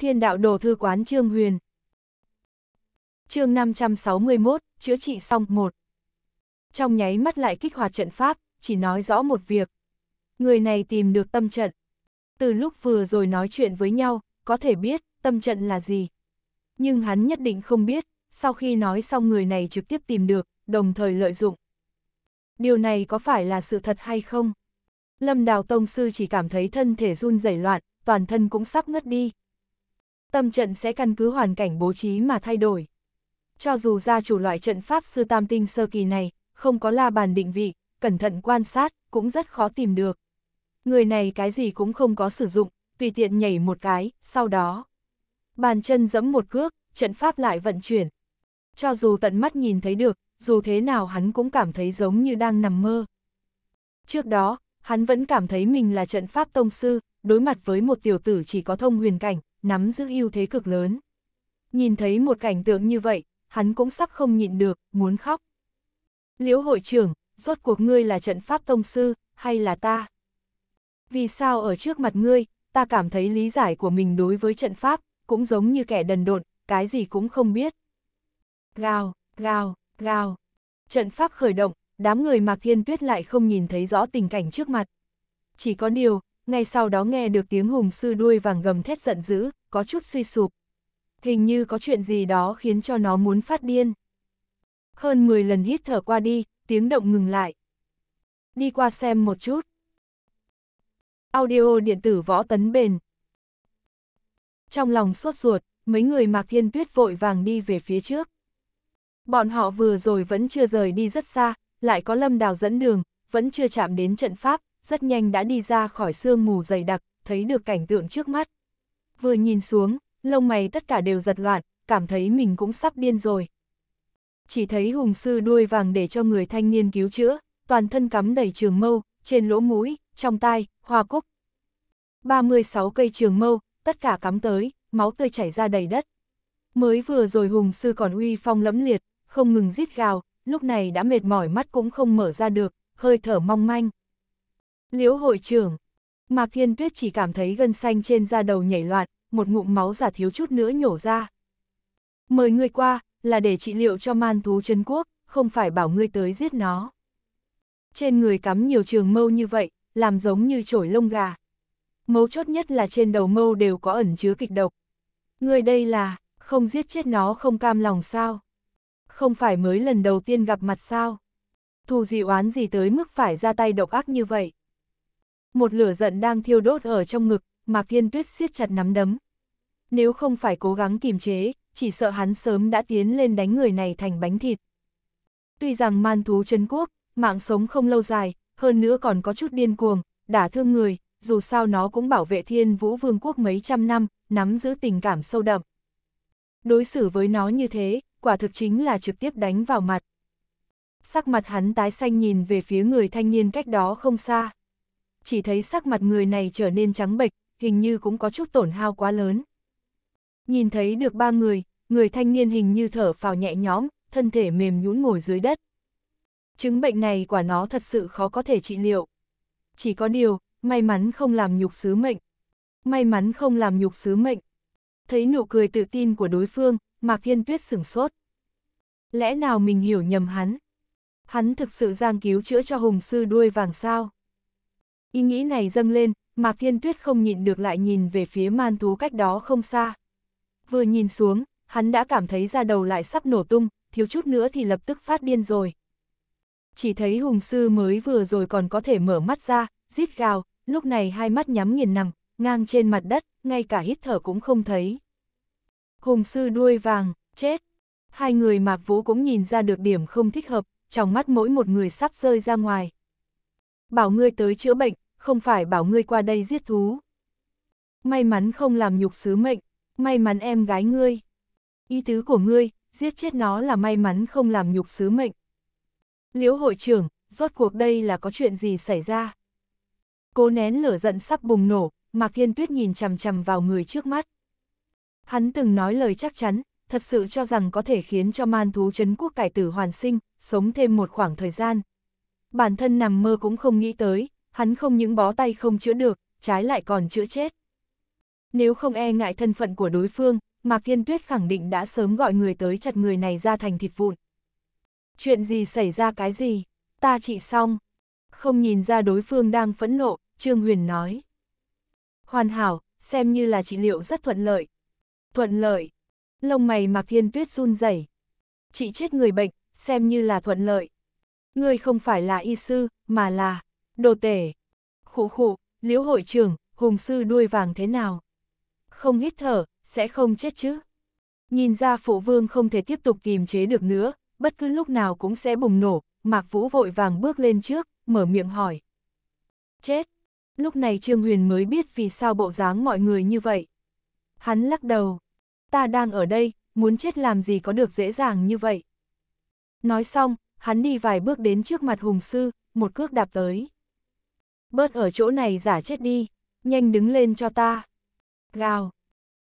Thiên đạo đồ thư quán Trương Huyền. Chương 561, chữa trị xong một. Trong nháy mắt lại kích hoạt trận pháp, chỉ nói rõ một việc. Người này tìm được tâm trận. Từ lúc vừa rồi nói chuyện với nhau, có thể biết tâm trận là gì. Nhưng hắn nhất định không biết, sau khi nói xong người này trực tiếp tìm được, đồng thời lợi dụng. Điều này có phải là sự thật hay không? Lâm Đào Tông Sư chỉ cảm thấy thân thể run rẩy loạn, toàn thân cũng sắp ngất đi, tâm trận sẽ căn cứ hoàn cảnh bố trí mà thay đổi. Cho dù gia chủ loại trận pháp sư tam tinh sơ kỳ này, không có la bàn định vị, cẩn thận quan sát, cũng rất khó tìm được. Người này cái gì cũng không có sử dụng, tùy tiện nhảy một cái, sau đó. Bàn chân giẫm một cước, trận pháp lại vận chuyển. Cho dù tận mắt nhìn thấy được, dù thế nào hắn cũng cảm thấy giống như đang nằm mơ. Trước đó, hắn vẫn cảm thấy mình là trận pháp tông sư, đối mặt với một tiểu tử chỉ có thông huyền cảnh, nắm giữ ưu thế cực lớn. Nhìn thấy một cảnh tượng như vậy, hắn cũng sắp không nhịn được, muốn khóc. Liễu hội trưởng, rốt cuộc ngươi là trận pháp tông sư, hay là ta? Vì sao ở trước mặt ngươi, ta cảm thấy lý giải của mình đối với trận pháp, cũng giống như kẻ đần độn, cái gì cũng không biết. Gào, gào, gào. Trận pháp khởi động, đám người Mạc Thiên Tuyết lại không nhìn thấy rõ tình cảnh trước mặt. Chỉ có điều, ngay sau đó nghe được tiếng hùng sư đuôi vàng gầm thét giận dữ, có chút suy sụp. Hình như có chuyện gì đó khiến cho nó muốn phát điên. Hơn 10 lần hít thở qua đi, tiếng động ngừng lại. Đi qua xem một chút. Audio điện tử võ tấn bền. Trong lòng sốt ruột, mấy người Mạc Thiên Tuyết vội vàng đi về phía trước. Bọn họ vừa rồi vẫn chưa rời đi rất xa, lại có lâm đào dẫn đường, vẫn chưa chạm đến trận pháp, rất nhanh đã đi ra khỏi sương mù dày đặc, thấy được cảnh tượng trước mắt. Vừa nhìn xuống, lông mày tất cả đều giật loạn, cảm thấy mình cũng sắp điên rồi. Chỉ thấy hùng sư đuôi vàng để cho người thanh niên cứu chữa, toàn thân cắm đầy trường mâu, trên lỗ mũi, trong tai, hoa cúc. 36 cây trường mâu, tất cả cắm tới, máu tươi chảy ra đầy đất. Mới vừa rồi hùng sư còn uy phong lẫm liệt, không ngừng rít gào, lúc này đã mệt mỏi mắt cũng không mở ra được, hơi thở mong manh. Liễu hội trưởng, Mạc Thiên Tuyết chỉ cảm thấy gân xanh trên da đầu nhảy loạn, một ngụm máu giả thiếu chút nữa nhổ ra. Mời ngươi qua, là để trị liệu cho man thú chân quốc, không phải bảo ngươi tới giết nó. Trên người cắm nhiều trường mâu như vậy, làm giống như trổi lông gà. Mấu chốt nhất là trên đầu mâu đều có ẩn chứa kịch độc. Ngươi đây là, không giết chết nó không cam lòng sao? Không phải mới lần đầu tiên gặp mặt sao? Thù gì oán gì tới mức phải ra tay độc ác như vậy? Một lửa giận đang thiêu đốt ở trong ngực, Mạc Thiên Tuyết siết chặt nắm đấm. Nếu không phải cố gắng kiềm chế, chỉ sợ hắn sớm đã tiến lên đánh người này thành bánh thịt. Tuy rằng man thú chân quốc, mạng sống không lâu dài, hơn nữa còn có chút điên cuồng, đả thương người, dù sao nó cũng bảo vệ thiên vũ vương quốc mấy trăm năm, nắm giữ tình cảm sâu đậm. Đối xử với nó như thế, quả thực chính là trực tiếp đánh vào mặt. Sắc mặt hắn tái xanh nhìn về phía người thanh niên cách đó không xa chỉ thấy sắc mặt người này trở nên trắng bệch, hình như cũng có chút tổn hao quá lớn. Nhìn thấy được ba người, người thanh niên hình như thở phào nhẹ nhõm, thân thể mềm nhũn ngồi dưới đất. Chứng bệnh này quả nó thật sự khó có thể trị liệu. Chỉ có điều, may mắn không làm nhục sứ mệnh. May mắn không làm nhục sứ mệnh. Thấy nụ cười tự tin của đối phương, Mạc Thiên Tuyết sửng sốt. Lẽ nào mình hiểu nhầm hắn? Hắn thực sự giang cứu chữa cho hùng sư đuôi vàng sao? Ý nghĩ này dâng lên, Mạc Thiên Tuyết không nhịn được lại nhìn về phía man thú cách đó không xa. Vừa nhìn xuống, hắn đã cảm thấy da đầu lại sắp nổ tung, thiếu chút nữa thì lập tức phát điên rồi. Chỉ thấy hùng sư mới vừa rồi còn có thể mở mắt ra, rít gào, lúc này hai mắt nhắm nghiền nằm, ngang trên mặt đất, ngay cả hít thở cũng không thấy. Hùng sư đuôi vàng, chết. Hai người Mạc Vũ cũng nhìn ra được điểm không thích hợp, trong mắt mỗi một người sắp rơi ra ngoài. Bảo ngươi tới chữa bệnh, không phải bảo ngươi qua đây giết thú. May mắn không làm nhục sứ mệnh, may mắn em gái ngươi. Ý tứ của ngươi, giết chết nó là may mắn không làm nhục sứ mệnh. Liễu hội trưởng, rốt cuộc đây là có chuyện gì xảy ra? Cố nén lửa giận sắp bùng nổ, Mạc Thiên Tuyết nhìn chằm chằm vào người trước mắt. Hắn từng nói lời chắc chắn, thật sự cho rằng có thể khiến cho man thú chấn quốc cải tử hoàn sinh, sống thêm một khoảng thời gian. Bản thân nằm mơ cũng không nghĩ tới, hắn không những bó tay không chữa được, trái lại còn chữa chết. Nếu không e ngại thân phận của đối phương, Mạc Thiên Tuyết khẳng định đã sớm gọi người tới chặt người này ra thành thịt vụn. Chuyện gì xảy ra cái gì, ta chỉ xong. Không nhìn ra đối phương đang phẫn nộ, Trương Huyền nói. Hoàn hảo, xem như là trị liệu rất thuận lợi. Thuận lợi. Lông mày Mạc Thiên Tuyết run rẩy. trị chết người bệnh, xem như là thuận lợi. Người không phải là y sư, mà là đồ tể. khụ khụ, liễu hội trưởng, hùng sư đuôi vàng thế nào? Không hít thở, sẽ không chết chứ? Nhìn ra phụ vương không thể tiếp tục kìm chế được nữa, bất cứ lúc nào cũng sẽ bùng nổ, Mạc Vũ vội vàng bước lên trước, mở miệng hỏi. Chết! Lúc này Trương Huyền mới biết vì sao bộ dáng mọi người như vậy. Hắn lắc đầu. Ta đang ở đây, muốn chết làm gì có được dễ dàng như vậy. Nói xong, hắn đi vài bước đến trước mặt Hùng Sư, một cước đạp tới bớt ở chỗ này giả chết đi, nhanh đứng lên cho ta. Gào,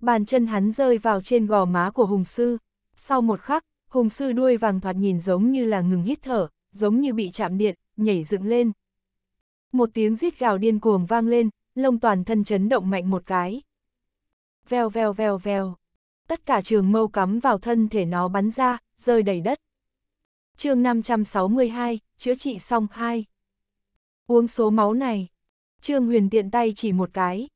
bàn chân hắn rơi vào trên gò má của Hùng Sư. Sau một khắc, Hùng Sư đuôi vàng thoạt nhìn giống như là ngừng hít thở, giống như bị chạm điện, nhảy dựng lên. Một tiếng rít gào điên cuồng vang lên, lông toàn thân chấn động mạnh một cái. Vèo vèo vèo vèo. Tất cả trường mâu cắm vào thân thể nó bắn ra, rơi đầy đất. chương 562, chữa trị xong 2. Uống số máu này. Trương Huyền tiện tay chỉ một cái.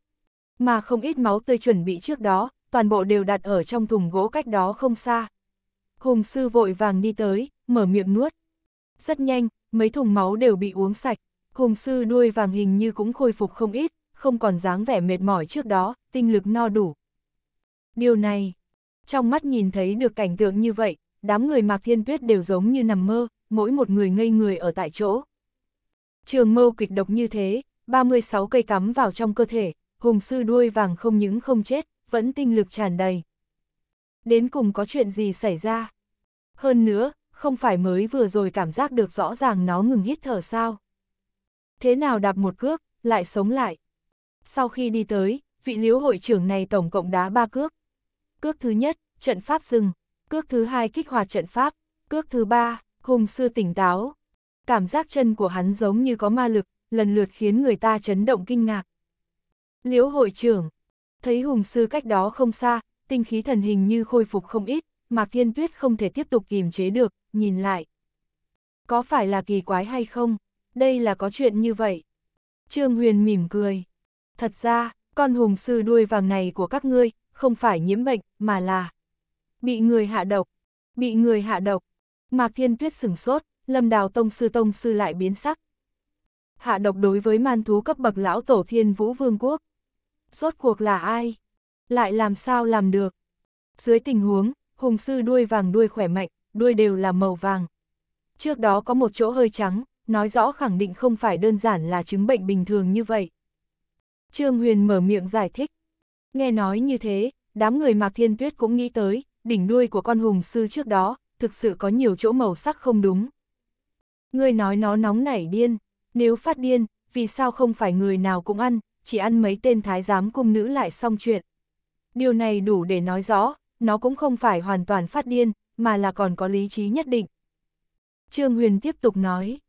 Mà không ít máu tươi chuẩn bị trước đó, toàn bộ đều đặt ở trong thùng gỗ cách đó không xa. Hùng sư vội vàng đi tới, mở miệng nuốt. Rất nhanh, mấy thùng máu đều bị uống sạch. Hùng sư đuôi vàng hình như cũng khôi phục không ít, không còn dáng vẻ mệt mỏi trước đó, tinh lực no đủ. Điều này, trong mắt nhìn thấy được cảnh tượng như vậy, đám người Mạc Thiên Tuyết đều giống như nằm mơ, mỗi một người ngây người ở tại chỗ. Trường mâu kịch độc như thế, 36 cây cắm vào trong cơ thể, hùng sư đuôi vàng không những không chết, vẫn tinh lực tràn đầy. Đến cùng có chuyện gì xảy ra? Hơn nữa, không phải mới vừa rồi cảm giác được rõ ràng nó ngừng hít thở sao? Thế nào đạp một cước, lại sống lại? Sau khi đi tới, vị liếu hội trưởng này tổng cộng đá ba cước. Cước thứ nhất, trận pháp dừng. Cước thứ hai kích hoạt trận pháp. Cước thứ ba, hùng sư tỉnh táo, cảm giác chân của hắn giống như có ma lực, lần lượt khiến người ta chấn động kinh ngạc. Liễu hội trưởng, thấy hùng sư cách đó không xa, tinh khí thần hình như khôi phục không ít, mà Thiên Tuyết không thể tiếp tục kìm chế được, nhìn lại. Có phải là kỳ quái hay không? Đây là có chuyện như vậy. Trương Huyền mỉm cười. Thật ra, con hùng sư đuôi vàng này của các ngươi, không phải nhiễm bệnh, mà là bị người hạ độc. Bị người hạ độc. Mạc Thiên Tuyết sửng sốt, Lâm Đào Tông Sư Tông Sư lại biến sắc. Hạ độc đối với man thú cấp bậc lão tổ thiên vũ vương quốc. Rốt cuộc là ai? Lại làm sao làm được? Dưới tình huống, hùng sư đuôi vàng đuôi khỏe mạnh, đuôi đều là màu vàng. Trước đó có một chỗ hơi trắng, nói rõ khẳng định không phải đơn giản là chứng bệnh bình thường như vậy. Trương Huyền mở miệng giải thích. Nghe nói như thế, đám người Mạc Thiên Tuyết cũng nghĩ tới, đỉnh đuôi của con hùng sư trước đó, thực sự có nhiều chỗ màu sắc không đúng. Ngươi nói nó nóng nảy điên, nếu phát điên, vì sao không phải người nào cũng ăn, chỉ ăn mấy tên thái giám cung nữ lại xong chuyện. Điều này đủ để nói rõ, nó cũng không phải hoàn toàn phát điên, mà là còn có lý trí nhất định. Trương Huyền tiếp tục nói,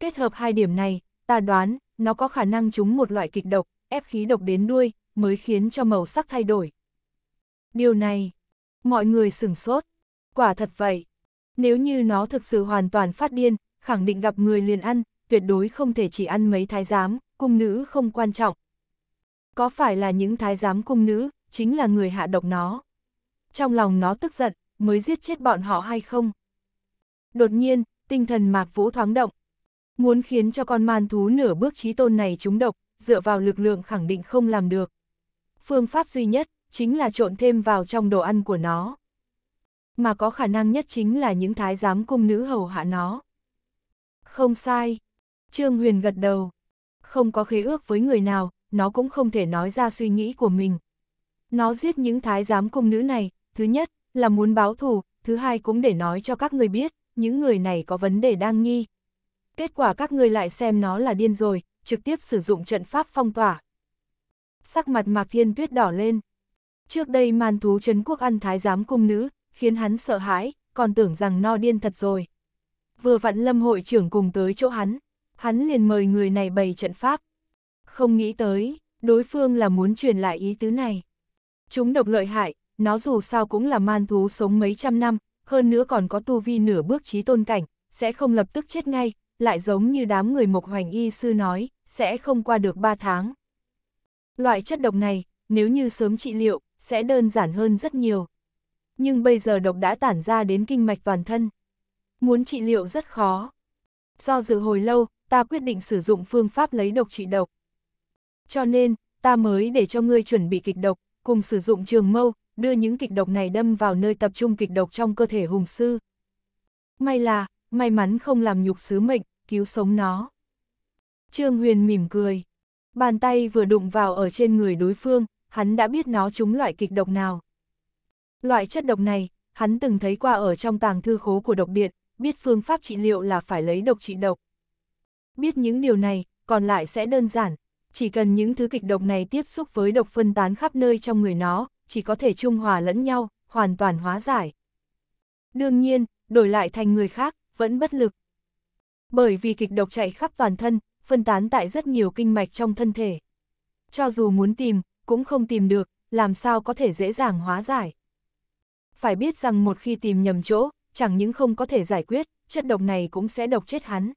kết hợp hai điểm này, ta đoán, nó có khả năng trúng một loại kịch độc, ép khí độc đến đuôi, mới khiến cho màu sắc thay đổi. Điều này, mọi người sửng sốt, quả thật vậy. Nếu như nó thực sự hoàn toàn phát điên, khẳng định gặp người liền ăn, tuyệt đối không thể chỉ ăn mấy thái giám, cung nữ không quan trọng. Có phải là những thái giám cung nữ, chính là người hạ độc nó? Trong lòng nó tức giận, mới giết chết bọn họ hay không? Đột nhiên, tinh thần mạc vũ thoáng động. Muốn khiến cho con man thú nửa bước trí tôn này trúng độc, dựa vào lực lượng khẳng định không làm được. Phương pháp duy nhất, chính là trộn thêm vào trong đồ ăn của nó. Mà có khả năng nhất chính là những thái giám cung nữ hầu hạ nó. Không sai. Trương Huyền gật đầu. Không có khế ước với người nào, nó cũng không thể nói ra suy nghĩ của mình. Nó giết những thái giám cung nữ này, thứ nhất là muốn báo thù, thứ hai cũng để nói cho các người biết, những người này có vấn đề đang nghi. Kết quả các người lại xem nó là điên rồi, trực tiếp sử dụng trận pháp phong tỏa. Sắc mặt Mạc Thiên Tuyết đỏ lên. Trước đây man thú Trấn Quốc ăn thái giám cung nữ, khiến hắn sợ hãi, còn tưởng rằng no điên thật rồi vừa vặn lâm hội trưởng cùng tới chỗ hắn, hắn liền mời người này bày trận pháp. Không nghĩ tới, đối phương là muốn truyền lại ý tứ này. Chúng độc lợi hại, nó dù sao cũng là man thú sống mấy trăm năm, hơn nữa còn có tu vi nửa bước trí tôn cảnh, sẽ không lập tức chết ngay, lại giống như đám người Mộc Hoành Y Sư nói, sẽ không qua được ba tháng. Loại chất độc này, nếu như sớm trị liệu, sẽ đơn giản hơn rất nhiều. Nhưng bây giờ độc đã tản ra đến kinh mạch toàn thân muốn trị liệu rất khó. Do dự hồi lâu, ta quyết định sử dụng phương pháp lấy độc trị độc. Cho nên, ta mới để cho ngươi chuẩn bị kịch độc, cùng sử dụng trường mâu, đưa những kịch độc này đâm vào nơi tập trung kịch độc trong cơ thể hùng sư. May là, may mắn không làm nhục sứ mệnh, cứu sống nó. Trương Huyền mỉm cười. Bàn tay vừa đụng vào ở trên người đối phương, hắn đã biết nó trúng loại kịch độc nào. Loại chất độc này, hắn từng thấy qua ở trong tàng thư khố của độc điện, biết phương pháp trị liệu là phải lấy độc trị độc. Biết những điều này, còn lại sẽ đơn giản, chỉ cần những thứ kịch độc này tiếp xúc với độc phân tán khắp nơi trong người nó, chỉ có thể trung hòa lẫn nhau, hoàn toàn hóa giải. Đương nhiên, đổi lại thành người khác, vẫn bất lực. Bởi vì kịch độc chạy khắp toàn thân, phân tán tại rất nhiều kinh mạch trong thân thể. Cho dù muốn tìm, cũng không tìm được, làm sao có thể dễ dàng hóa giải. Phải biết rằng một khi tìm nhầm chỗ, chẳng những không có thể giải quyết, chất độc này cũng sẽ độc chết hắn.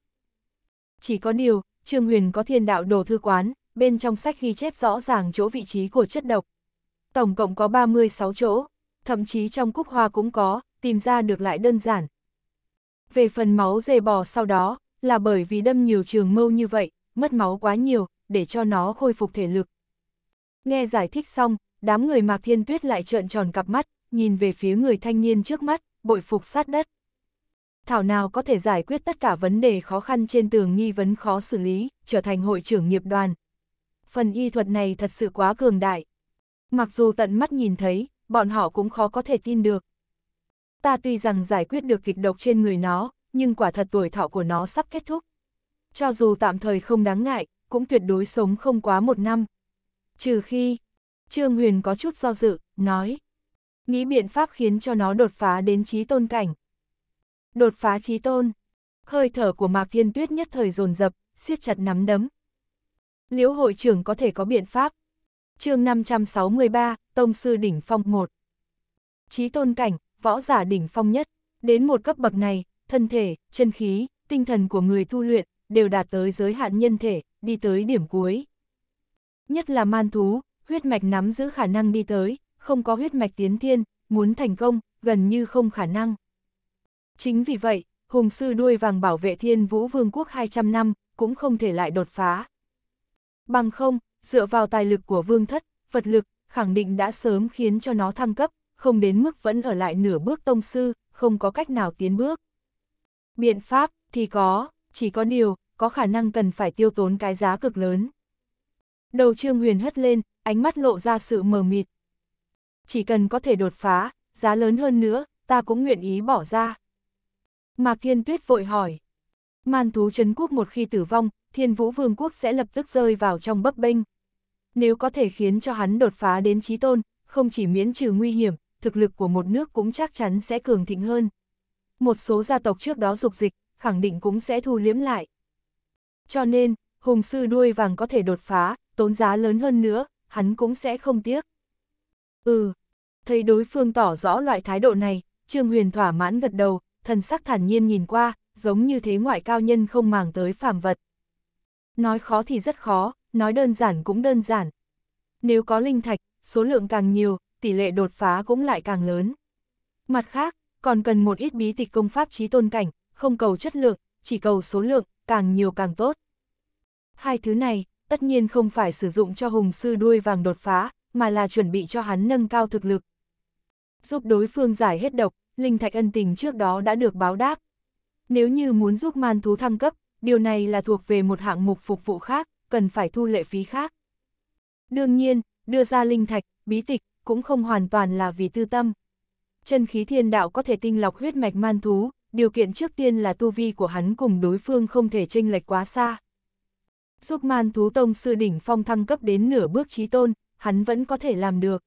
Chỉ có điều, Trương Huyền có thiên đạo đồ thư quán, bên trong sách ghi chép rõ ràng chỗ vị trí của chất độc. Tổng cộng có 36 chỗ, thậm chí trong cúc hoa cũng có, tìm ra được lại đơn giản. Về phần máu dê bò sau đó, là bởi vì đâm nhiều trường mâu như vậy, mất máu quá nhiều, để cho nó khôi phục thể lực. Nghe giải thích xong, đám người Mạc Thiên Tuyết lại trợn tròn cặp mắt, nhìn về phía người thanh niên trước mắt, bội phục sát đất. Thảo nào có thể giải quyết tất cả vấn đề khó khăn trên tường nghi vấn khó xử lý, trở thành hội trưởng nghiệp đoàn. Phần y thuật này thật sự quá cường đại. Mặc dù tận mắt nhìn thấy, bọn họ cũng khó có thể tin được. Ta tuy rằng giải quyết được kịch độc trên người nó, nhưng quả thật tuổi thọ của nó sắp kết thúc. Cho dù tạm thời không đáng ngại, cũng tuyệt đối sống không quá một năm. Trừ khi, Trương Huyền có chút do dự, nói nghĩ biện pháp khiến cho nó đột phá đến trí tôn cảnh. Đột phá trí tôn. Hơi thở của Mạc Thiên Tuyết nhất thời dồn dập, siết chặt nắm đấm. Liễu hội trưởng có thể có biện pháp. chương 563, Tông sư đỉnh phong 1. Trí tôn cảnh, võ giả đỉnh phong nhất, đến một cấp bậc này, thân thể, chân khí, tinh thần của người tu luyện đều đạt tới giới hạn nhân thể, đi tới điểm cuối. Nhất là man thú, huyết mạch nắm giữ khả năng đi tới, không có huyết mạch tiến thiên, muốn thành công, gần như không khả năng. Chính vì vậy, Hùng Sư đuôi vàng bảo vệ thiên vũ vương quốc 200 năm, cũng không thể lại đột phá. Bằng không, dựa vào tài lực của vương thất, vật lực, khẳng định đã sớm khiến cho nó thăng cấp, không đến mức vẫn ở lại nửa bước tông sư, không có cách nào tiến bước. Biện pháp thì có, chỉ có điều, có khả năng cần phải tiêu tốn cái giá cực lớn. Đầu trương huyền hất lên, ánh mắt lộ ra sự mờ mịt, chỉ cần có thể đột phá, giá lớn hơn nữa, ta cũng nguyện ý bỏ ra. Mà thiên tuyết vội hỏi. Man thú Trấn quốc một khi tử vong, thiên vũ vương quốc sẽ lập tức rơi vào trong bấp bênh. Nếu có thể khiến cho hắn đột phá đến trí tôn, không chỉ miễn trừ nguy hiểm, thực lực của một nước cũng chắc chắn sẽ cường thịnh hơn. Một số gia tộc trước đó dục dịch, khẳng định cũng sẽ thu liếm lại. Cho nên, hùng sư đuôi vàng có thể đột phá, tốn giá lớn hơn nữa, hắn cũng sẽ không tiếc. Ừ, thấy đối phương tỏ rõ loại thái độ này, Trương Huyền thỏa mãn gật đầu, thần sắc thản nhiên nhìn qua, giống như thế ngoại cao nhân không màng tới phàm vật. Nói khó thì rất khó, nói đơn giản cũng đơn giản. Nếu có linh thạch, số lượng càng nhiều, tỷ lệ đột phá cũng lại càng lớn. Mặt khác, còn cần một ít bí tịch công pháp trí tôn cảnh, không cầu chất lượng, chỉ cầu số lượng, càng nhiều càng tốt. Hai thứ này, tất nhiên không phải sử dụng cho hùng sư đuôi vàng đột phá, mà là chuẩn bị cho hắn nâng cao thực lực. Giúp đối phương giải hết độc, linh thạch ân tình trước đó đã được báo đáp. Nếu như muốn giúp man thú thăng cấp, điều này là thuộc về một hạng mục phục vụ khác, cần phải thu lệ phí khác. Đương nhiên, đưa ra linh thạch, bí tịch, cũng không hoàn toàn là vì tư tâm. Chân khí thiên đạo có thể tinh lọc huyết mạch man thú, điều kiện trước tiên là tu vi của hắn cùng đối phương không thể chênh lệch quá xa. Giúp man thú tông sư đỉnh phong thăng cấp đến nửa bước trí tôn, hắn vẫn có thể làm được.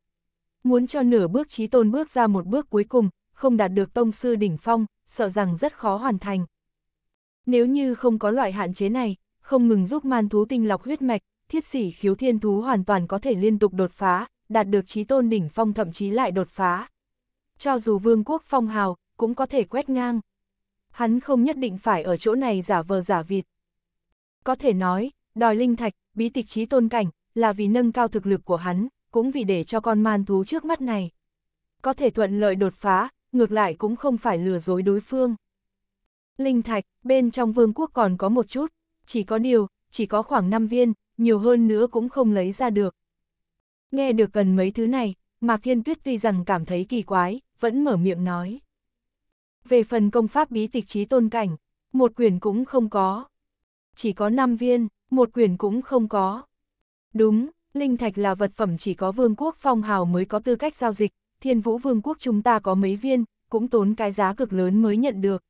Muốn cho nửa bước trí tôn bước ra một bước cuối cùng, không đạt được tông sư đỉnh phong, sợ rằng rất khó hoàn thành. Nếu như không có loại hạn chế này, không ngừng giúp man thú tinh lọc huyết mạch, thiết sỉ khiếu thiên thú hoàn toàn có thể liên tục đột phá, đạt được trí tôn đỉnh phong thậm chí lại đột phá. Cho dù vương quốc phong hào, cũng có thể quét ngang. Hắn không nhất định phải ở chỗ này giả vờ giả vịt. Có thể nói, đòi linh thạch, bí tịch trí tôn cảnh, là vì nâng cao thực lực của hắn, cũng vì để cho con man thú trước mắt này. Có thể thuận lợi đột phá, ngược lại cũng không phải lừa dối đối phương. Linh thạch, bên trong vương quốc còn có một chút, chỉ có điều, chỉ có khoảng 5 viên, nhiều hơn nữa cũng không lấy ra được. Nghe được cần mấy thứ này, Mạc Thiên Tuyết tuy rằng cảm thấy kỳ quái, vẫn mở miệng nói. Về phần công pháp bí tịch trí tôn cảnh, một quyển cũng không có. Chỉ có 5 viên, một quyển cũng không có. Đúng, linh thạch là vật phẩm chỉ có vương quốc phong hào mới có tư cách giao dịch, thiên vũ vương quốc chúng ta có mấy viên, cũng tốn cái giá cực lớn mới nhận được.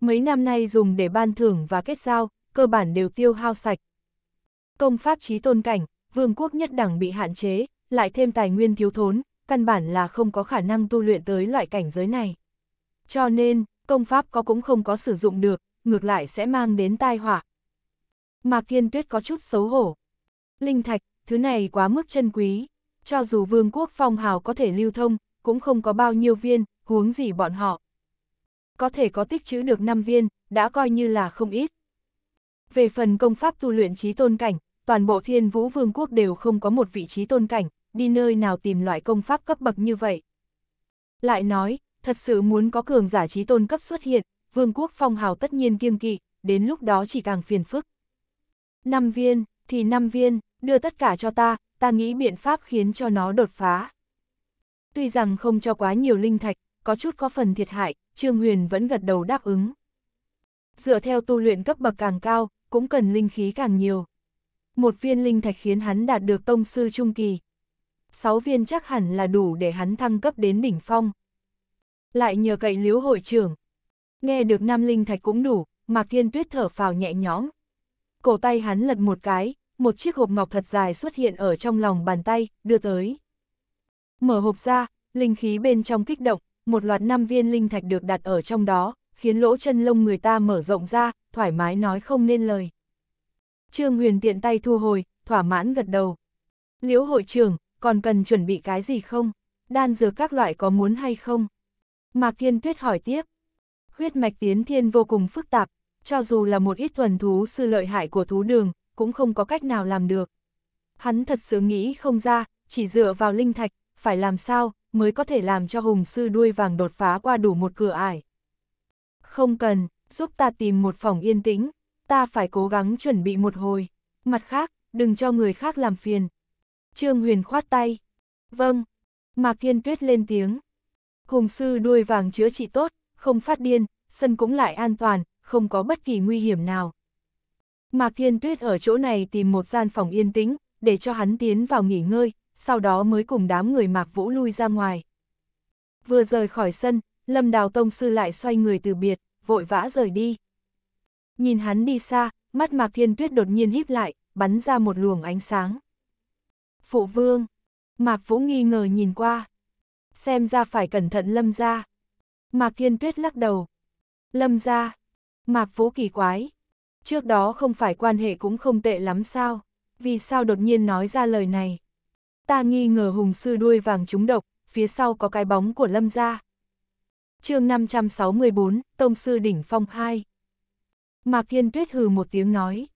Mấy năm nay dùng để ban thưởng và kết giao, cơ bản đều tiêu hao sạch. Công pháp trí tôn cảnh, vương quốc nhất đẳng bị hạn chế, lại thêm tài nguyên thiếu thốn, căn bản là không có khả năng tu luyện tới loại cảnh giới này. Cho nên, công pháp có cũng không có sử dụng được, ngược lại sẽ mang đến tai họa. Mạc Thiên Tuyết có chút xấu hổ, linh thạch, thứ này quá mức chân quý. Cho dù vương quốc phong hào có thể lưu thông, cũng không có bao nhiêu viên, huống gì bọn họ. Có thể có tích trữ được 5 viên, đã coi như là không ít. Về phần công pháp tu luyện trí tôn cảnh, toàn bộ thiên vũ vương quốc đều không có một vị trí tôn cảnh, đi nơi nào tìm loại công pháp cấp bậc như vậy. Lại nói, thật sự muốn có cường giả trí tôn cấp xuất hiện, vương quốc phong hào tất nhiên kiêng kỵ, đến lúc đó chỉ càng phiền phức. 5 viên, thì 5 viên, đưa tất cả cho ta, ta nghĩ biện pháp khiến cho nó đột phá. Tuy rằng không cho quá nhiều linh thạch, có chút có phần thiệt hại, Trương Huyền vẫn gật đầu đáp ứng. Dựa theo tu luyện cấp bậc càng cao, cũng cần linh khí càng nhiều. Một viên linh thạch khiến hắn đạt được tông sư trung kỳ. Sáu viên chắc hẳn là đủ để hắn thăng cấp đến đỉnh phong. Lại nhờ cậy liếu hội trưởng. Nghe được năm linh thạch cũng đủ, Mạc Thiên Tuyết thở phào nhẹ nhõm. Cổ tay hắn lật một cái, một chiếc hộp ngọc thật dài xuất hiện ở trong lòng bàn tay, đưa tới. Mở hộp ra, linh khí bên trong kích động, một loạt năm viên linh thạch được đặt ở trong đó, khiến lỗ chân lông người ta mở rộng ra, thoải mái nói không nên lời. Trương Huyền tiện tay thu hồi, thỏa mãn gật đầu. Liễu hội trưởng, còn cần chuẩn bị cái gì không? Đan dược các loại có muốn hay không? Mạc Thiên Tuyết hỏi tiếp. Huyết mạch tiến thiên vô cùng phức tạp, cho dù là một ít thuần thú sư lợi hại của thú đường, cũng không có cách nào làm được. Hắn thật sự nghĩ không ra, chỉ dựa vào linh thạch, phải làm sao mới có thể làm cho hùng sư đuôi vàng đột phá qua đủ một cửa ải. Không cần, giúp ta tìm một phòng yên tĩnh, ta phải cố gắng chuẩn bị một hồi. Mặt khác, đừng cho người khác làm phiền. Trương Huyền khoát tay. Vâng. Mạc Thiên Tuyết lên tiếng. Hùng sư đuôi vàng chữa trị tốt, không phát điên, sân cũng lại an toàn, không có bất kỳ nguy hiểm nào. Mạc Thiên Tuyết ở chỗ này tìm một gian phòng yên tĩnh, để cho hắn tiến vào nghỉ ngơi, sau đó mới cùng đám người Mạc Vũ lui ra ngoài. Vừa rời khỏi sân, Lâm Đào Tông Sư lại xoay người từ biệt, vội vã rời đi. Nhìn hắn đi xa, mắt Mạc Thiên Tuyết đột nhiên híp lại, bắn ra một luồng ánh sáng. Phụ vương, Mạc Vũ nghi ngờ nhìn qua. Xem ra phải cẩn thận Lâm ra. Mạc Thiên Tuyết lắc đầu. Lâm ra, Mạc Vũ kỳ quái. Trước đó không phải quan hệ cũng không tệ lắm sao, vì sao đột nhiên nói ra lời này. Ta nghi ngờ hùng sư đuôi vàng trúng độc, phía sau có cái bóng của lâm gia. chương 564, Tông Sư Đỉnh Phong 2 Mạc Thiên Tuyết hừ một tiếng nói.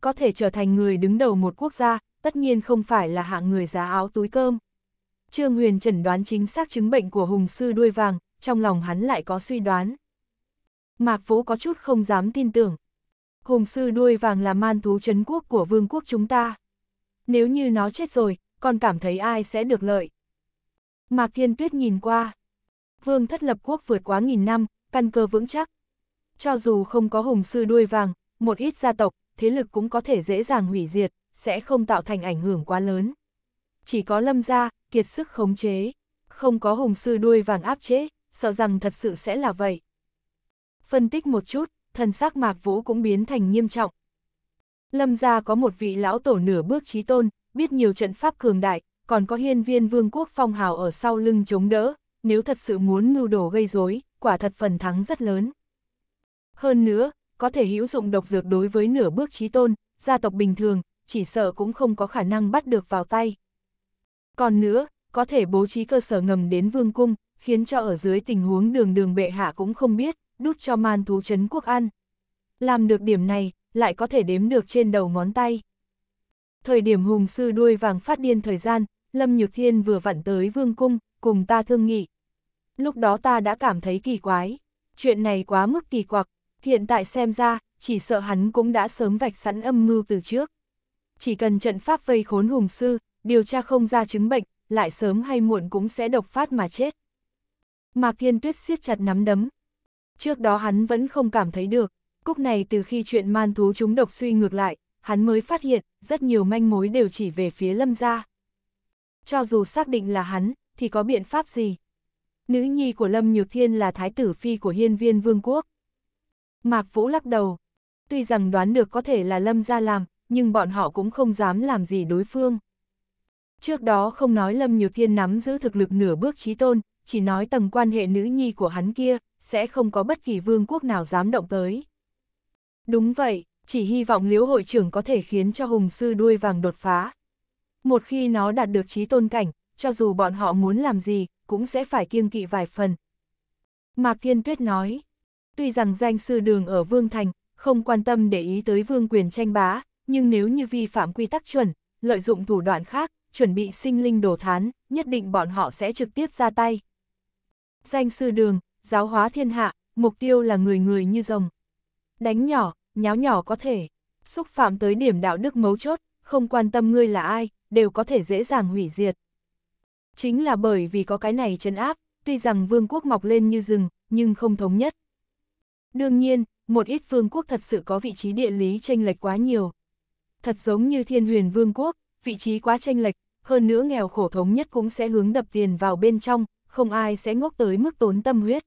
Có thể trở thành người đứng đầu một quốc gia, tất nhiên không phải là hạng người giá áo túi cơm. Trương Huyền chẩn đoán chính xác chứng bệnh của hùng sư đuôi vàng, trong lòng hắn lại có suy đoán. Mạc Vũ có chút không dám tin tưởng, hùng sư đuôi vàng là man thú chấn quốc của vương quốc chúng ta. Nếu như nó chết rồi, còn cảm thấy ai sẽ được lợi. Mạc Thiên Tuyết nhìn qua. Vương thất lập quốc vượt quá nghìn năm, căn cơ vững chắc. Cho dù không có hùng sư đuôi vàng, một ít gia tộc, thế lực cũng có thể dễ dàng hủy diệt, sẽ không tạo thành ảnh hưởng quá lớn. Chỉ có lâm gia, kiệt sức khống chế, không có hùng sư đuôi vàng áp chế, sợ rằng thật sự sẽ là vậy. Phân tích một chút, thần sắc Mạc Vũ cũng biến thành nghiêm trọng. Lâm gia có một vị lão tổ nửa bước trí tôn, biết nhiều trận pháp cường đại, còn có hiên viên vương quốc phong hào ở sau lưng chống đỡ, nếu thật sự muốn mưu đồ gây rối, quả thật phần thắng rất lớn. Hơn nữa, có thể hữu dụng độc dược đối với nửa bước trí tôn, gia tộc bình thường, chỉ sợ cũng không có khả năng bắt được vào tay. Còn nữa, có thể bố trí cơ sở ngầm đến vương cung, khiến cho ở dưới tình huống đường đường bệ hạ cũng không biết đút cho man thú chấn quốc ăn. Làm được điểm này, lại có thể đếm được trên đầu ngón tay. Thời điểm hùng sư đuôi vàng phát điên thời gian, Lâm Nhược Thiên vừa vặn tới vương cung, cùng ta thương nghị. Lúc đó ta đã cảm thấy kỳ quái, chuyện này quá mức kỳ quặc, hiện tại xem ra, chỉ sợ hắn cũng đã sớm vạch sẵn âm mưu từ trước. Chỉ cần trận pháp vây khốn hùng sư, điều tra không ra chứng bệnh, lại sớm hay muộn cũng sẽ độc phát mà chết. Mạc Thiên Tuyết siết chặt nắm đấm, Trước đó hắn vẫn không cảm thấy được, cúc này từ khi chuyện man thú chúng độc suy ngược lại, hắn mới phát hiện, rất nhiều manh mối đều chỉ về phía lâm gia. Cho dù xác định là hắn, thì có biện pháp gì? Nữ nhi của Lâm Nhược Thiên là thái tử phi của hiên viên vương quốc. Mạc Vũ lắc đầu. Tuy rằng đoán được có thể là Lâm ra làm, nhưng bọn họ cũng không dám làm gì đối phương. Trước đó không nói Lâm Nhược Thiên nắm giữ thực lực nửa bước trí tôn, chỉ nói tầng quan hệ nữ nhi của hắn kia, sẽ không có bất kỳ vương quốc nào dám động tới. Đúng vậy, chỉ hy vọng liễu hội trưởng có thể khiến cho hùng sư đuôi vàng đột phá. Một khi nó đạt được trí tôn cảnh, cho dù bọn họ muốn làm gì, cũng sẽ phải kiêng kỵ vài phần. Mạc Thiên Tuyết nói, tuy rằng danh sư đường ở Vương Thành, không quan tâm để ý tới vương quyền tranh bá, nhưng nếu như vi phạm quy tắc chuẩn, lợi dụng thủ đoạn khác, chuẩn bị sinh linh đồ thán, nhất định bọn họ sẽ trực tiếp ra tay, danh sư đường, giáo hóa thiên hạ, mục tiêu là người người như rồng. Đánh nhỏ, nháo nhỏ có thể, xúc phạm tới điểm đạo đức mấu chốt, không quan tâm ngươi là ai, đều có thể dễ dàng hủy diệt. Chính là bởi vì có cái này chấn áp, tuy rằng vương quốc mọc lên như rừng, nhưng không thống nhất. Đương nhiên, một ít vương quốc thật sự có vị trí địa lý tranh lệch quá nhiều. Thật giống như thiên huyền vương quốc, vị trí quá tranh lệch, hơn nữa nghèo khổ thống nhất cũng sẽ hướng đập tiền vào bên trong, không ai sẽ ngốc tới mức tốn tâm huyết.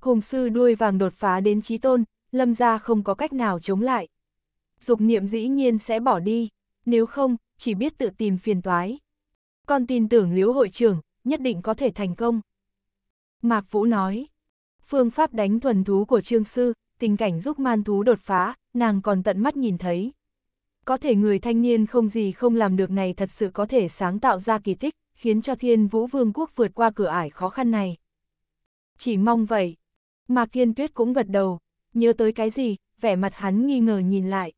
Hùng sư đuôi vàng đột phá đến trí tôn, lâm gia không có cách nào chống lại. Dục niệm dĩ nhiên sẽ bỏ đi, nếu không, chỉ biết tự tìm phiền toái. Con tin tưởng liễu hội trưởng, nhất định có thể thành công. Mạc Vũ nói, phương pháp đánh thuần thú của trương sư, tình cảnh giúp man thú đột phá, nàng còn tận mắt nhìn thấy. Có thể người thanh niên không gì không làm được này thật sự có thể sáng tạo ra kỳ tích khiến cho thiên vũ vương quốc vượt qua cửa ải khó khăn này. Chỉ mong vậy. Mạc Thiên Tuyết cũng gật đầu, nhớ tới cái gì, vẻ mặt hắn nghi ngờ nhìn lại.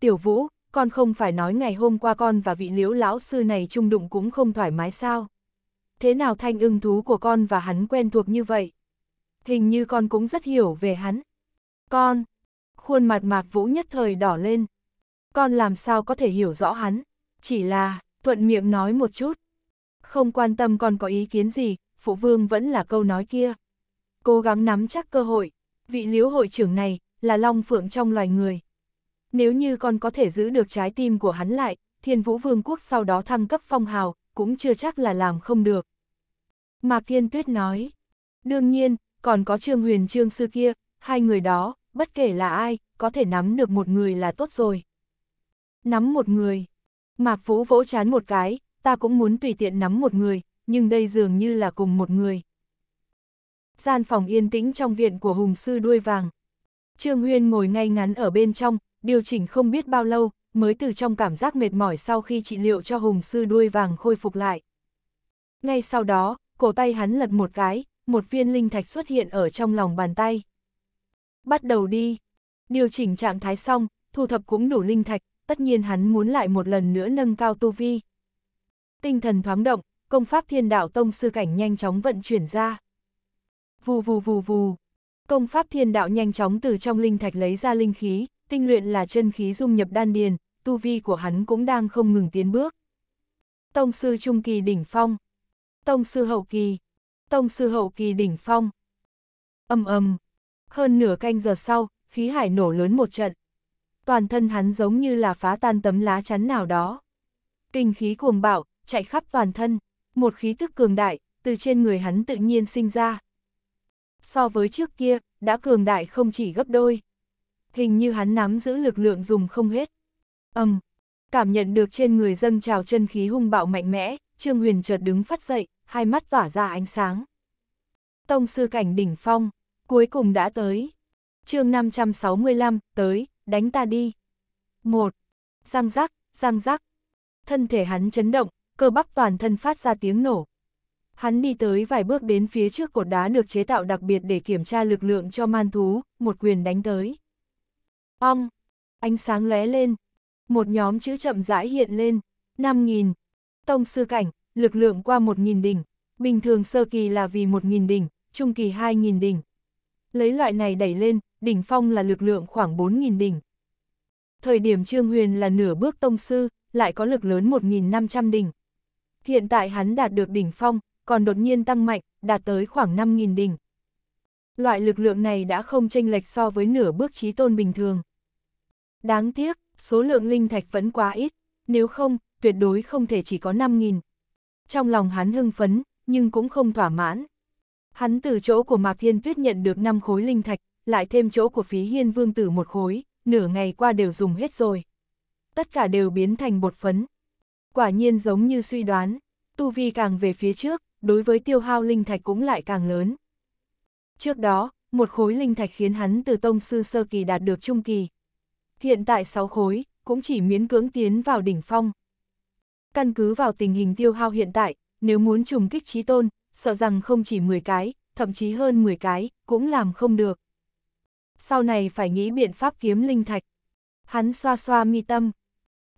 Tiểu Vũ, con không phải nói ngày hôm qua con và vị liễu lão sư này chung đụng cũng không thoải mái sao? Thế nào thanh ưng thú của con và hắn quen thuộc như vậy? Hình như con cũng rất hiểu về hắn. Con! Khuôn mặt Mạc Vũ nhất thời đỏ lên. Con làm sao có thể hiểu rõ hắn? Chỉ là, thuận miệng nói một chút, không quan tâm còn có ý kiến gì, phụ vương vẫn là câu nói kia. Cố gắng nắm chắc cơ hội, vị liếu hội trưởng này là long phượng trong loài người. Nếu như con có thể giữ được trái tim của hắn lại, thiên vũ vương quốc sau đó thăng cấp phong hào, cũng chưa chắc là làm không được. Mạc Thiên Tuyết nói, đương nhiên, còn có Trương Huyền Trương Sư kia, hai người đó, bất kể là ai, có thể nắm được một người là tốt rồi. Nắm một người, Mạc Phú vỗ chán một cái, ta cũng muốn tùy tiện nắm một người, nhưng đây dường như là cùng một người. Gian phòng yên tĩnh trong viện của Hùng Sư đuôi vàng. Trương Huyên ngồi ngay ngắn ở bên trong, điều chỉnh không biết bao lâu, mới từ trong cảm giác mệt mỏi sau khi trị liệu cho Hùng Sư đuôi vàng khôi phục lại. Ngay sau đó, cổ tay hắn lật một cái, một viên linh thạch xuất hiện ở trong lòng bàn tay. Bắt đầu đi. Điều chỉnh trạng thái xong, thu thập cũng đủ linh thạch, tất nhiên hắn muốn lại một lần nữa nâng cao tu vi. Tinh thần thoáng động, công pháp thiên đạo tông sư cảnh nhanh chóng vận chuyển ra. Vù vù vù vù. Công pháp thiên đạo nhanh chóng từ trong linh thạch lấy ra linh khí, tinh luyện là chân khí dung nhập đan điền, tu vi của hắn cũng đang không ngừng tiến bước. Tông sư trung kỳ đỉnh phong. Tông sư hậu kỳ. Tông sư hậu kỳ đỉnh phong. ầm ầm Hơn nửa canh giờ sau, khí hải nổ lớn một trận. Toàn thân hắn giống như là phá tan tấm lá chắn nào đó. Kinh khí cuồng bạo, chạy khắp toàn thân, một khí thức cường đại, từ trên người hắn tự nhiên sinh ra. So với trước kia, đã cường đại không chỉ gấp đôi. Hình như hắn nắm giữ lực lượng dùng không hết. Âm, cảm nhận được trên người dâng trào chân khí hung bạo mạnh mẽ, Trương Huyền chợt đứng phát dậy, hai mắt tỏa ra ánh sáng. Tông sư cảnh đỉnh phong, cuối cùng đã tới. chương 565, tới, đánh ta đi. một Răng rắc, răng rắc. Thân thể hắn chấn động, cơ bắp toàn thân phát ra tiếng nổ. Hắn đi tới vài bước đến phía trước cột đá được chế tạo đặc biệt để kiểm tra lực lượng cho man thú, một quyền đánh tới. Ong! Ánh sáng lóe lên. Một nhóm chữ chậm rãi hiện lên. 5.000. Tông sư cảnh, lực lượng qua 1.000 đỉnh. Bình thường sơ kỳ là vì 1.000 đỉnh, trung kỳ 2.000 đỉnh. Lấy loại này đẩy lên, đỉnh phong là lực lượng khoảng 4.000 đỉnh. Thời điểm Trương Huyền là nửa bước tông sư, lại có lực lớn 1.500 đỉnh. Hiện tại hắn đạt được đỉnh phong, còn đột nhiên tăng mạnh, đạt tới khoảng 5.000 đỉnh. Loại lực lượng này đã không chênh lệch so với nửa bước trí tôn bình thường. Đáng tiếc, số lượng linh thạch vẫn quá ít, nếu không, tuyệt đối không thể chỉ có 5.000. Trong lòng hắn hưng phấn, nhưng cũng không thỏa mãn. Hắn từ chỗ của Mạc Thiên Tuyết nhận được 5 khối linh thạch, lại thêm chỗ của phí hiên vương tử một khối, nửa ngày qua đều dùng hết rồi. Tất cả đều biến thành bột phấn, Quả nhiên giống như suy đoán, tu vi càng về phía trước, đối với tiêu hao linh thạch cũng lại càng lớn. Trước đó, một khối linh thạch khiến hắn từ tông sư sơ kỳ đạt được trung kỳ. Hiện tại 6 khối, cũng chỉ miễn cưỡng tiến vào đỉnh phong. Căn cứ vào tình hình tiêu hao hiện tại, nếu muốn trùng kích trí tôn, sợ rằng không chỉ 10 cái, thậm chí hơn 10 cái, cũng làm không được. Sau này phải nghĩ biện pháp kiếm linh thạch. Hắn xoa xoa mi tâm,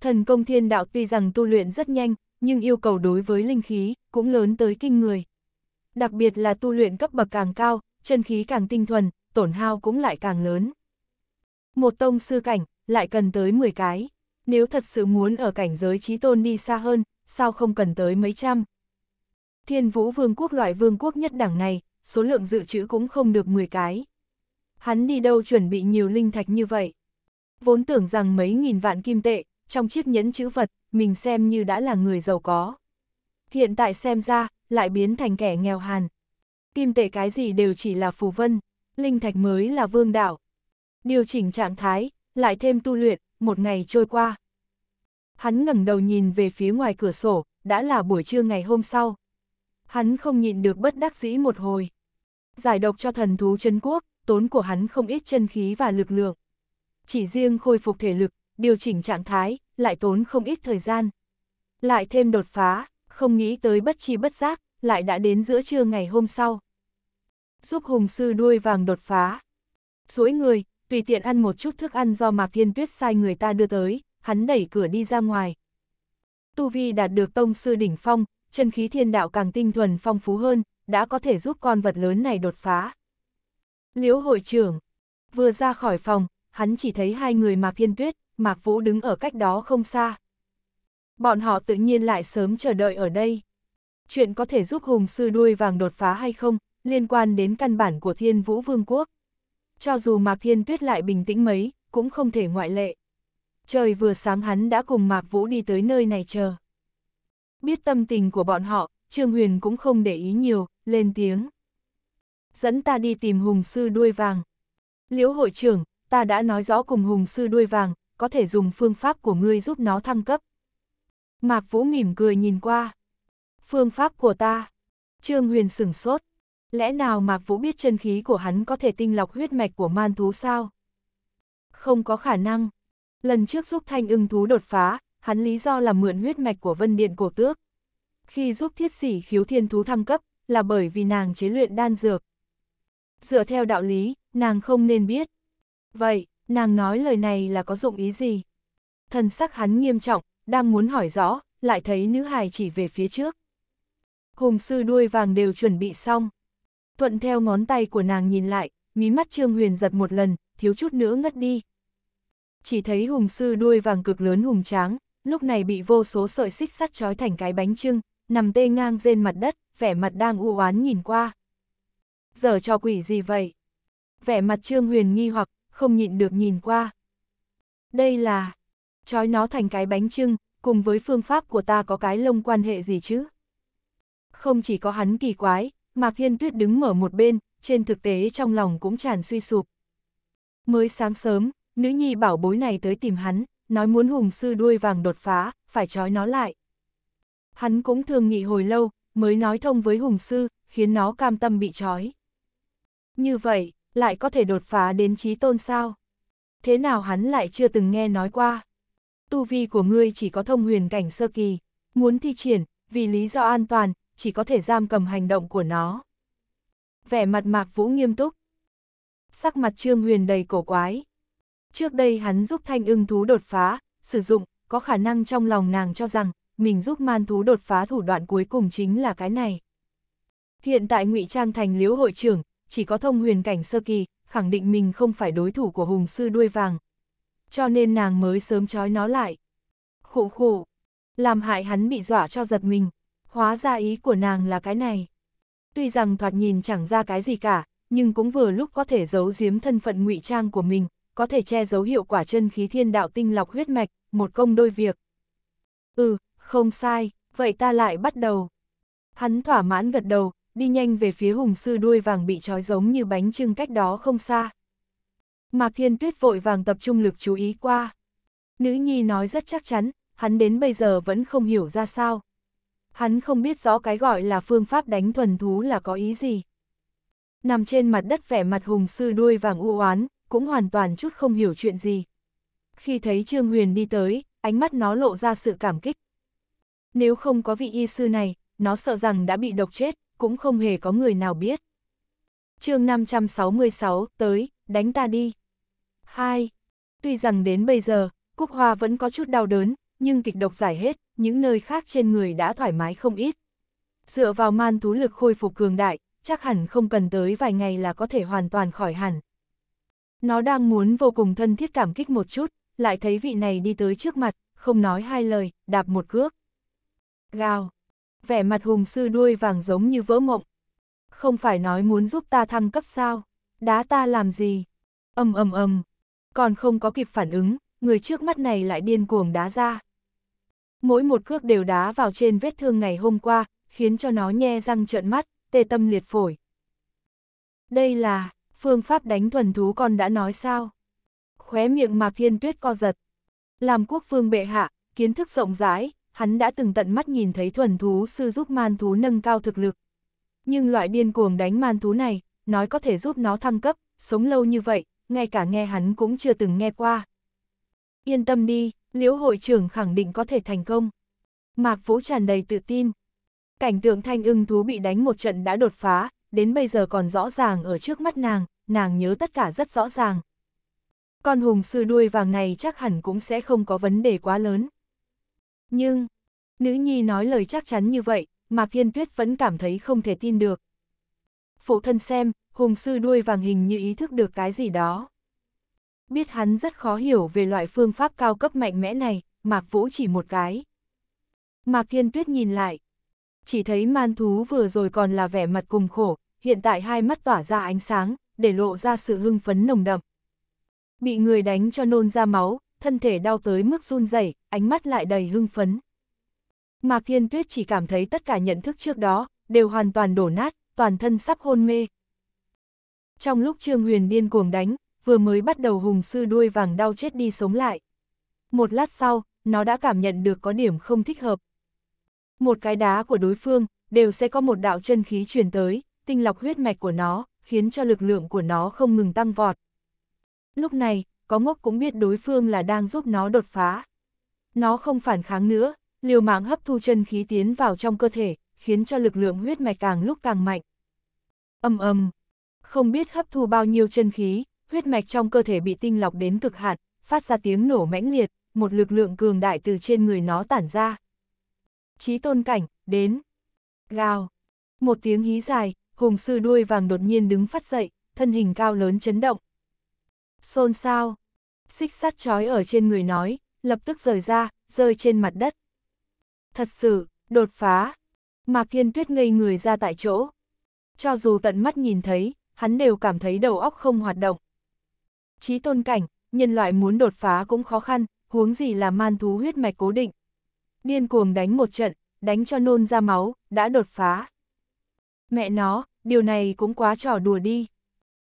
Thần công thiên đạo tuy rằng tu luyện rất nhanh, nhưng yêu cầu đối với linh khí cũng lớn tới kinh người. Đặc biệt là tu luyện cấp bậc càng cao, chân khí càng tinh thuần, tổn hao cũng lại càng lớn. Một tông sư cảnh, lại cần tới 10 cái. Nếu thật sự muốn ở cảnh giới trí tôn đi xa hơn, sao không cần tới mấy trăm? Thiên vũ vương quốc loại vương quốc nhất đẳng này, số lượng dự trữ cũng không được 10 cái. Hắn đi đâu chuẩn bị nhiều linh thạch như vậy? Vốn tưởng rằng mấy nghìn vạn kim tệ, trong chiếc nhẫn chữ vật, mình xem như đã là người giàu có. Hiện tại xem ra, lại biến thành kẻ nghèo hàn. Kim tệ cái gì đều chỉ là phù vân, linh thạch mới là vương đạo. Điều chỉnh trạng thái, lại thêm tu luyện, một ngày trôi qua. Hắn ngẩng đầu nhìn về phía ngoài cửa sổ, đã là buổi trưa ngày hôm sau. Hắn không nhịn được bất đắc dĩ một hồi. Giải độc cho thần thú chân quốc, tốn của hắn không ít chân khí và lực lượng. Chỉ riêng khôi phục thể lực, điều chỉnh trạng thái, lại tốn không ít thời gian. Lại thêm đột phá, không nghĩ tới bất chi bất giác, lại đã đến giữa trưa ngày hôm sau. Giúp Hùng Sư đuôi vàng đột phá. Suối người, tùy tiện ăn một chút thức ăn do Mạc Thiên Tuyết sai người ta đưa tới, hắn đẩy cửa đi ra ngoài. Tu Vi đạt được tông sư đỉnh phong, chân khí thiên đạo càng tinh thuần phong phú hơn, đã có thể giúp con vật lớn này đột phá. Liễu hội trưởng, vừa ra khỏi phòng, hắn chỉ thấy hai người Mạc Thiên Tuyết, Mạc Vũ đứng ở cách đó không xa. Bọn họ tự nhiên lại sớm chờ đợi ở đây. Chuyện có thể giúp Hùng Sư đuôi vàng đột phá hay không, liên quan đến căn bản của Thiên Vũ Vương quốc. Cho dù Mạc Thiên Tuyết lại bình tĩnh mấy, cũng không thể ngoại lệ. Trời vừa sáng hắn đã cùng Mạc Vũ đi tới nơi này chờ. Biết tâm tình của bọn họ, Trương Huyền cũng không để ý nhiều, lên tiếng. Dẫn ta đi tìm Hùng Sư đuôi vàng. Liễu hội trưởng, ta đã nói rõ cùng Hùng Sư đuôi vàng, có thể dùng phương pháp của ngươi giúp nó thăng cấp. Mạc Vũ mỉm cười nhìn qua. Phương pháp của ta. Trương Huyền sửng sốt. Lẽ nào Mạc Vũ biết chân khí của hắn có thể tinh lọc huyết mạch của man thú sao? Không có khả năng. Lần trước giúp thanh ưng thú đột phá, hắn lý do là mượn huyết mạch của vân điện cổ tước. Khi giúp thiết sĩ khiếu thiên thú thăng cấp, là bởi vì nàng chế luyện đan dược. Dựa theo đạo lý, nàng không nên biết. Vậy, nàng nói lời này là có dụng ý gì? Thần sắc hắn nghiêm trọng, đang muốn hỏi rõ, lại thấy nữ hài chỉ về phía trước. Hùng sư đuôi vàng đều chuẩn bị xong. Thuận theo ngón tay của nàng nhìn lại, mí mắt Trương Huyền giật một lần, thiếu chút nữa ngất đi. Chỉ thấy hùng sư đuôi vàng cực lớn hùng tráng, lúc này bị vô số sợi xích sắt trói thành cái bánh trưng, nằm tê ngang trên mặt đất, vẻ mặt đang u oán nhìn qua. Giờ cho quỷ gì vậy? Vẻ mặt Trương Huyền nghi hoặc không nhịn được nhìn qua. Đây là, chói nó thành cái bánh trưng, cùng với phương pháp của ta có cái lông quan hệ gì chứ? Không chỉ có hắn kỳ quái, Mạc Thiên Tuyết đứng mở một bên, trên thực tế trong lòng cũng tràn suy sụp. Mới sáng sớm, nữ nhi bảo bối này tới tìm hắn, nói muốn hùng sư đuôi vàng đột phá, phải chói nó lại. Hắn cũng thường nghị hồi lâu, mới nói thông với hùng sư, khiến nó cam tâm bị chói Như vậy, lại có thể đột phá đến trí tôn sao? Thế nào hắn lại chưa từng nghe nói qua? Tu vi của ngươi chỉ có thông huyền cảnh sơ kỳ, muốn thi triển, vì lý do an toàn, chỉ có thể giam cầm hành động của nó. Vẻ mặt Mạc Vũ nghiêm túc. Sắc mặt Trương Huyền đầy cổ quái. Trước đây hắn giúp thanh ưng thú đột phá, sử dụng, có khả năng trong lòng nàng cho rằng, mình giúp man thú đột phá thủ đoạn cuối cùng chính là cái này. Hiện tại ngụy Trang thành liễu hội trưởng, chỉ có thông huyền cảnh sơ kỳ, khẳng định mình không phải đối thủ của hùng sư đuôi vàng. Cho nên nàng mới sớm trói nó lại. Khụ khụ, làm hại hắn bị dọa cho giật mình, hóa ra ý của nàng là cái này. Tuy rằng thoạt nhìn chẳng ra cái gì cả, nhưng cũng vừa lúc có thể giấu giếm thân phận ngụy trang của mình, có thể che giấu hiệu quả chân khí thiên đạo tinh lọc huyết mạch, một công đôi việc. Ừ, không sai, vậy ta lại bắt đầu. Hắn thỏa mãn gật đầu, đi nhanh về phía hùng sư đuôi vàng bị trói giống như bánh trưng cách đó không xa. Mạc Thiên Tuyết vội vàng tập trung lực chú ý qua. Nữ nhi nói rất chắc chắn, hắn đến bây giờ vẫn không hiểu ra sao. Hắn không biết rõ cái gọi là phương pháp đánh thuần thú là có ý gì. Nằm trên mặt đất vẻ mặt hùng sư đuôi vàng u oán, cũng hoàn toàn chút không hiểu chuyện gì. Khi thấy Trương Huyền đi tới, ánh mắt nó lộ ra sự cảm kích. Nếu không có vị y sư này, nó sợ rằng đã bị độc chết, cũng không hề có người nào biết. chương 566 tới, đánh ta đi. 2. Tuy rằng đến bây giờ, Cúc Hoa vẫn có chút đau đớn, nhưng kịch độc giải hết, những nơi khác trên người đã thoải mái không ít. Dựa vào man thú lực khôi phục cường đại, chắc hẳn không cần tới vài ngày là có thể hoàn toàn khỏi hẳn. Nó đang muốn vô cùng thân thiết cảm kích một chút, lại thấy vị này đi tới trước mặt, không nói hai lời, đạp một cước. Gào vẻ mặt hùng sư đuôi vàng giống như vỡ mộng. Không phải nói muốn giúp ta thăng cấp sao, đá ta làm gì? ầm ầm ầm, còn không có kịp phản ứng, người trước mắt này lại điên cuồng đá ra. Mỗi một cước đều đá vào trên vết thương ngày hôm qua, khiến cho nó nhe răng trợn mắt, tê tâm liệt phổi. Đây là, phương pháp đánh thuần thú con đã nói sao? Khóe miệng Mạc Thiên Tuyết co giật. Làm quốc vương bệ hạ, kiến thức rộng rãi, hắn đã từng tận mắt nhìn thấy thuần thú sư giúp man thú nâng cao thực lực. Nhưng loại điên cuồng đánh man thú này, nói có thể giúp nó thăng cấp, sống lâu như vậy, ngay cả nghe hắn cũng chưa từng nghe qua. Yên tâm đi, liễu hội trưởng khẳng định có thể thành công. Mạc Vũ tràn đầy tự tin. Cảnh tượng thanh ưng thú bị đánh một trận đã đột phá, đến bây giờ còn rõ ràng ở trước mắt nàng, nàng nhớ tất cả rất rõ ràng. Con hùng sư đuôi vàng này chắc hẳn cũng sẽ không có vấn đề quá lớn. Nhưng, nữ nhi nói lời chắc chắn như vậy, mà Kiên Tuyết vẫn cảm thấy không thể tin được. Phụ thân xem, hùng sư đuôi vàng hình như ý thức được cái gì đó. Biết hắn rất khó hiểu về loại phương pháp cao cấp mạnh mẽ này, Mạc Vũ chỉ một cái. Mạc Kiên Tuyết nhìn lại. Chỉ thấy man thú vừa rồi còn là vẻ mặt cùng khổ, hiện tại hai mắt tỏa ra ánh sáng, để lộ ra sự hưng phấn nồng đậm. Bị người đánh cho nôn ra máu, thân thể đau tới mức run rẩy, ánh mắt lại đầy hưng phấn. Mạc Thiên Tuyết chỉ cảm thấy tất cả nhận thức trước đó, đều hoàn toàn đổ nát, toàn thân sắp hôn mê. Trong lúc Trương Huyền điên cuồng đánh, vừa mới bắt đầu hùng sư đuôi vàng đau chết đi sống lại. Một lát sau, nó đã cảm nhận được có điểm không thích hợp. Một cái đá của đối phương, đều sẽ có một đạo chân khí truyền tới, tinh lọc huyết mạch của nó, khiến cho lực lượng của nó không ngừng tăng vọt. Lúc này, có ngốc cũng biết đối phương là đang giúp nó đột phá. Nó không phản kháng nữa, liều mạng hấp thu chân khí tiến vào trong cơ thể, khiến cho lực lượng huyết mạch càng lúc càng mạnh. Âm âm, không biết hấp thu bao nhiêu chân khí, huyết mạch trong cơ thể bị tinh lọc đến cực hạn, phát ra tiếng nổ mãnh liệt, một lực lượng cường đại từ trên người nó tản ra. Chí tôn cảnh, đến. Gào. Một tiếng hí dài, hùng sư đuôi vàng đột nhiên đứng phát dậy, thân hình cao lớn chấn động. Xôn xao xích sắt trói ở trên người nói, lập tức rời ra, rơi trên mặt đất. Thật sự, đột phá. Mạc Thiên Tuyết ngây người ra tại chỗ. Cho dù tận mắt nhìn thấy, hắn đều cảm thấy đầu óc không hoạt động. Chí tôn cảnh, nhân loại muốn đột phá cũng khó khăn, huống gì là man thú huyết mạch cố định. Điên cuồng đánh một trận, đánh cho nôn ra máu, đã đột phá. Mẹ nó, điều này cũng quá trò đùa đi.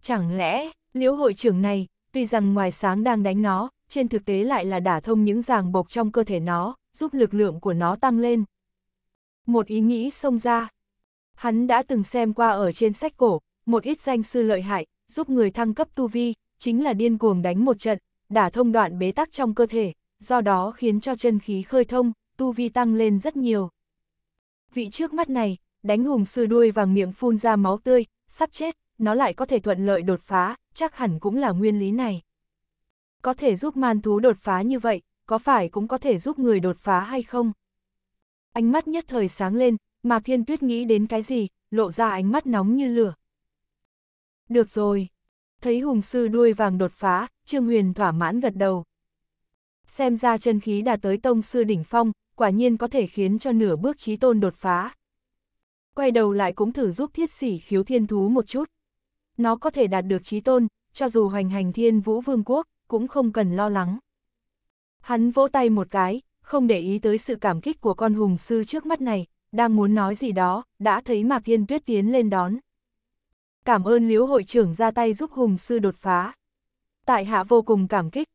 Chẳng lẽ, liễu hội trưởng này, tuy rằng ngoài sáng đang đánh nó, trên thực tế lại là đả thông những ràng bộc trong cơ thể nó, giúp lực lượng của nó tăng lên. Một ý nghĩ xông ra. Hắn đã từng xem qua ở trên sách cổ, một ít danh sư lợi hại, giúp người thăng cấp tu vi, chính là điên cuồng đánh một trận, đả thông đoạn bế tắc trong cơ thể, do đó khiến cho chân khí khơi thông, tu vi tăng lên rất nhiều. Vị trước mắt này, đánh hùng sư đuôi vàng miệng phun ra máu tươi, sắp chết, nó lại có thể thuận lợi đột phá, chắc hẳn cũng là nguyên lý này. Có thể giúp man thú đột phá như vậy, có phải cũng có thể giúp người đột phá hay không? Ánh mắt nhất thời sáng lên, Mạc Thiên Tuyết nghĩ đến cái gì, lộ ra ánh mắt nóng như lửa. Được rồi. Thấy hùng sư đuôi vàng đột phá, Trương Huyền thỏa mãn gật đầu. Xem ra chân khí đã tới tông sư đỉnh phong, quả nhiên có thể khiến cho nửa bước trí tôn đột phá. Quay đầu lại cũng thử giúp thiết sỉ khiếu thiên thú một chút nó có thể đạt được trí tôn, cho dù hoành hành thiên vũ vương quốc, cũng không cần lo lắng. Hắn vỗ tay một cái, không để ý tới sự cảm kích của con hùng sư trước mắt này, đang muốn nói gì đó, đã thấy Mạc Thiên Tuyết tiến lên đón. Cảm ơn liễu hội trưởng ra tay giúp hùng sư đột phá. Tại hạ vô cùng cảm kích.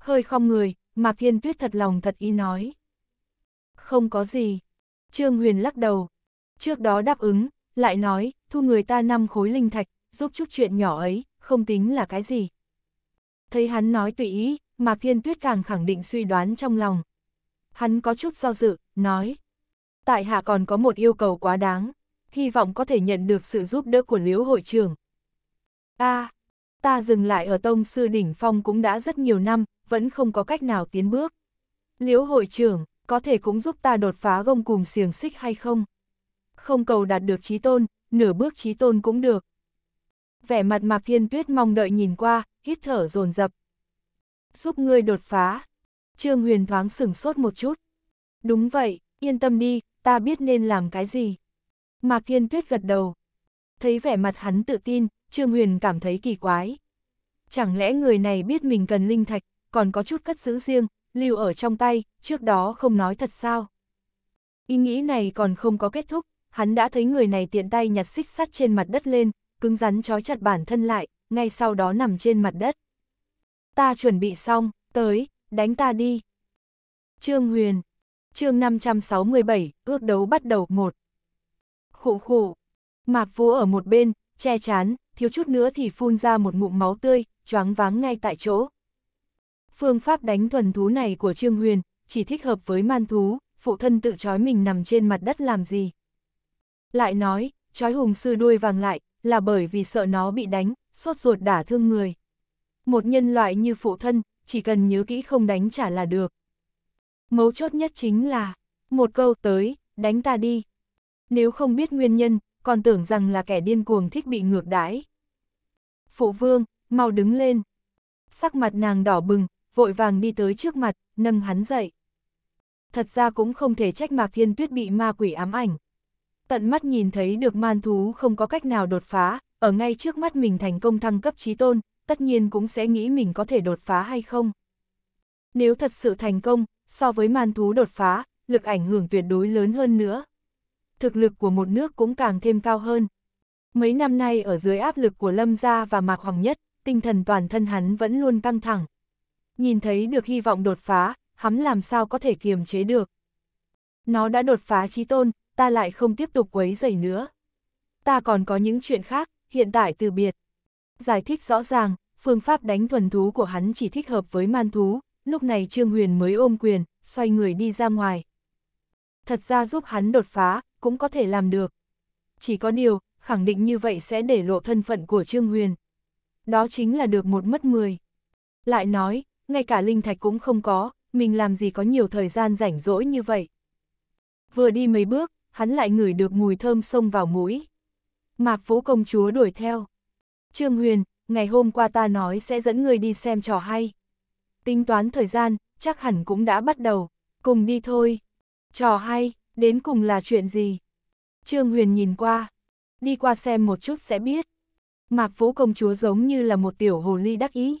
Hơi không người, Mạc Thiên Tuyết thật lòng thật ý nói. Không có gì. Trương Huyền lắc đầu. Trước đó đáp ứng, lại nói, thu người ta năm khối linh thạch, giúp chút chuyện nhỏ ấy, không tính là cái gì. Thấy hắn nói tùy ý, Mạc Thiên Tuyết càng khẳng định suy đoán trong lòng. Hắn có chút do dự, nói. Tại hạ còn có một yêu cầu quá đáng, hy vọng có thể nhận được sự giúp đỡ của liễu hội trưởng. a à, ta dừng lại ở tông sư đỉnh phong cũng đã rất nhiều năm, vẫn không có cách nào tiến bước. Liễu hội trưởng, có thể cũng giúp ta đột phá gông cùng xiềng xích hay không? Không cầu đạt được trí tôn, nửa bước trí tôn cũng được, vẻ mặt Mạc Thiên Tuyết mong đợi nhìn qua, hít thở dồn dập. Giúp ngươi đột phá. Trương Huyền thoáng sửng sốt một chút. Đúng vậy, yên tâm đi, ta biết nên làm cái gì. Mạc Thiên Tuyết gật đầu. Thấy vẻ mặt hắn tự tin, Trương Huyền cảm thấy kỳ quái. Chẳng lẽ người này biết mình cần linh thạch, còn có chút cất giữ riêng, lưu ở trong tay, trước đó không nói thật sao? Ý nghĩ này còn không có kết thúc, hắn đã thấy người này tiện tay nhặt xích sắt trên mặt đất lên, cứng rắn trói chặt bản thân lại, ngay sau đó nằm trên mặt đất. Ta chuẩn bị xong, tới, đánh ta đi. Trương Huyền, chương 567, ước đấu bắt đầu một. Khụ khụ, Mạc Vũ ở một bên, che chán, thiếu chút nữa thì phun ra một ngụm máu tươi, choáng váng ngay tại chỗ. Phương pháp đánh thuần thú này của Trương Huyền, chỉ thích hợp với man thú, phụ thân tự trói mình nằm trên mặt đất làm gì. Lại nói, trói hùng sư đuôi vàng lại, là bởi vì sợ nó bị đánh, sốt ruột đả thương người. Một nhân loại như phụ thân, chỉ cần nhớ kỹ không đánh trả là được. Mấu chốt nhất chính là, một câu tới, đánh ta đi. Nếu không biết nguyên nhân, còn tưởng rằng là kẻ điên cuồng thích bị ngược đãi. Phụ vương, mau đứng lên. Sắc mặt nàng đỏ bừng, vội vàng đi tới trước mặt, nâng hắn dậy. Thật ra cũng không thể trách Mạc Thiên Tuyết bị ma quỷ ám ảnh tận mắt nhìn thấy được man thú không có cách nào đột phá, ở ngay trước mắt mình thành công thăng cấp trí tôn, tất nhiên cũng sẽ nghĩ mình có thể đột phá hay không. Nếu thật sự thành công, so với man thú đột phá, lực ảnh hưởng tuyệt đối lớn hơn nữa. Thực lực của một nước cũng càng thêm cao hơn. Mấy năm nay ở dưới áp lực của Lâm Gia và Mạc Hoàng Nhất, tinh thần toàn thân hắn vẫn luôn căng thẳng. Nhìn thấy được hy vọng đột phá, hắn làm sao có thể kiềm chế được. Nó đã đột phá trí tôn, ta lại không tiếp tục quấy dày nữa. Ta còn có những chuyện khác, hiện tại từ biệt. Giải thích rõ ràng, phương pháp đánh thuần thú của hắn chỉ thích hợp với man thú, lúc này Trương Huyền mới ôm quyền, xoay người đi ra ngoài. Thật ra giúp hắn đột phá, cũng có thể làm được. Chỉ có điều, khẳng định như vậy sẽ để lộ thân phận của Trương Huyền. Đó chính là được một mất mười. Lại nói, ngay cả linh thạch cũng không có, mình làm gì có nhiều thời gian rảnh rỗi như vậy. Vừa đi mấy bước, hắn lại ngửi được mùi thơm xông vào mũi. Mạc phú công chúa đuổi theo. Trương Huyền, ngày hôm qua ta nói sẽ dẫn người đi xem trò hay. Tính toán thời gian, chắc hẳn cũng đã bắt đầu, cùng đi thôi. Trò hay, đến cùng là chuyện gì? Trương Huyền nhìn qua, đi qua xem một chút sẽ biết. Mạc phú công chúa giống như là một tiểu hồ ly đắc ý.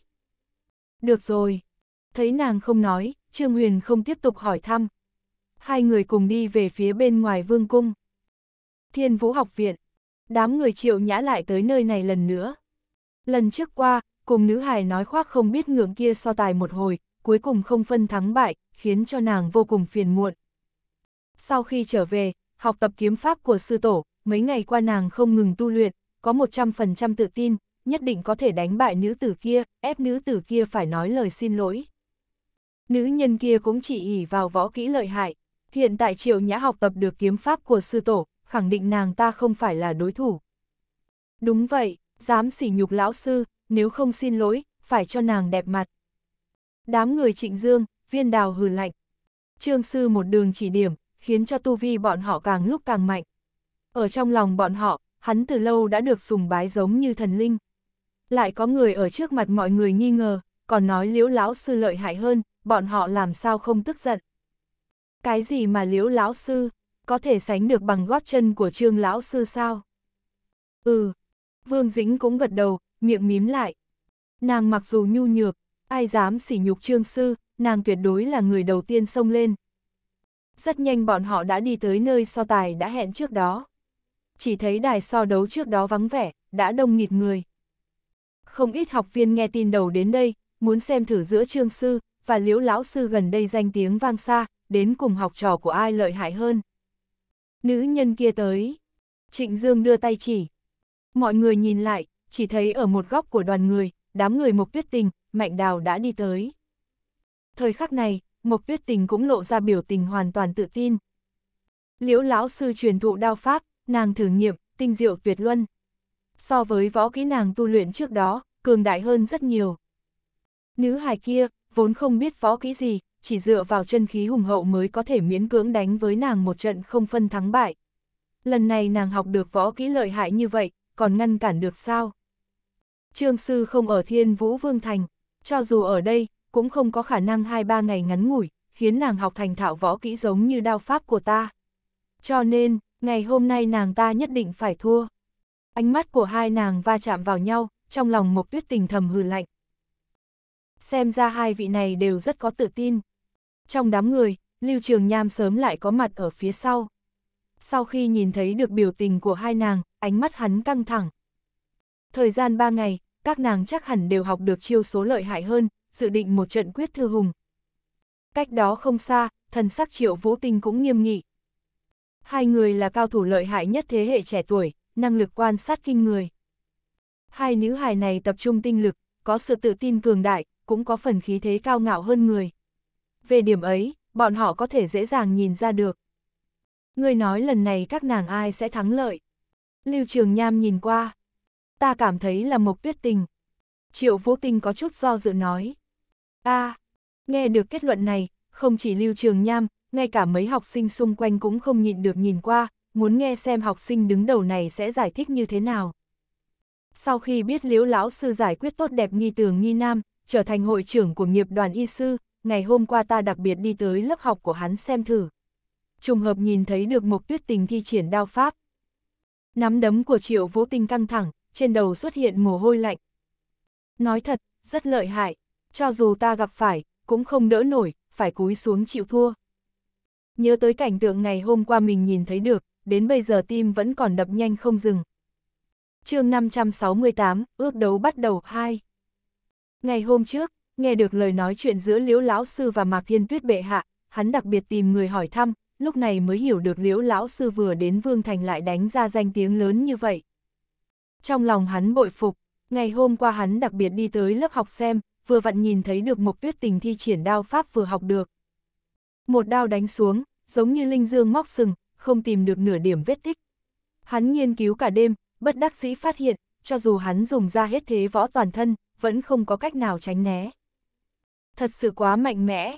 Được rồi, thấy nàng không nói, Trương Huyền không tiếp tục hỏi thăm, hai người cùng đi về phía bên ngoài vương cung. Thiên Vũ học viện, đám người triệu nhã lại tới nơi này lần nữa. Lần trước qua, cùng nữ hài nói khoác không biết ngưỡng kia so tài một hồi, cuối cùng không phân thắng bại, khiến cho nàng vô cùng phiền muộn. Sau khi trở về, học tập kiếm pháp của sư tổ, mấy ngày qua nàng không ngừng tu luyện, có 100% tự tin, nhất định có thể đánh bại nữ tử kia, ép nữ tử kia phải nói lời xin lỗi. Nữ nhân kia cũng chỉ ỉ vào võ kỹ lợi hại, Hiện tại Triệu Nhã học tập được kiếm pháp của sư tổ, khẳng định nàng ta không phải là đối thủ. Đúng vậy, dám sỉ nhục lão sư, nếu không xin lỗi, phải cho nàng đẹp mặt. Đám người trịnh dương, viên đào hừ lạnh. Trương sư một đường chỉ điểm, khiến cho tu vi bọn họ càng lúc càng mạnh. Ở trong lòng bọn họ, hắn từ lâu đã được sùng bái giống như thần linh. Lại có người ở trước mặt mọi người nghi ngờ, còn nói liễu lão sư lợi hại hơn, bọn họ làm sao không tức giận. Cái gì mà liễu lão sư, có thể sánh được bằng gót chân của trương lão sư sao? Ừ, Vương Dĩnh cũng gật đầu, miệng mím lại. Nàng mặc dù nhu nhược, ai dám sỉ nhục trương sư, nàng tuyệt đối là người đầu tiên xông lên. Rất nhanh bọn họ đã đi tới nơi so tài đã hẹn trước đó. Chỉ thấy đài so đấu trước đó vắng vẻ, đã đông nghịt người. Không ít học viên nghe tin đầu đến đây, muốn xem thử giữa trương sư và liễu lão sư gần đây danh tiếng vang xa, đến cùng học trò của ai lợi hại hơn. Nữ nhân kia tới. Trịnh Dương đưa tay chỉ. Mọi người nhìn lại, chỉ thấy ở một góc của đoàn người, đám người Mộc Tuyết Tình, Mạnh Đào đã đi tới. Thời khắc này, Mộc Tuyết Tình cũng lộ ra biểu tình hoàn toàn tự tin. Liễu lão sư truyền thụ đao pháp, nàng thử nghiệm, tinh diệu tuyệt luân. So với võ kỹ nàng tu luyện trước đó, cường đại hơn rất nhiều. Nữ hài kia, vốn không biết võ kỹ gì, chỉ dựa vào chân khí hùng hậu mới có thể miễn cưỡng đánh với nàng một trận không phân thắng bại. Lần này nàng học được võ kỹ lợi hại như vậy, còn ngăn cản được sao? Trương sư không ở thiên vũ vương thành, cho dù ở đây, cũng không có khả năng 2-3 ngày ngắn ngủi, khiến nàng học thành thạo võ kỹ giống như đao pháp của ta. Cho nên, ngày hôm nay nàng ta nhất định phải thua. Ánh mắt của hai nàng va chạm vào nhau, trong lòng Mộc Tuyết Tình thầm hừ lạnh. Xem ra hai vị này đều rất có tự tin. Trong đám người, Lưu Trường Nham sớm lại có mặt ở phía sau. Sau khi nhìn thấy được biểu tình của hai nàng, ánh mắt hắn căng thẳng. Thời gian ba ngày, các nàng chắc hẳn đều học được chiêu số lợi hại hơn, dự định một trận quyết thư hùng. Cách đó không xa, thần sắc triệu vũ tinh cũng nghiêm nghị. Hai người là cao thủ lợi hại nhất thế hệ trẻ tuổi, năng lực quan sát kinh người. Hai nữ hài này tập trung tinh lực, có sự tự tin cường đại, cũng có phần khí thế cao ngạo hơn người về điểm ấy, bọn họ có thể dễ dàng nhìn ra được. Người nói lần này các nàng ai sẽ thắng lợi? Lưu Trường Nham nhìn qua. Ta cảm thấy là Mộc Tuyết Tình. Triệu Vũ Tinh có chút do dự nói. a à, nghe được kết luận này, không chỉ Lưu Trường Nham, ngay cả mấy học sinh xung quanh cũng không nhịn được nhìn qua, muốn nghe xem học sinh đứng đầu này sẽ giải thích như thế nào. Sau khi biết Liễu Lão Sư giải quyết tốt đẹp nghi tường nghi nam, trở thành hội trưởng của nghiệp đoàn y sư, ngày hôm qua ta đặc biệt đi tới lớp học của hắn xem thử. Trùng hợp nhìn thấy được Mộc Tuyết Tình thi triển đao pháp. Nắm đấm của Triệu Vũ Tinh căng thẳng, trên đầu xuất hiện mồ hôi lạnh. Nói thật, rất lợi hại, cho dù ta gặp phải, cũng không đỡ nổi, phải cúi xuống chịu thua. Nhớ tới cảnh tượng ngày hôm qua mình nhìn thấy được, đến bây giờ tim vẫn còn đập nhanh không dừng. chương 568, ước đấu bắt đầu 2. Ngày hôm trước, nghe được lời nói chuyện giữa Liễu Lão Sư và Mạc Thiên Tuyết bệ hạ, hắn đặc biệt tìm người hỏi thăm, lúc này mới hiểu được Liễu Lão Sư vừa đến Vương Thành lại đánh ra danh tiếng lớn như vậy. Trong lòng hắn bội phục, ngày hôm qua hắn đặc biệt đi tới lớp học xem, vừa vặn nhìn thấy được Mộc Tuyết Tình thi triển đao pháp vừa học được. Một đao đánh xuống, giống như linh dương móc sừng, không tìm được nửa điểm vết tích. Hắn nghiên cứu cả đêm, bất đắc sĩ phát hiện, cho dù hắn dùng ra hết thế võ toàn thân, vẫn không có cách nào tránh né thật sự quá mạnh mẽ.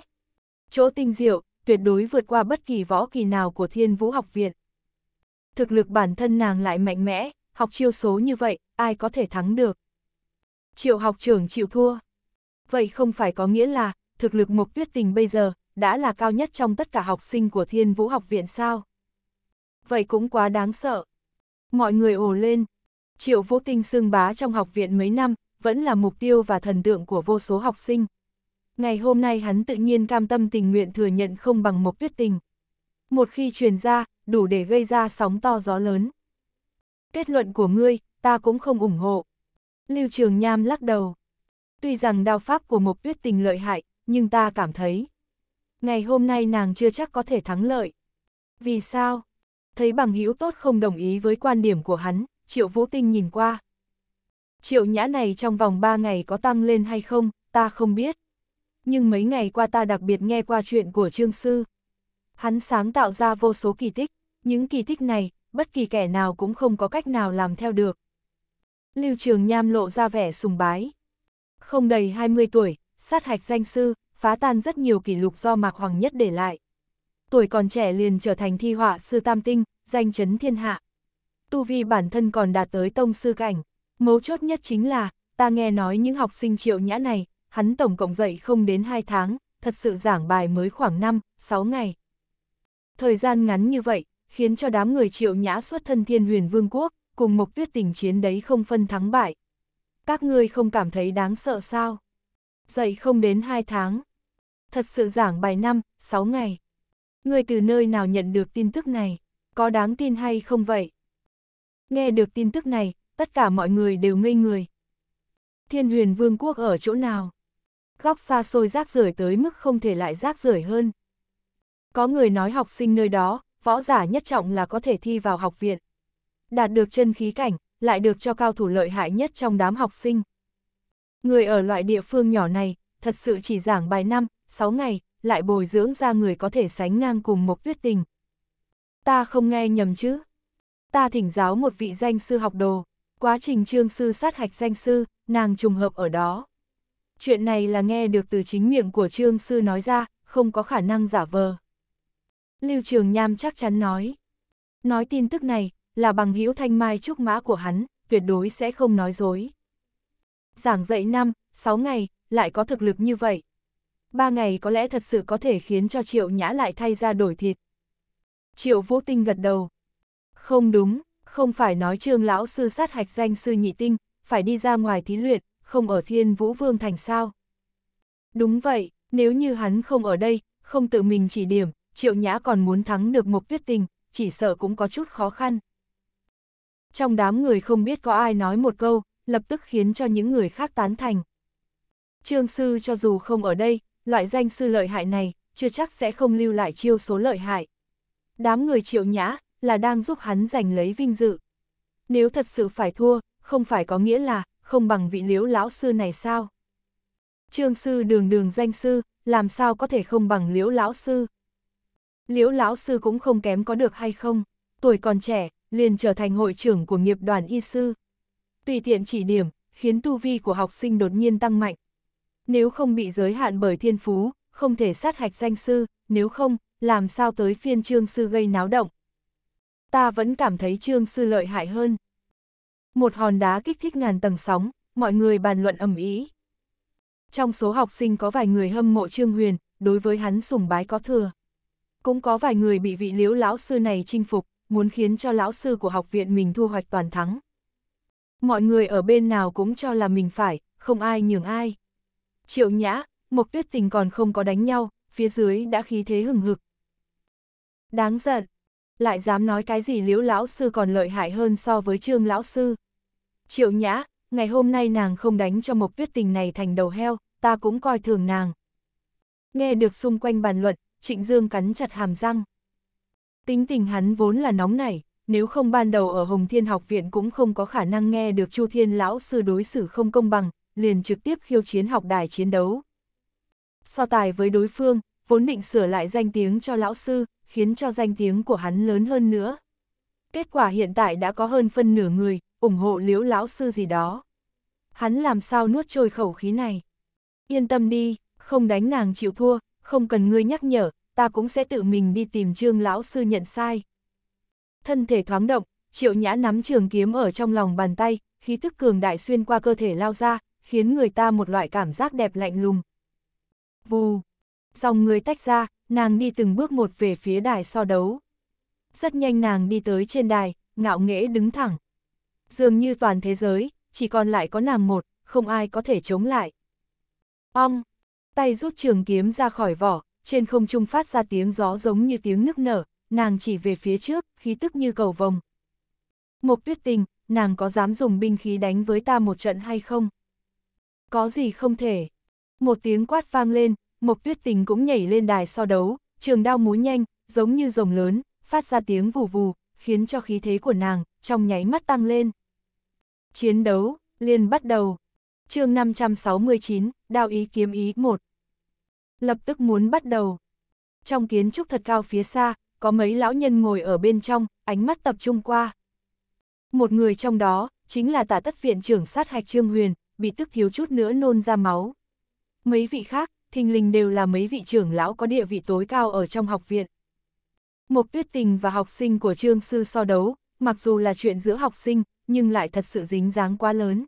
Chỗ tinh diệu, tuyệt đối vượt qua bất kỳ võ kỳ nào của thiên vũ học viện. Thực lực bản thân nàng lại mạnh mẽ, học chiêu số như vậy, ai có thể thắng được. Triệu học trưởng chịu thua. Vậy không phải có nghĩa là, thực lực mục tuyết tình bây giờ, đã là cao nhất trong tất cả học sinh của thiên vũ học viện sao? Vậy cũng quá đáng sợ. Mọi người ồ lên. Triệu vũ tinh xương bá trong học viện mấy năm, vẫn là mục tiêu và thần tượng của vô số học sinh ngày hôm nay hắn tự nhiên cam tâm tình nguyện thừa nhận không bằng Mộc Tuyết Tình. Một khi truyền ra, đủ để gây ra sóng to gió lớn. Kết luận của ngươi, ta cũng không ủng hộ. Lưu Trường Nham lắc đầu. Tuy rằng đao pháp của Mộc Tuyết Tình lợi hại, nhưng ta cảm thấy. Ngày hôm nay nàng chưa chắc có thể thắng lợi. Vì sao? Thấy bằng hữu tốt không đồng ý với quan điểm của hắn, Triệu Vũ Tinh nhìn qua. Triệu nhã này trong vòng 3 ngày có tăng lên hay không, ta không biết nhưng mấy ngày qua ta đặc biệt nghe qua chuyện của Trương Sư. Hắn sáng tạo ra vô số kỳ tích, những kỳ tích này, bất kỳ kẻ nào cũng không có cách nào làm theo được. Lưu Trường Nham lộ ra vẻ sùng bái. Không đầy 20 tuổi, sát hạch danh sư, phá tan rất nhiều kỷ lục do Mạc Hoàng Nhất để lại. Tuổi còn trẻ liền trở thành thi họa sư tam tinh, danh chấn thiên hạ. Tu vi bản thân còn đạt tới tông sư cảnh. Mấu chốt nhất chính là, ta nghe nói những học sinh triệu nhã này, hắn tổng cộng dạy không đến 2 tháng, thật sự giảng bài mới khoảng 5, 6 ngày. Thời gian ngắn như vậy, khiến cho đám người triệu nhã xuất thân thiên huyền vương quốc, cùng mục tuyết tình chiến đấy không phân thắng bại. Các ngươi không cảm thấy đáng sợ sao? dạy không đến 2 tháng. Thật sự giảng bài năm, 6 ngày. Người từ nơi nào nhận được tin tức này, có đáng tin hay không vậy? Nghe được tin tức này, tất cả mọi người đều ngây người. Thiên huyền vương quốc ở chỗ nào? góc xa xôi rác rưởi tới mức không thể lại rác rưởi hơn. Có người nói học sinh nơi đó, võ giả nhất trọng là có thể thi vào học viện. Đạt được chân khí cảnh, lại được cho cao thủ lợi hại nhất trong đám học sinh. Người ở loại địa phương nhỏ này, thật sự chỉ giảng bài năm, 6 ngày, lại bồi dưỡng ra người có thể sánh ngang cùng một tuyết tình. Ta không nghe nhầm chứ. Ta thỉnh giáo một vị danh sư học đồ, quá trình trương sư sát hạch danh sư, nàng trùng hợp ở đó chuyện này là nghe được từ chính miệng của Trương Sư nói ra, không có khả năng giả vờ. Lưu Trường Nham chắc chắn nói. Nói tin tức này, là bằng hữu thanh mai trúc mã của hắn, tuyệt đối sẽ không nói dối. Giảng dạy năm, sáu ngày, lại có thực lực như vậy. Ba ngày có lẽ thật sự có thể khiến cho Triệu Nhã lại thay ra đổi thịt. Triệu Vũ Tinh gật đầu. Không đúng, không phải nói Trương Lão Sư sát hạch danh Sư Nhị Tinh, phải đi ra ngoài thí luyện, không ở Thiên Vũ Vương Thành sao? Đúng vậy, nếu như hắn không ở đây, không tự mình chỉ điểm, Triệu Nhã còn muốn thắng được mục Tuyết Tình, chỉ sợ cũng có chút khó khăn. Trong đám người không biết có ai nói một câu, lập tức khiến cho những người khác tán thành. Trương sư cho dù không ở đây, loại danh sư lợi hại này, chưa chắc sẽ không lưu lại chiêu số lợi hại. Đám người triệu nhã, là đang giúp hắn giành lấy vinh dự. Nếu thật sự phải thua, không phải có nghĩa là không bằng vị liếu lão sư này sao? Trương sư đường đường danh sư, làm sao có thể không bằng liếu lão sư? Liễu lão sư cũng không kém có được hay không, tuổi còn trẻ, liền trở thành hội trưởng của nghiệp đoàn y sư. Tùy tiện chỉ điểm, khiến tu vi của học sinh đột nhiên tăng mạnh. Nếu không bị giới hạn bởi thiên phú, không thể sát hạch danh sư, nếu không, làm sao tới phiên trương sư gây náo động. Ta vẫn cảm thấy trương sư lợi hại hơn. Một hòn đá kích thích ngàn tầng sóng, mọi người bàn luận ầm ý. Trong số học sinh có vài người hâm mộ Trương Huyền, đối với hắn sùng bái có thừa. Cũng có vài người bị vị liếu lão sư này chinh phục, muốn khiến cho lão sư của học viện mình thu hoạch toàn thắng. Mọi người ở bên nào cũng cho là mình phải, không ai nhường ai. Triệu nhã, mục tuyết tình còn không có đánh nhau, phía dưới đã khí thế hừng hực. Đáng giận, lại dám nói cái gì liễu lão sư còn lợi hại hơn so với trương lão sư. Triệu nhã, ngày hôm nay nàng không đánh cho mộc tuyết tình này thành đầu heo, ta cũng coi thường nàng. Nghe được xung quanh bàn luận, trịnh dương cắn chặt hàm răng. Tính tình hắn vốn là nóng nảy, nếu không ban đầu ở Hồng Thiên học viện cũng không có khả năng nghe được Chu Thiên lão sư đối xử không công bằng, liền trực tiếp khiêu chiến học đài chiến đấu. So tài với đối phương, vốn định sửa lại danh tiếng cho lão sư, khiến cho danh tiếng của hắn lớn hơn nữa. Kết quả hiện tại đã có hơn phân nửa người, ủng hộ liễu lão sư gì đó. Hắn làm sao nuốt trôi khẩu khí này. Yên tâm đi, không đánh nàng chịu thua, không cần ngươi nhắc nhở, ta cũng sẽ tự mình đi tìm trương lão sư nhận sai. Thân thể thoáng động, triệu nhã nắm trường kiếm ở trong lòng bàn tay, khí tức cường đại xuyên qua cơ thể lao ra, khiến người ta một loại cảm giác đẹp lạnh lùng. Vù, dòng người tách ra, nàng đi từng bước một về phía đài so đấu. Rất nhanh nàng đi tới trên đài, ngạo nghễ đứng thẳng. Dường như toàn thế giới, chỉ còn lại có nàng một, không ai có thể chống lại. Ong, tay rút trường kiếm ra khỏi vỏ, trên không trung phát ra tiếng gió giống như tiếng nức nở, nàng chỉ về phía trước, khí tức như cầu vồng. Mộc tuyết tình, nàng có dám dùng binh khí đánh với ta một trận hay không? Có gì không thể? Một tiếng quát vang lên, Mộc Tuyết Tình cũng nhảy lên đài so đấu, trường đao múa nhanh, giống như rồng lớn, phát ra tiếng vù vù, khiến cho khí thế của nàng trong nháy mắt tăng lên. Chiến đấu, liền bắt đầu. Chương 569, Đao ý kiếm ý 1. Lập tức muốn bắt đầu. Trong kiến trúc thật cao phía xa, có mấy lão nhân ngồi ở bên trong, ánh mắt tập trung qua. Một người trong đó, chính là tả tất viện trưởng sát hạch Trương Huyền, bị tức thiếu chút nữa nôn ra máu. Mấy vị khác, thình lình đều là mấy vị trưởng lão có địa vị tối cao ở trong học viện. Mục tuyết tình và học sinh của trương sư so đấu, mặc dù là chuyện giữa học sinh, nhưng lại thật sự dính dáng quá lớn.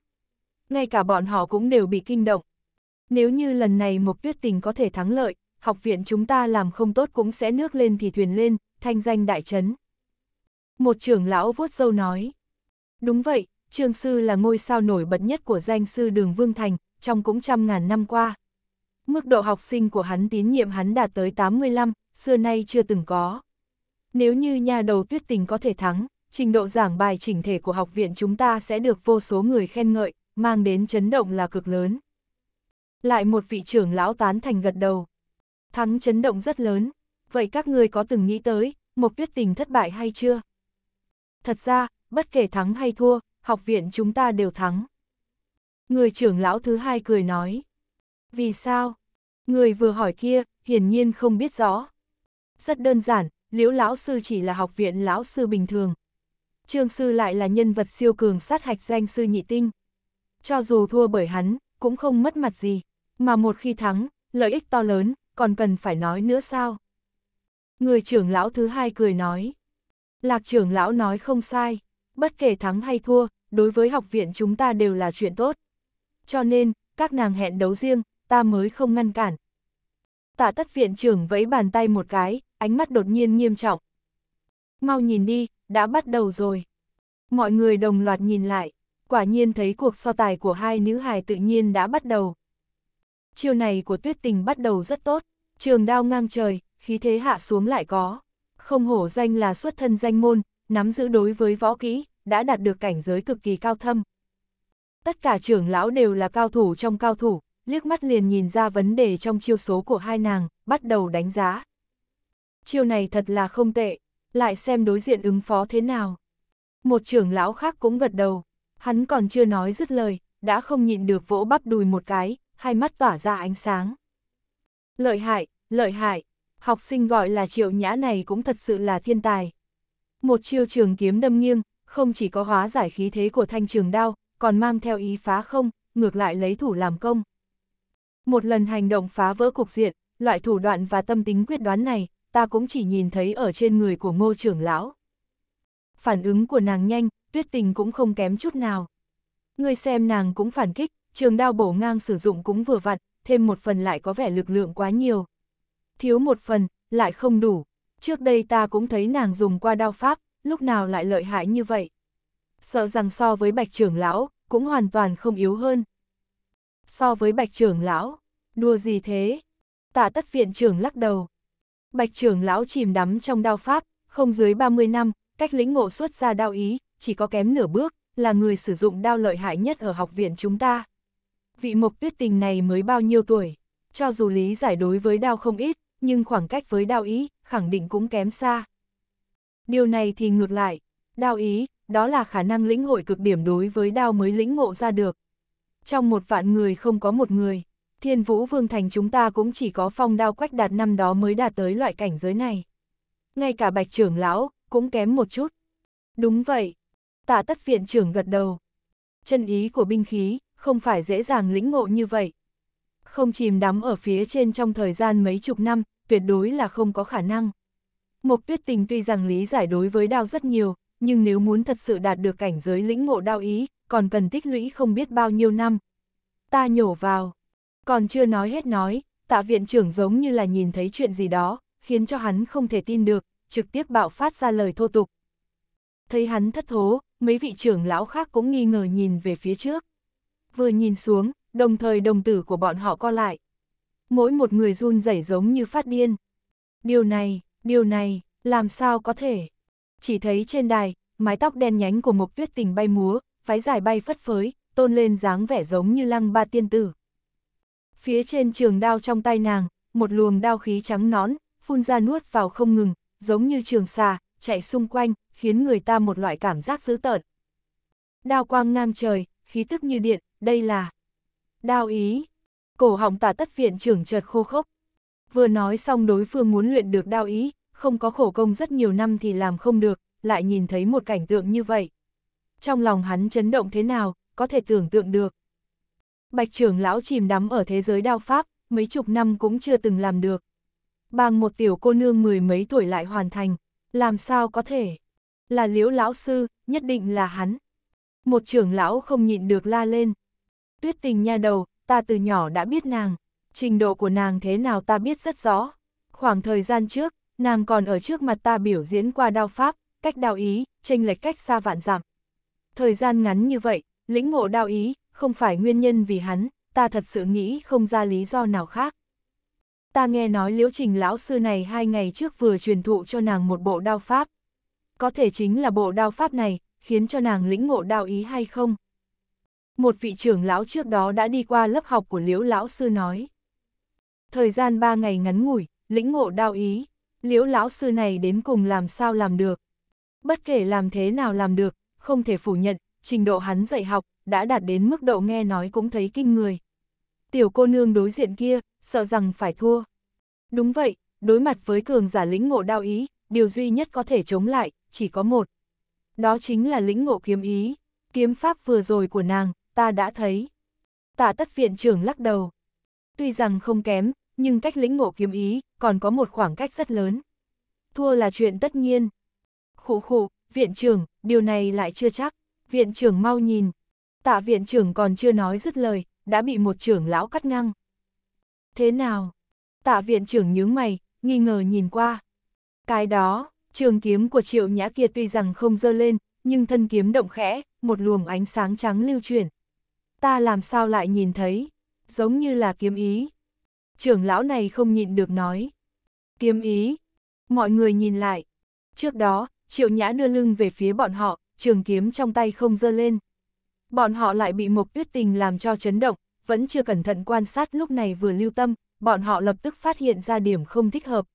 Ngay cả bọn họ cũng đều bị kinh động. Nếu như lần này mục tuyết tình có thể thắng lợi, học viện chúng ta làm không tốt cũng sẽ nước lên thì thuyền lên, thanh danh đại chấn. Một trưởng lão vuốt dâu nói. Đúng vậy, trương sư là ngôi sao nổi bật nhất của danh sư đường Vương Thành, trong cũng trăm ngàn năm qua. Mức độ học sinh của hắn tín nhiệm hắn đạt tới 85, xưa nay chưa từng có. Nếu như nhà đầu tuyết tình có thể thắng, trình độ giảng bài chỉnh thể của học viện chúng ta sẽ được vô số người khen ngợi, mang đến chấn động là cực lớn. Lại một vị trưởng lão tán thành gật đầu. Thắng chấn động rất lớn, vậy các người có từng nghĩ tới, một tuyết tình thất bại hay chưa? Thật ra, bất kể thắng hay thua, học viện chúng ta đều thắng. Người trưởng lão thứ hai cười nói. Vì sao? Người vừa hỏi kia, hiển nhiên không biết rõ. Rất đơn giản, liễu lão sư chỉ là học viện lão sư bình thường. Trương sư lại là nhân vật siêu cường sát hạch danh sư nhị tinh. Cho dù thua bởi hắn, cũng không mất mặt gì, mà một khi thắng, lợi ích to lớn, còn cần phải nói nữa sao? Người trưởng lão thứ hai cười nói. Lạc trưởng lão nói không sai, bất kể thắng hay thua, đối với học viện chúng ta đều là chuyện tốt. Cho nên, các nàng hẹn đấu riêng, ta mới không ngăn cản. Tạ tất viện trưởng vẫy bàn tay một cái, ánh mắt đột nhiên nghiêm trọng. Mau nhìn đi, đã bắt đầu rồi. Mọi người đồng loạt nhìn lại, quả nhiên thấy cuộc so tài của hai nữ hài tự nhiên đã bắt đầu. Chiều này của tuyết tình bắt đầu rất tốt, trường đao ngang trời, khí thế hạ xuống lại có. Không hổ danh là xuất thân danh môn, nắm giữ đối với võ kỹ, đã đạt được cảnh giới cực kỳ cao thâm. Tất cả trưởng lão đều là cao thủ trong cao thủ, liếc mắt liền nhìn ra vấn đề trong chiêu số của hai nàng, bắt đầu đánh giá. Chiêu này thật là không tệ, lại xem đối diện ứng phó thế nào. Một trưởng lão khác cũng gật đầu, hắn còn chưa nói dứt lời, đã không nhịn được vỗ bắp đùi một cái, hai mắt tỏa ra ánh sáng. Lợi hại, lợi hại, học sinh gọi là triệu nhã này cũng thật sự là thiên tài. Một chiêu trường kiếm đâm nghiêng, không chỉ có hóa giải khí thế của thanh trường đao, còn mang theo ý phá không, ngược lại lấy thủ làm công. Một lần hành động phá vỡ cục diện, loại thủ đoạn và tâm tính quyết đoán này, ta cũng chỉ nhìn thấy ở trên người của ngô trưởng lão. Phản ứng của nàng nhanh, tuyết tình cũng không kém chút nào. Người xem nàng cũng phản kích, trường đao bổ ngang sử dụng cũng vừa vặn, thêm một phần lại có vẻ lực lượng quá nhiều. Thiếu một phần, lại không đủ. Trước đây ta cũng thấy nàng dùng qua đao pháp, lúc nào lại lợi hại như vậy. Sợ rằng so với bạch trưởng lão, cũng hoàn toàn không yếu hơn. So với bạch trưởng lão, đua gì thế? Tạ tất viện trưởng lắc đầu. Bạch trưởng lão chìm đắm trong đao pháp, không dưới 30 năm, cách lĩnh ngộ xuất ra đao ý, chỉ có kém nửa bước, là người sử dụng đao lợi hại nhất ở học viện chúng ta. Vị mục tuyết tình này mới bao nhiêu tuổi, cho dù lý giải đối với đao không ít, nhưng khoảng cách với đao ý, khẳng định cũng kém xa. Điều này thì ngược lại, đao ý, đó là khả năng lĩnh hội cực điểm đối với đao mới lĩnh ngộ ra được, trong một vạn người không có một người. Thiên Vũ Vương Thành chúng ta cũng chỉ có phong đao quách đạt năm đó mới đạt tới loại cảnh giới này. Ngay cả bạch trưởng lão, cũng kém một chút. Đúng vậy. Tạ tất viện trưởng gật đầu. Chân ý của binh khí, không phải dễ dàng lĩnh ngộ như vậy. Không chìm đắm ở phía trên trong thời gian mấy chục năm, tuyệt đối là không có khả năng. mục tuyết tình tuy rằng lý giải đối với đao rất nhiều, nhưng nếu muốn thật sự đạt được cảnh giới lĩnh ngộ đao ý, còn cần tích lũy không biết bao nhiêu năm. Ta nhổ vào. Còn chưa nói hết nói, tạ viện trưởng giống như là nhìn thấy chuyện gì đó, khiến cho hắn không thể tin được, trực tiếp bạo phát ra lời thô tục. Thấy hắn thất thố, mấy vị trưởng lão khác cũng nghi ngờ nhìn về phía trước. Vừa nhìn xuống, đồng thời đồng tử của bọn họ co lại. Mỗi một người run rẩy giống như phát điên. Điều này, điều này, làm sao có thể? chỉ thấy trên đài, mái tóc đen nhánh của Mộc Tuyết Tình bay múa, phái dài bay phất phới, tôn lên dáng vẻ giống như lăng ba tiên tử. Phía trên trường đao trong tay nàng, một luồng đao khí trắng nón, phun ra nuốt vào không ngừng, giống như trường xà, chạy xung quanh, khiến người ta một loại cảm giác dữ tợn. Đao quang ngang trời, khí tức như điện, đây là đao ý. Cổ họng tả tất viện trưởng chợt khô khốc. Vừa nói xong đối phương muốn luyện được đao ý, không có khổ công rất nhiều năm thì làm không được, lại nhìn thấy một cảnh tượng như vậy. Trong lòng hắn chấn động thế nào, có thể tưởng tượng được. Bạch trưởng lão chìm đắm ở thế giới đao pháp, mấy chục năm cũng chưa từng làm được. Bằng một tiểu cô nương mười mấy tuổi lại hoàn thành, làm sao có thể? Là liễu lão sư, nhất định là hắn. Một trưởng lão không nhịn được la lên. Tuyết tình nha đầu, ta từ nhỏ đã biết nàng, trình độ của nàng thế nào ta biết rất rõ. Khoảng thời gian trước, nàng còn ở trước mặt ta biểu diễn qua đao pháp, cách đao ý, tranh lệch cách xa vạn dặm. Thời gian ngắn như vậy, lĩnh ngộ đao ý, không phải nguyên nhân vì hắn, ta thật sự nghĩ không ra lý do nào khác. Ta nghe nói liễu trình lão sư này hai ngày trước vừa truyền thụ cho nàng một bộ đao pháp. Có thể chính là bộ đao pháp này, khiến cho nàng lĩnh ngộ đao ý hay không? Một vị trưởng lão trước đó đã đi qua lớp học của liễu lão sư nói. Thời gian ba ngày ngắn ngủi, lĩnh ngộ đao ý, liễu lão sư này đến cùng làm sao làm được. Bất kể làm thế nào làm được, không thể phủ nhận, trình độ hắn dạy học, đã đạt đến mức độ nghe nói cũng thấy kinh người. Tiểu cô nương đối diện kia, sợ rằng phải thua. Đúng vậy, đối mặt với cường giả lĩnh ngộ đao ý, điều duy nhất có thể chống lại, chỉ có một. Đó chính là lĩnh ngộ kiếm ý, kiếm pháp vừa rồi của nàng, ta đã thấy. Tạ tất viện trưởng lắc đầu. Tuy rằng không kém, nhưng cách lĩnh ngộ kiếm ý, còn có một khoảng cách rất lớn. Thua là chuyện tất nhiên. Khụ khụ, viện trưởng, điều này lại chưa chắc. Viện trưởng mau nhìn. Tạ viện trưởng còn chưa nói dứt lời, đã bị một trưởng lão cắt ngang. Thế nào? Tạ viện trưởng nhướng mày, nghi ngờ nhìn qua. Cái đó, trường kiếm của triệu nhã kia tuy rằng không dơ lên, nhưng thân kiếm động khẽ, một luồng ánh sáng trắng lưu chuyển. Ta làm sao lại nhìn thấy, giống như là kiếm ý trưởng lão này không nhịn được nói. Kiếm ý. Mọi người nhìn lại. Trước đó, triệu nhã đưa lưng về phía bọn họ, trường kiếm trong tay không dơ lên. Bọn họ lại bị mộc tuyết tình làm cho chấn động, vẫn chưa cẩn thận quan sát lúc này vừa lưu tâm, bọn họ lập tức phát hiện ra điểm không thích hợp.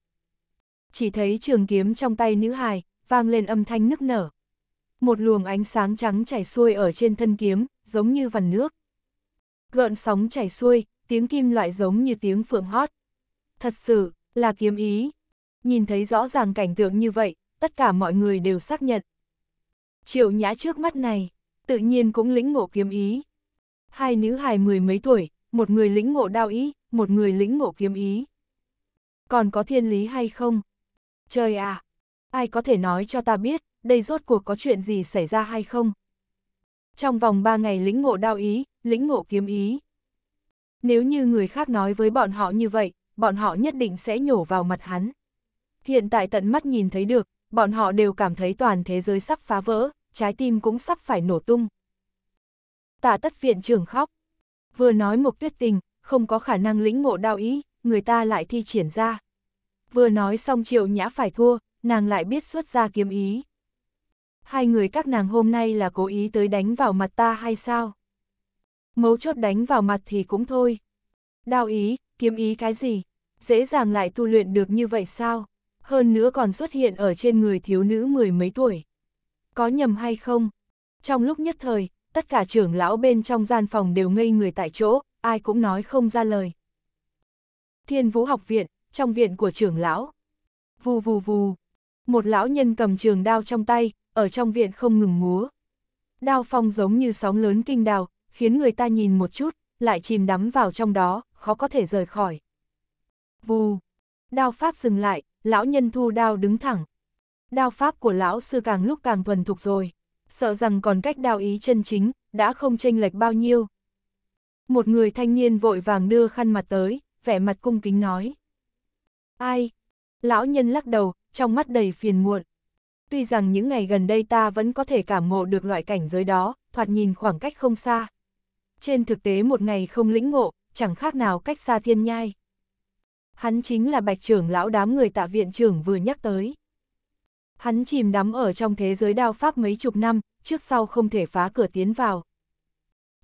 Chỉ thấy trường kiếm trong tay nữ hài, vang lên âm thanh nức nở. Một luồng ánh sáng trắng chảy xuôi ở trên thân kiếm, giống như vằn nước. Gợn sóng chảy xuôi, tiếng kim loại giống như tiếng phượng hót. Thật sự, là kiếm ý. Nhìn thấy rõ ràng cảnh tượng như vậy, tất cả mọi người đều xác nhận. Triệu nhã trước mắt này, tự nhiên cũng lĩnh ngộ kiếm ý. Hai nữ hài mười mấy tuổi, một người lĩnh ngộ đao ý, một người lĩnh ngộ kiếm ý. Còn có thiên lý hay không? Trời à! Ai có thể nói cho ta biết, đây rốt cuộc có chuyện gì xảy ra hay không? Trong vòng ba ngày lĩnh ngộ đao ý, lĩnh ngộ kiếm ý. Nếu như người khác nói với bọn họ như vậy, bọn họ nhất định sẽ nhổ vào mặt hắn. Hiện tại tận mắt nhìn thấy được, bọn họ đều cảm thấy toàn thế giới sắp phá vỡ, trái tim cũng sắp phải nổ tung. Tạ tất viện trưởng khóc. Vừa nói một tuyết tình, không có khả năng lĩnh ngộ đạo ý, người ta lại thi triển ra. Vừa nói xong triệu nhã phải thua, nàng lại biết xuất ra kiếm ý. Hai người các nàng hôm nay là cố ý tới đánh vào mặt ta hay sao? mấu chốt đánh vào mặt thì cũng thôi. Đao ý, kiếm ý cái gì? Dễ dàng lại tu luyện được như vậy sao? Hơn nữa còn xuất hiện ở trên người thiếu nữ mười mấy tuổi. Có nhầm hay không? Trong lúc nhất thời, tất cả trưởng lão bên trong gian phòng đều ngây người tại chỗ, ai cũng nói không ra lời. Thiên Vũ học viện, trong viện của trưởng lão. Vù vù vù. Một lão nhân cầm trường đao trong tay, ở trong viện không ngừng múa. Đao phong giống như sóng lớn kinh đào, khiến người ta nhìn một chút, lại chìm đắm vào trong đó, khó có thể rời khỏi. Vù! Đao pháp dừng lại, lão nhân thu đao đứng thẳng. Đao pháp của lão sư càng lúc càng thuần thục rồi, sợ rằng còn cách đao ý chân chính, đã không chênh lệch bao nhiêu. Một người thanh niên vội vàng đưa khăn mặt tới, vẻ mặt cung kính nói. Ai? Lão nhân lắc đầu, trong mắt đầy phiền muộn. Tuy rằng những ngày gần đây ta vẫn có thể cảm ngộ được loại cảnh giới đó, thoạt nhìn khoảng cách không xa trên thực tế một ngày không lĩnh ngộ, chẳng khác nào cách xa thiên nhai. Hắn chính là bạch trưởng lão đám người tạ viện trưởng vừa nhắc tới. Hắn chìm đắm ở trong thế giới đao pháp mấy chục năm, trước sau không thể phá cửa tiến vào.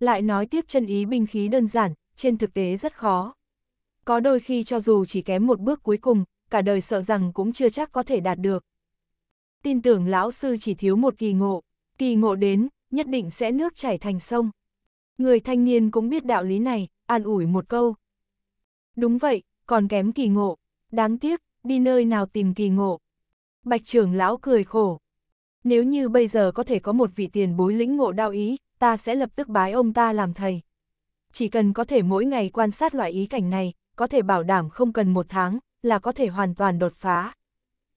Lại nói tiếp chân ý binh khí đơn giản, trên thực tế rất khó. Có đôi khi cho dù chỉ kém một bước cuối cùng, cả đời sợ rằng cũng chưa chắc có thể đạt được. Tin tưởng lão sư chỉ thiếu một kỳ ngộ, kỳ ngộ đến, nhất định sẽ nước chảy thành sông. Người thanh niên cũng biết đạo lý này, an ủi một câu. Đúng vậy, còn kém kỳ ngộ. Đáng tiếc, đi nơi nào tìm kỳ ngộ. Bạch trưởng lão cười khổ. Nếu như bây giờ có thể có một vị tiền bối lĩnh ngộ đạo ý, ta sẽ lập tức bái ông ta làm thầy. Chỉ cần có thể mỗi ngày quan sát loại ý cảnh này, có thể bảo đảm không cần một tháng, là có thể hoàn toàn đột phá.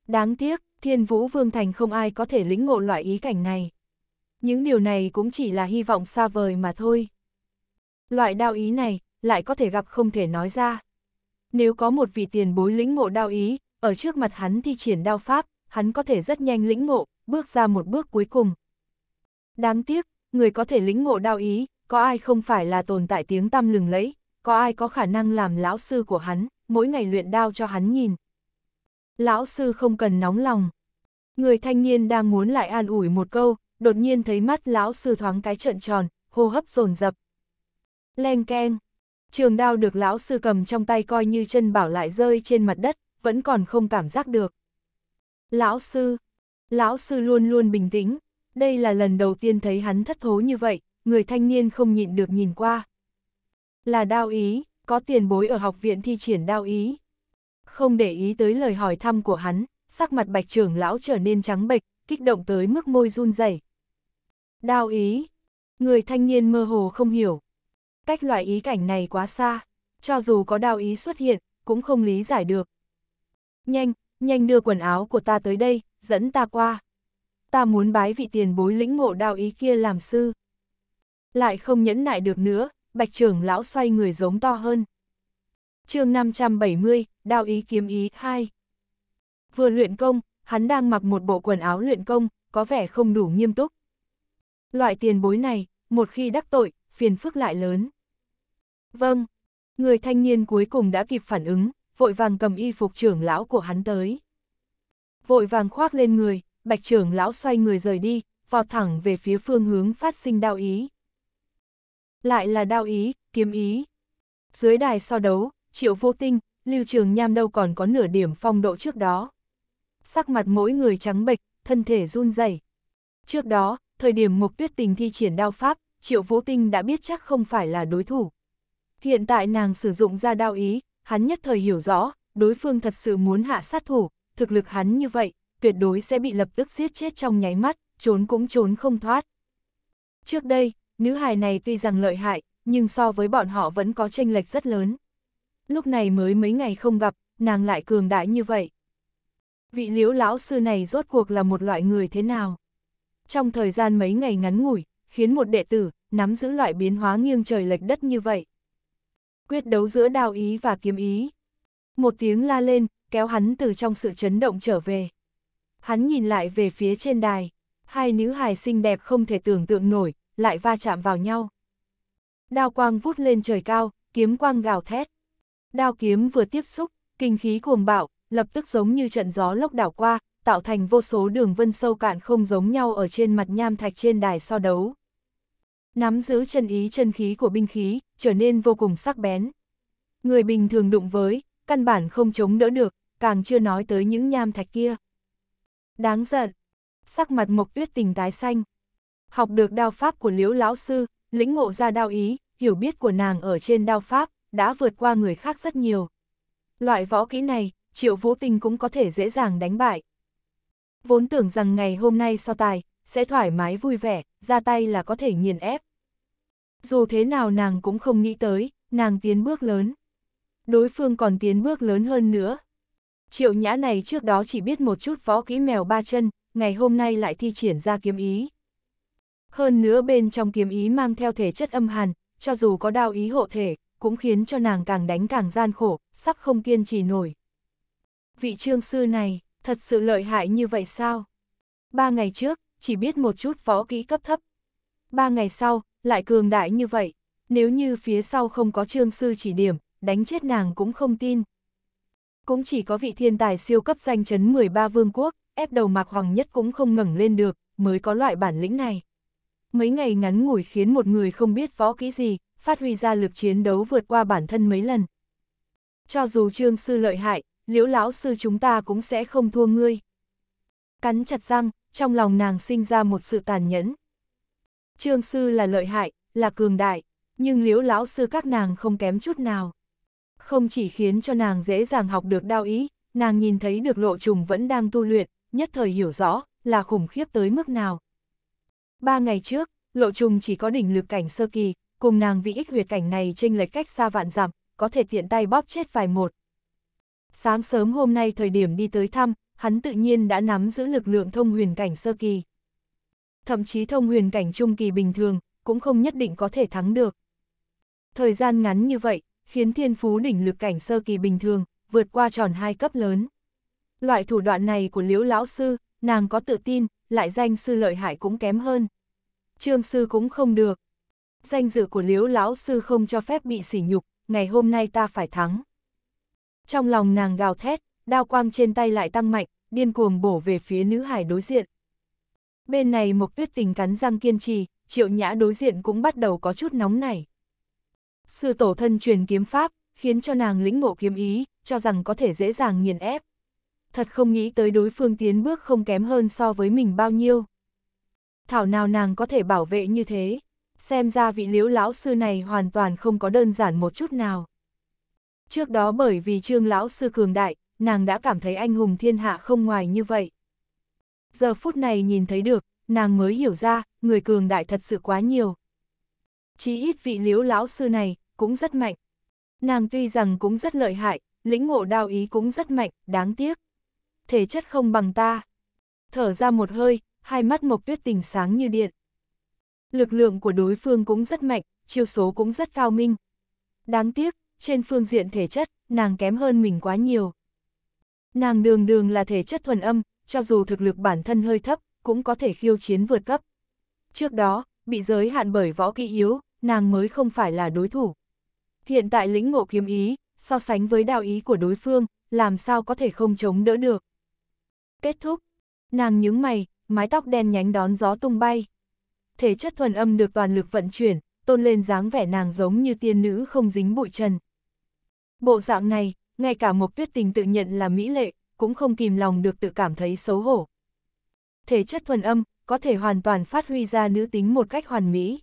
Đáng tiếc, thiên vũ vương thành không ai có thể lĩnh ngộ loại ý cảnh này. Những điều này cũng chỉ là hy vọng xa vời mà thôi. Loại đao ý này, lại có thể gặp không thể nói ra. Nếu có một vị tiền bối lĩnh ngộ đao ý, ở trước mặt hắn thi triển đao pháp, hắn có thể rất nhanh lĩnh ngộ, bước ra một bước cuối cùng. Đáng tiếc, người có thể lĩnh ngộ đao ý, có ai không phải là tồn tại tiếng tăm lừng lẫy, có ai có khả năng làm lão sư của hắn, mỗi ngày luyện đao cho hắn nhìn. Lão sư không cần nóng lòng. Người thanh niên đang muốn lại an ủi một câu, đột nhiên thấy mắt lão sư thoáng cái trợn tròn, hô hấp dồn dập Leng keng. Trường đao được lão sư cầm trong tay coi như chân bảo lại rơi trên mặt đất, vẫn còn không cảm giác được. Lão sư. Lão sư luôn luôn bình tĩnh. Đây là lần đầu tiên thấy hắn thất thố như vậy, người thanh niên không nhịn được nhìn qua. Là đao ý, có tiền bối ở học viện thi triển đao ý. Không để ý tới lời hỏi thăm của hắn, sắc mặt bạch trưởng lão trở nên trắng bệch, kích động tới mức môi run rẩy. Đao ý, người thanh niên mơ hồ không hiểu, cách loại ý cảnh này quá xa, cho dù có đào ý xuất hiện, cũng không lý giải được. Nhanh, nhanh đưa quần áo của ta tới đây, dẫn ta qua. Ta muốn bái vị tiền bối lĩnh ngộ đào ý kia làm sư. Lại không nhẫn nại được nữa, bạch trưởng lão xoay người giống to hơn. chương 570, đào ý kiếm ý 2. Vừa luyện công, hắn đang mặc một bộ quần áo luyện công, có vẻ không đủ nghiêm túc. Loại tiền bối này, một khi đắc tội, phiền phức lại lớn. Vâng. Người thanh niên cuối cùng đã kịp phản ứng, vội vàng cầm y phục trưởng lão của hắn tới. Vội vàng khoác lên người, bạch trưởng lão xoay người rời đi, vào thẳng về phía phương hướng phát sinh đao ý. Lại là đao ý, kiếm ý. Dưới đài so đấu, triệu vô tinh, lưu trường nham đâu còn có nửa điểm phong độ trước đó. Sắc mặt mỗi người trắng bệch, thân thể run rẩy. Trước đó, thời điểm Mộc Tuyết Tình thi triển đao pháp, Triệu vô Tinh đã biết chắc không phải là đối thủ. Hiện tại nàng sử dụng ra đao ý, hắn nhất thời hiểu rõ, đối phương thật sự muốn hạ sát thủ, thực lực hắn như vậy, tuyệt đối sẽ bị lập tức giết chết trong nháy mắt, trốn cũng trốn không thoát. Trước đây, nữ hài này tuy rằng lợi hại, nhưng so với bọn họ vẫn có tranh lệch rất lớn. Lúc này mới mấy ngày không gặp, nàng lại cường đại như vậy. Vị liễu lão sư này rốt cuộc là một loại người thế nào? Trong thời gian mấy ngày ngắn ngủi, khiến một đệ tử nắm giữ loại biến hóa nghiêng trời lệch đất như vậy quyết đấu giữa đao ý và kiếm ý. Một tiếng la lên, kéo hắn từ trong sự chấn động trở về. Hắn nhìn lại về phía trên đài, hai nữ hài xinh đẹp không thể tưởng tượng nổi, lại va chạm vào nhau. Đao quang vút lên trời cao, kiếm quang gào thét. Đao kiếm vừa tiếp xúc, kinh khí cuồng bạo, lập tức giống như trận gió lốc đảo qua, tạo thành vô số đường vân sâu cạn không giống nhau ở trên mặt nham thạch trên đài so đấu nắm giữ chân ý chân khí của binh khí, trở nên vô cùng sắc bén. Người bình thường đụng với, căn bản không chống đỡ được, càng chưa nói tới những nham thạch kia. Đáng giận, sắc mặt mộc tuyết tình tái xanh. Học được đao pháp của liễu lão sư, lĩnh ngộ ra đao ý, hiểu biết của nàng ở trên đao pháp, đã vượt qua người khác rất nhiều. Loại võ kỹ này, triệu vũ tình cũng có thể dễ dàng đánh bại. Vốn tưởng rằng ngày hôm nay so tài, sẽ thoải mái vui vẻ, ra tay là có thể nghiền ép dù thế nào nàng cũng không nghĩ tới, nàng tiến bước lớn. Đối phương còn tiến bước lớn hơn nữa. Triệu nhã này trước đó chỉ biết một chút võ kỹ mèo ba chân, ngày hôm nay lại thi triển ra kiếm ý. Hơn nữa bên trong kiếm ý mang theo thể chất âm hàn, cho dù có đao ý hộ thể, cũng khiến cho nàng càng đánh càng gian khổ, sắp không kiên trì nổi. Vị trương sư này, thật sự lợi hại như vậy sao? Ba ngày trước, chỉ biết một chút võ kỹ cấp thấp. Ba ngày sau, lại cường đại như vậy, nếu như phía sau không có trương sư chỉ điểm, đánh chết nàng cũng không tin. Cũng chỉ có vị thiên tài siêu cấp danh chấn 13 vương quốc, ép đầu mạc hoàng nhất cũng không ngẩng lên được, mới có loại bản lĩnh này. Mấy ngày ngắn ngủi khiến một người không biết võ kỹ gì, phát huy ra lực chiến đấu vượt qua bản thân mấy lần. Cho dù trương sư lợi hại, liễu lão sư chúng ta cũng sẽ không thua ngươi. Cắn chặt răng, trong lòng nàng sinh ra một sự tàn nhẫn. Trương sư là lợi hại, là cường đại, nhưng liễu lão sư các nàng không kém chút nào. Không chỉ khiến cho nàng dễ dàng học được đao ý, nàng nhìn thấy được lộ trùng vẫn đang tu luyện, nhất thời hiểu rõ là khủng khiếp tới mức nào. Ba ngày trước, lộ trùng chỉ có đỉnh lực cảnh sơ kỳ, cùng nàng vị ích huyệt cảnh này chênh lệch cách xa vạn dặm, có thể tiện tay bóp chết vài một. Sáng sớm hôm nay thời điểm đi tới thăm, hắn tự nhiên đã nắm giữ lực lượng thông huyền cảnh sơ kỳ thậm chí thông huyền cảnh trung kỳ bình thường, cũng không nhất định có thể thắng được. Thời gian ngắn như vậy, khiến thiên phú đỉnh lực cảnh sơ kỳ bình thường, vượt qua tròn hai cấp lớn. Loại thủ đoạn này của liễu lão sư, nàng có tự tin, lại danh sư lợi hại cũng kém hơn. Trương sư cũng không được. Danh dự của liễu lão sư không cho phép bị sỉ nhục, ngày hôm nay ta phải thắng. Trong lòng nàng gào thét, đao quang trên tay lại tăng mạnh, điên cuồng bổ về phía nữ hải đối diện. Bên này Mộc Tuyết Tình cắn răng kiên trì, Triệu Nhã đối diện cũng bắt đầu có chút nóng nảy. Sư tổ thân truyền kiếm pháp, khiến cho nàng lĩnh ngộ kiếm ý, cho rằng có thể dễ dàng nghiền ép. Thật không nghĩ tới đối phương tiến bước không kém hơn so với mình bao nhiêu. Thảo nào nàng có thể bảo vệ như thế, xem ra vị liễu lão sư này hoàn toàn không có đơn giản một chút nào. Trước đó bởi vì trương lão sư cường đại, nàng đã cảm thấy anh hùng thiên hạ không ngoài như vậy giờ phút này nhìn thấy được, nàng mới hiểu ra, người cường đại thật sự quá nhiều. Chí ít vị liếu lão sư này, cũng rất mạnh. Nàng tuy rằng cũng rất lợi hại, lĩnh ngộ đao ý cũng rất mạnh, đáng tiếc. Thể chất không bằng ta. Thở ra một hơi, hai mắt mộc tuyết tình sáng như điện. Lực lượng của đối phương cũng rất mạnh, chiêu số cũng rất cao minh. Đáng tiếc, trên phương diện thể chất, nàng kém hơn mình quá nhiều. Nàng đường đường là thể chất thuần âm, cho dù thực lực bản thân hơi thấp, cũng có thể khiêu chiến vượt cấp. Trước đó, bị giới hạn bởi võ kỹ yếu, nàng mới không phải là đối thủ. Hiện tại lĩnh ngộ kiếm ý, so sánh với đạo ý của đối phương, làm sao có thể không chống đỡ được. Kết thúc, nàng nhướng mày, mái tóc đen nhánh đón gió tung bay. Thể chất thuần âm được toàn lực vận chuyển, tôn lên dáng vẻ nàng giống như tiên nữ không dính bụi trần. Bộ dạng này, ngay cả một tuyết tình tự nhận là mỹ lệ, cũng không kìm lòng được tự cảm thấy xấu hổ. Thể chất thuần âm, có thể hoàn toàn phát huy ra nữ tính một cách hoàn mỹ.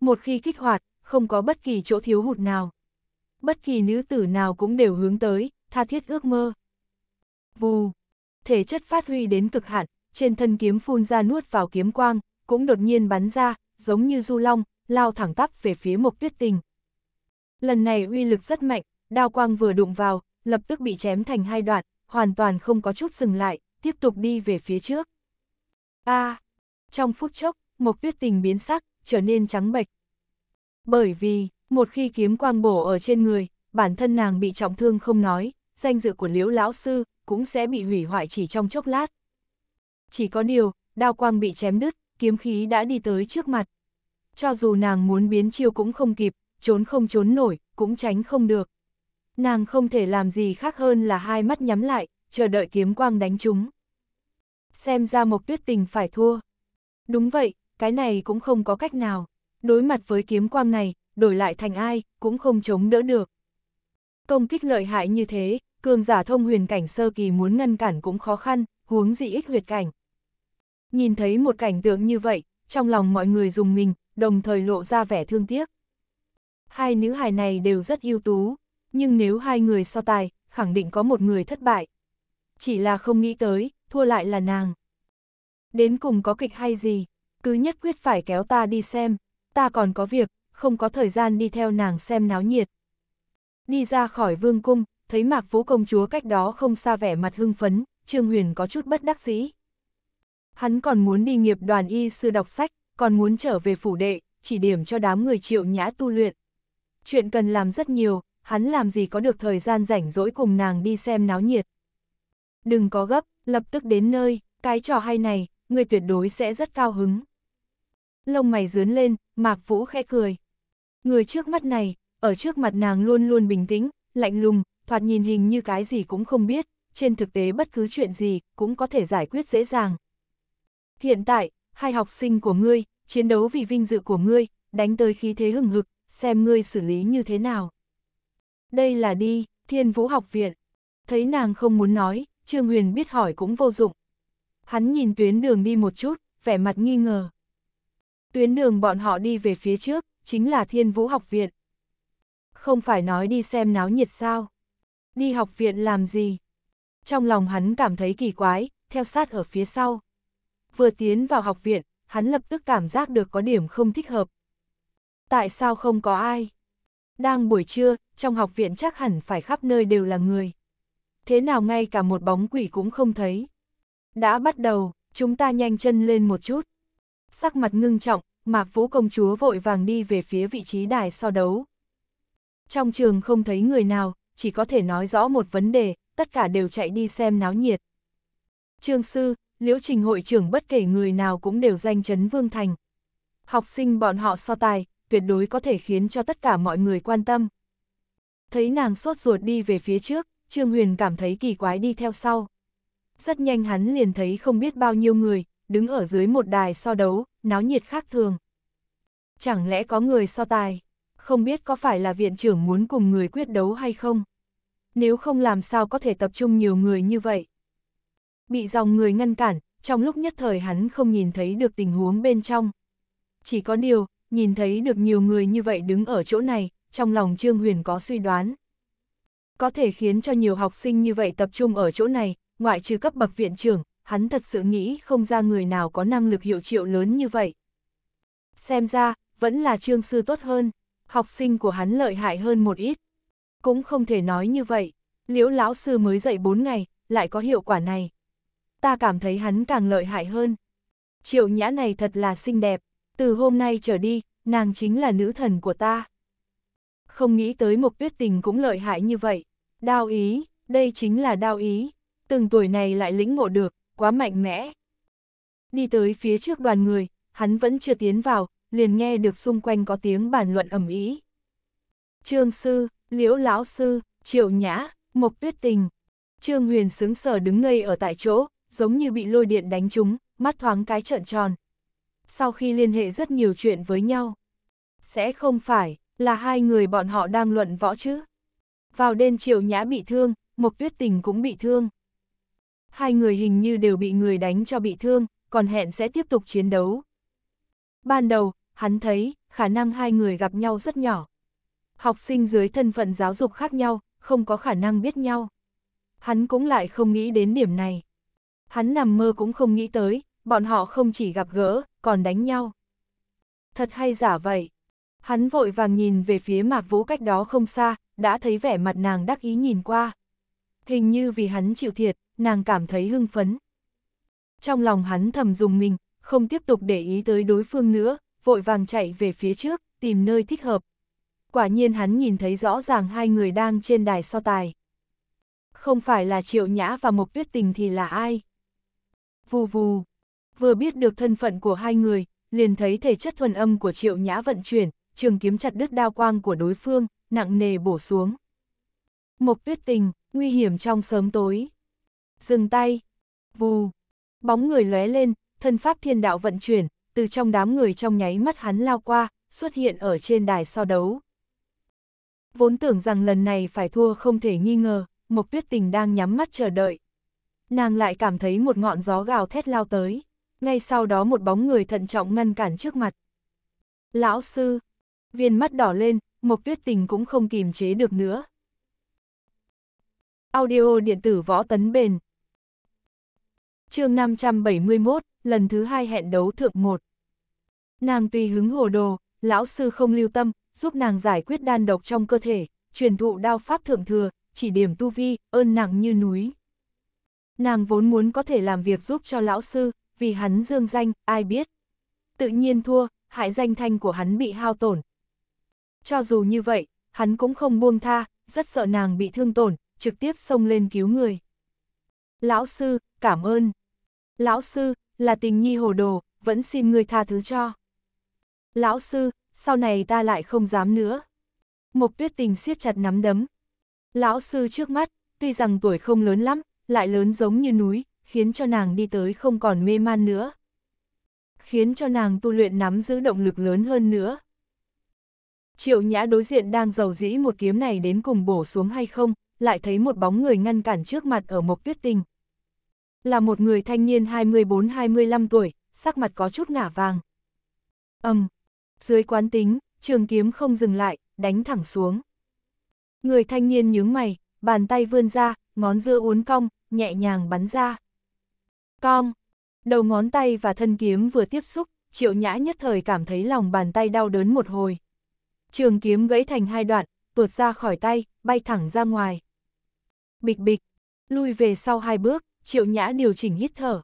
Một khi kích hoạt, không có bất kỳ chỗ thiếu hụt nào. Bất kỳ nữ tử nào cũng đều hướng tới, tha thiết ước mơ. Vù, thể chất phát huy đến cực hạn, trên thân kiếm phun ra nuốt vào kiếm quang, cũng đột nhiên bắn ra, giống như du long, lao thẳng tắp về phía Mộc Tuyết Tình. Lần này uy lực rất mạnh, đao quang vừa đụng vào, lập tức bị chém thành hai đoạn, hoàn toàn không có chút dừng lại, tiếp tục đi về phía trước. A, à, trong phút chốc, Mộc Tuyết Tình biến sắc, trở nên trắng bệch. Bởi vì, một khi kiếm quang bổ ở trên người, bản thân nàng bị trọng thương không nói, danh dự của Liễu lão sư cũng sẽ bị hủy hoại chỉ trong chốc lát. Chỉ có điều, đao quang bị chém đứt, kiếm khí đã đi tới trước mặt. Cho dù nàng muốn biến chiêu cũng không kịp, trốn không trốn nổi, cũng tránh không được nàng không thể làm gì khác hơn là hai mắt nhắm lại, chờ đợi kiếm quang đánh chúng. Xem ra Mộc Tuyết Tình phải thua. Đúng vậy, cái này cũng không có cách nào. Đối mặt với kiếm quang này, đổi lại thành ai, cũng không chống đỡ được. Công kích lợi hại như thế, cường giả thông huyền cảnh sơ kỳ muốn ngăn cản cũng khó khăn, huống dị ích huyệt cảnh. Nhìn thấy một cảnh tượng như vậy, trong lòng mọi người dùng mình, đồng thời lộ ra vẻ thương tiếc. Hai nữ hài này đều rất ưu tú, nhưng nếu hai người so tài, khẳng định có một người thất bại. Chỉ là không nghĩ tới, thua lại là nàng. Đến cùng có kịch hay gì, cứ nhất quyết phải kéo ta đi xem, ta còn có việc, không có thời gian đi theo nàng xem náo nhiệt. Đi ra khỏi vương cung, thấy mạc vũ công chúa cách đó không xa vẻ mặt hưng phấn, Trương Huyền có chút bất đắc dĩ. Hắn còn muốn đi nghiệp đoàn y sư đọc sách, còn muốn trở về phủ đệ, chỉ điểm cho đám người triệu nhã tu luyện. Chuyện cần làm rất nhiều, hắn làm gì có được thời gian rảnh rỗi cùng nàng đi xem náo nhiệt. Đừng có gấp, lập tức đến nơi, cái trò hay này, người tuyệt đối sẽ rất cao hứng. Lông mày dướn lên, Mạc Vũ khẽ cười. Người trước mắt này, ở trước mặt nàng luôn luôn bình tĩnh, lạnh lùng, thoạt nhìn hình như cái gì cũng không biết, trên thực tế bất cứ chuyện gì cũng có thể giải quyết dễ dàng. Hiện tại, hai học sinh của ngươi, chiến đấu vì vinh dự của ngươi, đánh tới khí thế hừng hực, xem ngươi xử lý như thế nào đây là đi, thiên vũ học viện. Thấy nàng không muốn nói, Trương Huyền biết hỏi cũng vô dụng. Hắn nhìn tuyến đường đi một chút, vẻ mặt nghi ngờ. Tuyến đường bọn họ đi về phía trước, chính là thiên vũ học viện. Không phải nói đi xem náo nhiệt sao. Đi học viện làm gì? Trong lòng hắn cảm thấy kỳ quái, theo sát ở phía sau. Vừa tiến vào học viện, hắn lập tức cảm giác được có điểm không thích hợp. Tại sao không có ai? Đang buổi trưa, trong học viện chắc hẳn phải khắp nơi đều là người. Thế nào ngay cả một bóng quỷ cũng không thấy. Đã bắt đầu, chúng ta nhanh chân lên một chút. Sắc mặt ngưng trọng, Mạc Vũ công chúa vội vàng đi về phía vị trí đài so đấu. Trong trường không thấy người nào, chỉ có thể nói rõ một vấn đề, tất cả đều chạy đi xem náo nhiệt. Trương sư, liễu trình hội trưởng bất kể người nào cũng đều danh chấn Vương Thành. Học sinh bọn họ so tài, tuyệt đối có thể khiến cho tất cả mọi người quan tâm. Thấy nàng sốt ruột đi về phía trước, Trương Huyền cảm thấy kỳ quái đi theo sau. Rất nhanh hắn liền thấy không biết bao nhiêu người, đứng ở dưới một đài so đấu, náo nhiệt khác thường. Chẳng lẽ có người so tài, không biết có phải là viện trưởng muốn cùng người quyết đấu hay không? Nếu không làm sao có thể tập trung nhiều người như vậy? Bị dòng người ngăn cản, trong lúc nhất thời hắn không nhìn thấy được tình huống bên trong. Chỉ có điều, nhìn thấy được nhiều người như vậy đứng ở chỗ này, trong lòng Trương Huyền có suy đoán. Có thể khiến cho nhiều học sinh như vậy tập trung ở chỗ này, ngoại trừ cấp bậc viện trưởng, hắn thật sự nghĩ không ra người nào có năng lực hiệu triệu lớn như vậy. Xem ra, vẫn là Trương Sư tốt hơn, học sinh của hắn lợi hại hơn một ít. Cũng không thể nói như vậy, liễu lão sư mới dạy 4 ngày, lại có hiệu quả này. Ta cảm thấy hắn càng lợi hại hơn. Triệu nhã này thật là xinh đẹp, từ hôm nay trở đi, nàng chính là nữ thần của ta. Không nghĩ tới Mộc Tuyết Tình cũng lợi hại như vậy. Đao ý, đây chính là đao ý. Từng tuổi này lại lĩnh ngộ được, quá mạnh mẽ. Đi tới phía trước đoàn người, hắn vẫn chưa tiến vào, liền nghe được xung quanh có tiếng bàn luận ầm ĩ. Trương sư, Liễu lão sư, Triệu Nhã, Mộc Tuyết Tình. Trương Huyền sướng sở đứng ngây ở tại chỗ, giống như bị lôi điện đánh trúng, mắt thoáng cái trợn tròn, sau khi liên hệ rất nhiều chuyện với nhau. Sẽ không phải là hai người bọn họ đang luận võ chứ. Vào đêm triệu nhã bị thương, Mộc Tuyết Tình cũng bị thương. Hai người hình như đều bị người đánh cho bị thương, còn hẹn sẽ tiếp tục chiến đấu. Ban đầu, hắn thấy, khả năng hai người gặp nhau rất nhỏ. Học sinh dưới thân phận giáo dục khác nhau, không có khả năng biết nhau. Hắn cũng lại không nghĩ đến điểm này. Hắn nằm mơ cũng không nghĩ tới, bọn họ không chỉ gặp gỡ, còn đánh nhau. Thật hay giả vậy? Hắn vội vàng nhìn về phía Mạc Vũ cách đó không xa, đã thấy vẻ mặt nàng đắc ý nhìn qua. Hình như vì hắn chịu thiệt, nàng cảm thấy hưng phấn. Trong lòng hắn thầm dùng mình, không tiếp tục để ý tới đối phương nữa, vội vàng chạy về phía trước, tìm nơi thích hợp. Quả nhiên hắn nhìn thấy rõ ràng hai người đang trên đài so tài. Không phải là Triệu Nhã và Mộc Tuyết Tình thì là ai? Vù vù, vừa biết được thân phận của hai người, liền thấy thể chất thuần âm của triệu nhã vận chuyển, trường kiếm chặt đứt đao quang của đối phương, nặng nề bổ xuống. Mộc tuyết tình, nguy hiểm trong sớm tối. Dừng tay, vù, bóng người lóe lên, thân pháp thiên đạo vận chuyển, từ trong đám người trong nháy mắt hắn lao qua, xuất hiện ở trên đài so đấu. Vốn tưởng rằng lần này phải thua không thể nghi ngờ, Mộc Tuyết Tình đang nhắm mắt chờ đợi. Nàng lại cảm thấy một ngọn gió gào thét lao tới ngay sau đó một bóng người thận trọng ngăn cản trước mặt. Lão sư, viên mắt đỏ lên, Mộc Tuyết Tình cũng không kìm chế được nữa. Audio điện tử võ tấn bền. chương 571, lần thứ hai hẹn đấu thượng một. Nàng tùy hứng hồ đồ, lão sư không lưu tâm, giúp nàng giải quyết đan độc trong cơ thể, truyền thụ đao pháp thượng thừa, chỉ điểm tu vi, ơn nặng như núi. Nàng vốn muốn có thể làm việc giúp cho lão sư, vì hắn dương danh, ai biết. Tự nhiên thua, hại danh thanh của hắn bị hao tổn. Cho dù như vậy, hắn cũng không buông tha, rất sợ nàng bị thương tổn, trực tiếp xông lên cứu người. Lão sư, cảm ơn. Lão sư, là tình nhi hồ đồ, vẫn xin người tha thứ cho. Lão sư, sau này ta lại không dám nữa. mục tuyết tình siết chặt nắm đấm. Lão sư trước mắt, tuy rằng tuổi không lớn lắm, lại lớn giống như núi, khiến cho nàng đi tới không còn mê man nữa. Khiến cho nàng tu luyện nắm giữ động lực lớn hơn nữa. Triệu nhã đối diện đang giàu dĩ một kiếm này đến cùng bổ xuống hay không, lại thấy một bóng người ngăn cản trước mặt ở Mộc Tuyết Tình. Là một người thanh niên 24-25 tuổi, sắc mặt có chút ngả vàng. Âm, dưới quán tính, trường kiếm không dừng lại, đánh thẳng xuống. Người thanh niên nhướng mày, bàn tay vươn ra, ngón giữa uốn cong, nhẹ nhàng bắn ra. Con, đầu ngón tay và thân kiếm vừa tiếp xúc, triệu nhã nhất thời cảm thấy lòng bàn tay đau đớn một hồi. Trường kiếm gãy thành hai đoạn, tuột ra khỏi tay, bay thẳng ra ngoài. Bịch bịch, lui về sau hai bước, triệu nhã điều chỉnh hít thở.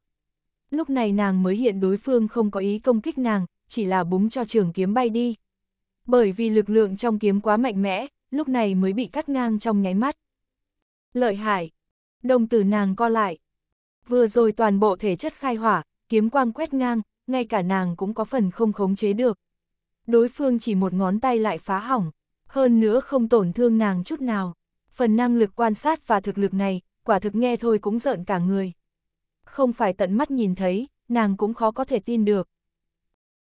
Lúc này nàng mới hiện đối phương không có ý công kích nàng, chỉ là búng cho trường kiếm bay đi. Bởi vì lực lượng trong kiếm quá mạnh mẽ, lúc này mới bị cắt ngang trong nháy mắt. Lợi hại, đồng tử nàng co lại, Vừa rồi toàn bộ thể chất khai hỏa, kiếm quang quét ngang, ngay cả nàng cũng có phần không khống chế được. Đối phương chỉ một ngón tay lại phá hỏng, hơn nữa không tổn thương nàng chút nào. Phần năng lực quan sát và thực lực này, quả thực nghe thôi cũng giận cả người. Không phải tận mắt nhìn thấy, nàng cũng khó có thể tin được.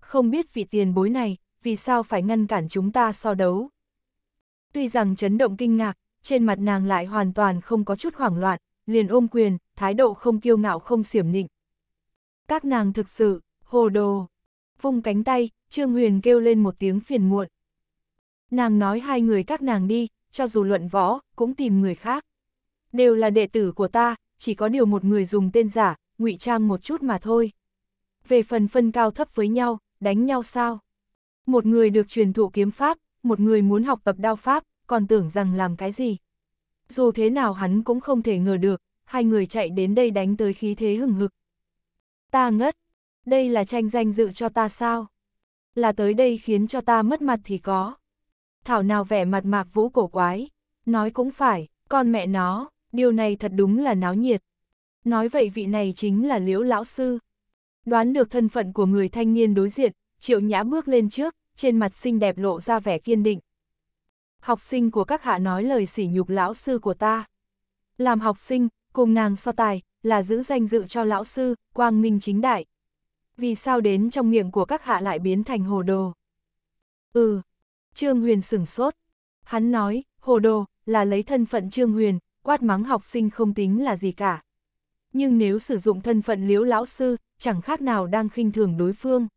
Không biết vị tiền bối này, vì sao phải ngăn cản chúng ta so đấu. Tuy rằng chấn động kinh ngạc, trên mặt nàng lại hoàn toàn không có chút hoảng loạn, liền ôm quyền, thái độ không kiêu ngạo không xiểm nịnh. Các nàng thực sự, hồ đồ. Vung cánh tay, Trương Huyền kêu lên một tiếng phiền muộn. Nàng nói hai người các nàng đi, cho dù luận võ, cũng tìm người khác. Đều là đệ tử của ta, chỉ có điều một người dùng tên giả, ngụy trang một chút mà thôi. Về phần phân cao thấp với nhau, đánh nhau sao? Một người được truyền thụ kiếm pháp, một người muốn học tập đao pháp, còn tưởng rằng làm cái gì? dù thế nào hắn cũng không thể ngờ được, hai người chạy đến đây đánh tới khí thế hừng hực. Ta ngất, đây là tranh danh dự cho ta sao? Là tới đây khiến cho ta mất mặt thì có. Thảo nào vẻ mặt mạc vũ cổ quái, nói cũng phải, con mẹ nó, điều này thật đúng là náo nhiệt. Nói vậy vị này chính là liễu lão sư. Đoán được thân phận của người thanh niên đối diện, triệu nhã bước lên trước, trên mặt xinh đẹp lộ ra vẻ kiên định, học sinh của các hạ nói lời sỉ nhục lão sư của ta. Làm học sinh, cùng nàng so tài, là giữ danh dự cho lão sư, quang minh chính đại. Vì sao đến trong miệng của các hạ lại biến thành hồ đồ? Ừ, Trương Huyền sửng sốt. Hắn nói, hồ đồ, là lấy thân phận Trương Huyền, quát mắng học sinh không tính là gì cả. Nhưng nếu sử dụng thân phận liễu lão sư, chẳng khác nào đang khinh thường đối phương.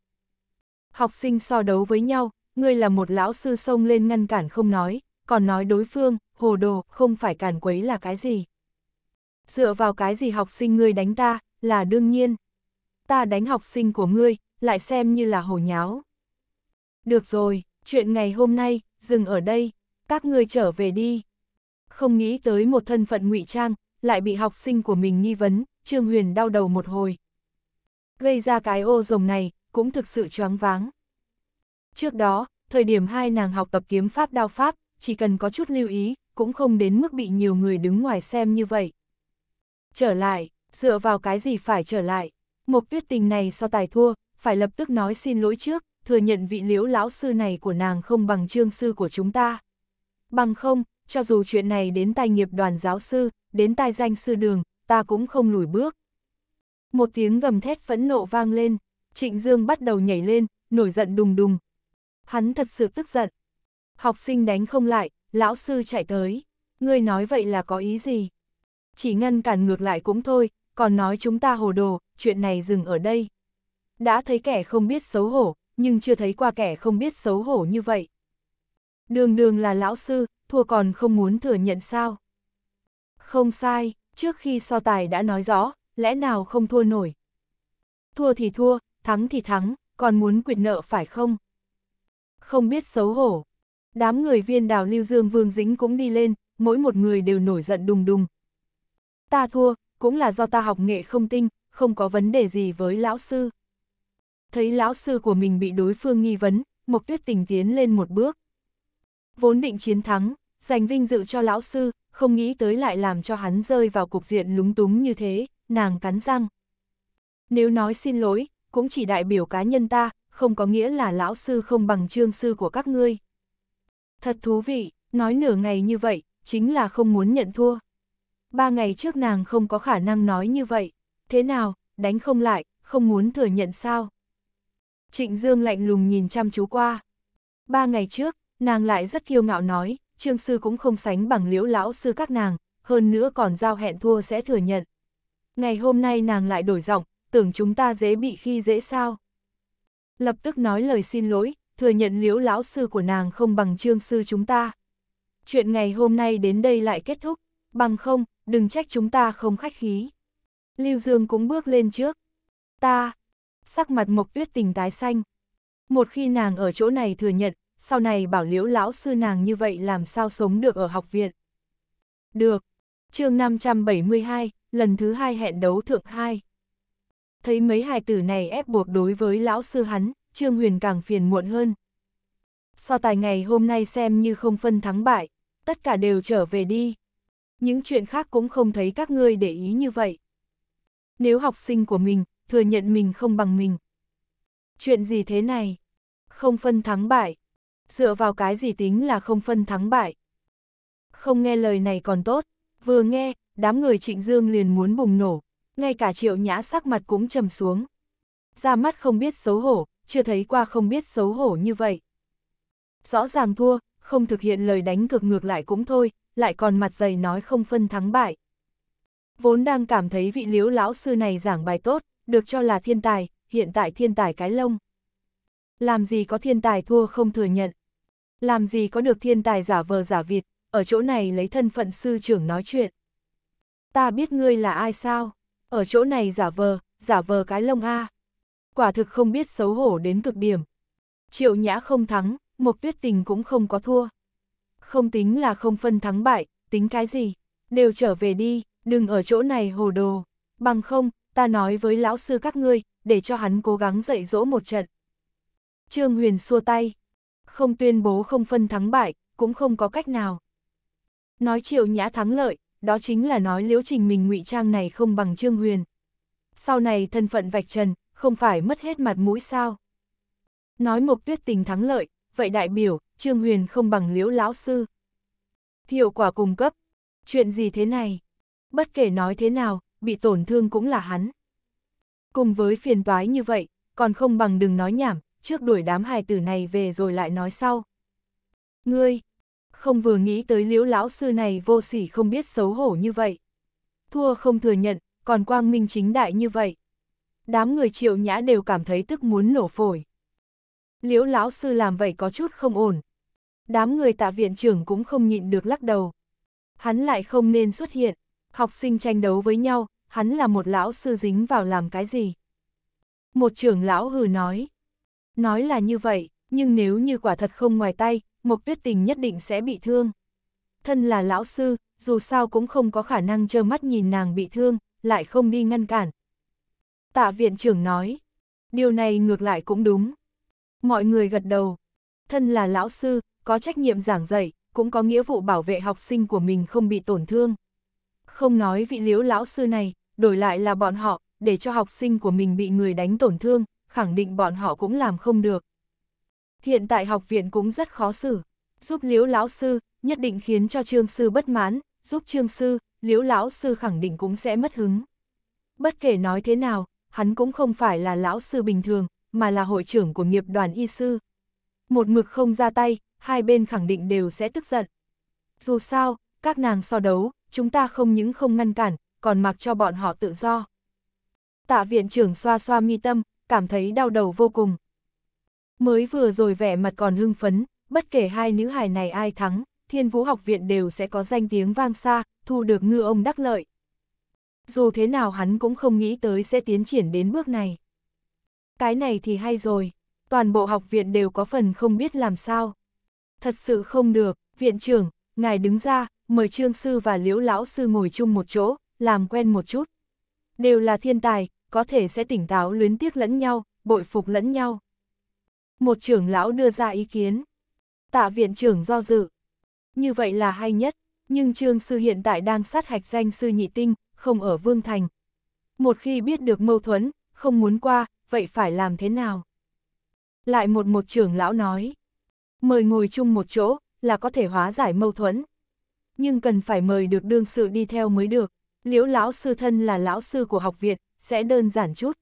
Học sinh so đấu với nhau, ngươi là một lão sư sông lên ngăn cản không nói, còn nói đối phương, hồ đồ, không phải càn quấy là cái gì. Dựa vào cái gì học sinh ngươi đánh ta, là đương nhiên. Ta đánh học sinh của ngươi, lại xem như là hồ nháo. Được rồi, chuyện ngày hôm nay, dừng ở đây, các ngươi trở về đi. Không nghĩ tới một thân phận ngụy trang, lại bị học sinh của mình nghi vấn, Trương Huyền đau đầu một hồi. Gây ra cái ô rồng này, cũng thực sự choáng váng. Trước đó, thời điểm hai nàng học tập kiếm pháp đao pháp, chỉ cần có chút lưu ý, cũng không đến mức bị nhiều người đứng ngoài xem như vậy. Trở lại, dựa vào cái gì phải trở lại. Một tuyết tình này so tài thua, phải lập tức nói xin lỗi trước, thừa nhận vị liễu lão sư này của nàng không bằng trương sư của chúng ta. Bằng không, cho dù chuyện này đến tai nghiệp đoàn giáo sư, đến tai danh sư đường, ta cũng không lùi bước. Một tiếng gầm thét phẫn nộ vang lên, trịnh dương bắt đầu nhảy lên, nổi giận đùng đùng, hắn thật sự tức giận. Học sinh đánh không lại, lão sư chạy tới. Ngươi nói vậy là có ý gì? Chỉ ngăn cản ngược lại cũng thôi, còn nói chúng ta hồ đồ, chuyện này dừng ở đây. Đã thấy kẻ không biết xấu hổ, nhưng chưa thấy qua kẻ không biết xấu hổ như vậy. Đường đường là lão sư, thua còn không muốn thừa nhận sao? Không sai, trước khi so tài đã nói rõ, lẽ nào không thua nổi. Thua thì thua, thắng thì thắng, còn muốn quyệt nợ phải không? không biết xấu hổ. Đám người viên đào Lưu Dương Vương dính cũng đi lên, mỗi một người đều nổi giận đùng đùng. Ta thua, cũng là do ta học nghệ không tinh, không có vấn đề gì với lão sư. Thấy lão sư của mình bị đối phương nghi vấn, Mộc Tuyết Tình tiến lên một bước. Vốn định chiến thắng, giành vinh dự cho lão sư, không nghĩ tới lại làm cho hắn rơi vào cục diện lúng túng như thế, nàng cắn răng. Nếu nói xin lỗi, cũng chỉ đại biểu cá nhân ta, không có nghĩa là lão sư không bằng trương sư của các ngươi. Thật thú vị, nói nửa ngày như vậy, chính là không muốn nhận thua. Ba ngày trước nàng không có khả năng nói như vậy, thế nào, đánh không lại, không muốn thừa nhận sao. Trịnh Dương lạnh lùng nhìn chăm chú qua. Ba ngày trước, nàng lại rất kiêu ngạo nói, trương sư cũng không sánh bằng liễu lão sư các nàng, hơn nữa còn giao hẹn thua sẽ thừa nhận. Ngày hôm nay nàng lại đổi giọng, tưởng chúng ta dễ bị khi dễ sao lập tức nói lời xin lỗi, thừa nhận liễu lão sư của nàng không bằng trương sư chúng ta. Chuyện ngày hôm nay đến đây lại kết thúc, bằng không, đừng trách chúng ta không khách khí. Lưu Dương cũng bước lên trước. Ta, sắc mặt mộc tuyết tình tái xanh. Một khi nàng ở chỗ này thừa nhận, sau này bảo liễu lão sư nàng như vậy làm sao sống được ở học viện. Được, chương 572, lần thứ hai hẹn đấu thượng hai thấy mấy hài tử này ép buộc đối với lão sư hắn, Trương Huyền càng phiền muộn hơn. So tài ngày hôm nay xem như không phân thắng bại, tất cả đều trở về đi. Những chuyện khác cũng không thấy các ngươi để ý như vậy. Nếu học sinh của mình, thừa nhận mình không bằng mình. Chuyện gì thế này? Không phân thắng bại. Dựa vào cái gì tính là không phân thắng bại? Không nghe lời này còn tốt, vừa nghe, đám người trịnh dương liền muốn bùng nổ, ngay cả triệu nhã sắc mặt cũng trầm xuống. Ra mắt không biết xấu hổ, chưa thấy qua không biết xấu hổ như vậy. Rõ ràng thua, không thực hiện lời đánh cược ngược lại cũng thôi, lại còn mặt dày nói không phân thắng bại. Vốn đang cảm thấy vị liếu lão sư này giảng bài tốt, được cho là thiên tài, hiện tại thiên tài cái lông. Làm gì có thiên tài thua không thừa nhận. Làm gì có được thiên tài giả vờ giả vịt, ở chỗ này lấy thân phận sư trưởng nói chuyện. Ta biết ngươi là ai sao? Ở chỗ này giả vờ, giả vờ cái lông A. Quả thực không biết xấu hổ đến cực điểm. Triệu nhã không thắng, một tuyết tình cũng không có thua. Không tính là không phân thắng bại, tính cái gì, đều trở về đi, đừng ở chỗ này hồ đồ. Bằng không, ta nói với lão sư các ngươi, để cho hắn cố gắng dạy dỗ một trận. Trương Huyền xua tay, không tuyên bố không phân thắng bại, cũng không có cách nào. Nói triệu nhã thắng lợi, đó chính là nói liễu trình mình ngụy trang này không bằng Trương Huyền. Sau này thân phận vạch trần, không phải mất hết mặt mũi sao. Nói Mộc Tuyết Tình thắng lợi, vậy đại biểu, Trương Huyền không bằng liễu lão sư. Hiệu quả cung cấp, chuyện gì thế này? Bất kể nói thế nào, bị tổn thương cũng là hắn. Cùng với phiền toái như vậy, còn không bằng đừng nói nhảm, trước đuổi đám hài tử này về rồi lại nói sau. Ngươi, không vừa nghĩ tới liễu lão sư này vô sỉ không biết xấu hổ như vậy. Thua không thừa nhận, còn quang minh chính đại như vậy. Đám người triệu nhã đều cảm thấy tức muốn nổ phổi. Liễu lão sư làm vậy có chút không ổn. Đám người tạ viện trưởng cũng không nhịn được lắc đầu. Hắn lại không nên xuất hiện, học sinh tranh đấu với nhau, hắn là một lão sư dính vào làm cái gì. Một trưởng lão hừ nói. Nói là như vậy, nhưng nếu như quả thật không ngoài tay, Mộc Tuyết Tình nhất định sẽ bị thương. Thân là lão sư, dù sao cũng không có khả năng trơ mắt nhìn nàng bị thương, lại không đi ngăn cản. Tạ viện trưởng nói, điều này ngược lại cũng đúng. Mọi người gật đầu, thân là lão sư, có trách nhiệm giảng dạy, cũng có nghĩa vụ bảo vệ học sinh của mình không bị tổn thương. Không nói vị liếu lão sư này, đổi lại là bọn họ, để cho học sinh của mình bị người đánh tổn thương, khẳng định bọn họ cũng làm không được. Hiện tại học viện cũng rất khó xử. Giúp liễu lão sư, nhất định khiến cho trương sư bất mãn, giúp trương sư, liễu lão sư khẳng định cũng sẽ mất hứng. Bất kể nói thế nào, hắn cũng không phải là lão sư bình thường, mà là hội trưởng của nghiệp đoàn y sư. Một mực không ra tay, hai bên khẳng định đều sẽ tức giận. Dù sao, các nàng so đấu, chúng ta không những không ngăn cản, còn mặc cho bọn họ tự do. Tạ viện trưởng xoa xoa mi tâm, cảm thấy đau đầu vô cùng mới vừa rồi vẻ mặt còn hưng phấn, bất kể hai nữ hài này ai thắng, thiên vũ học viện đều sẽ có danh tiếng vang xa, thu được ngư ông đắc lợi. Dù thế nào hắn cũng không nghĩ tới sẽ tiến triển đến bước này. Cái này thì hay rồi, toàn bộ học viện đều có phần không biết làm sao. Thật sự không được, viện trưởng, ngài đứng ra, mời trương sư và liễu lão sư ngồi chung một chỗ, làm quen một chút. Đều là thiên tài, có thể sẽ tỉnh táo luyến tiếc lẫn nhau, bội phục lẫn nhau. Một trưởng lão đưa ra ý kiến. Tạ viện trưởng do dự. Như vậy là hay nhất, nhưng trương sư hiện tại đang sát hạch danh sư nhị tinh, không ở Vương Thành. Một khi biết được mâu thuẫn, không muốn qua, vậy phải làm thế nào? Lại một một trưởng lão nói. Mời ngồi chung một chỗ, là có thể hóa giải mâu thuẫn. Nhưng cần phải mời được đương sự đi theo mới được. Liễu lão sư thân là lão sư của học viện, sẽ đơn giản chút.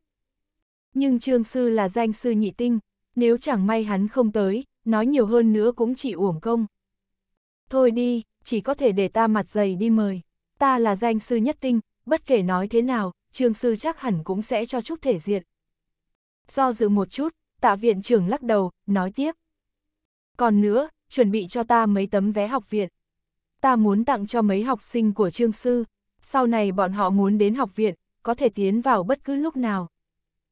Nhưng trương sư là danh sư nhị tinh, nếu chẳng may hắn không tới, nói nhiều hơn nữa cũng chỉ uổng công. Thôi đi, chỉ có thể để ta mặt dày đi mời. Ta là danh sư nhất tinh, bất kể nói thế nào, trương sư chắc hẳn cũng sẽ cho chút thể diện. Do dự một chút, tạ viện trưởng lắc đầu, nói tiếp. Còn nữa, chuẩn bị cho ta mấy tấm vé học viện. Ta muốn tặng cho mấy học sinh của trương sư, sau này bọn họ muốn đến học viện, có thể tiến vào bất cứ lúc nào.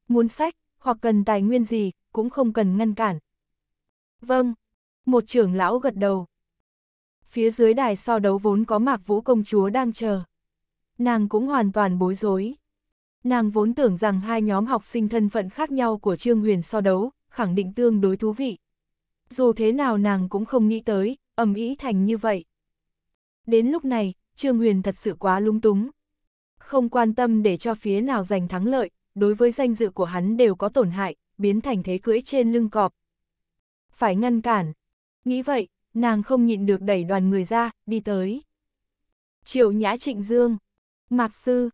Muốn sách, hoặc cần tài nguyên gì, cũng không cần ngăn cản. Vâng, một trưởng lão gật đầu. Phía dưới đài so đấu vốn có mạc vũ công chúa đang chờ. Nàng cũng hoàn toàn bối rối. Nàng vốn tưởng rằng hai nhóm học sinh thân phận khác nhau của Trương Huyền so đấu, khẳng định tương đối thú vị. Dù thế nào nàng cũng không nghĩ tới, ầm ý thành như vậy. Đến lúc này, Trương Huyền thật sự quá lung túng. Không quan tâm để cho phía nào giành thắng lợi, đối với danh dự của hắn đều có tổn hại, biến thành thế cưỡi trên lưng cọp. Phải ngăn cản. Nghĩ vậy, nàng không nhịn được đẩy đoàn người ra, đi tới. Triệu Nhã Trịnh Dương, Mạc Sư,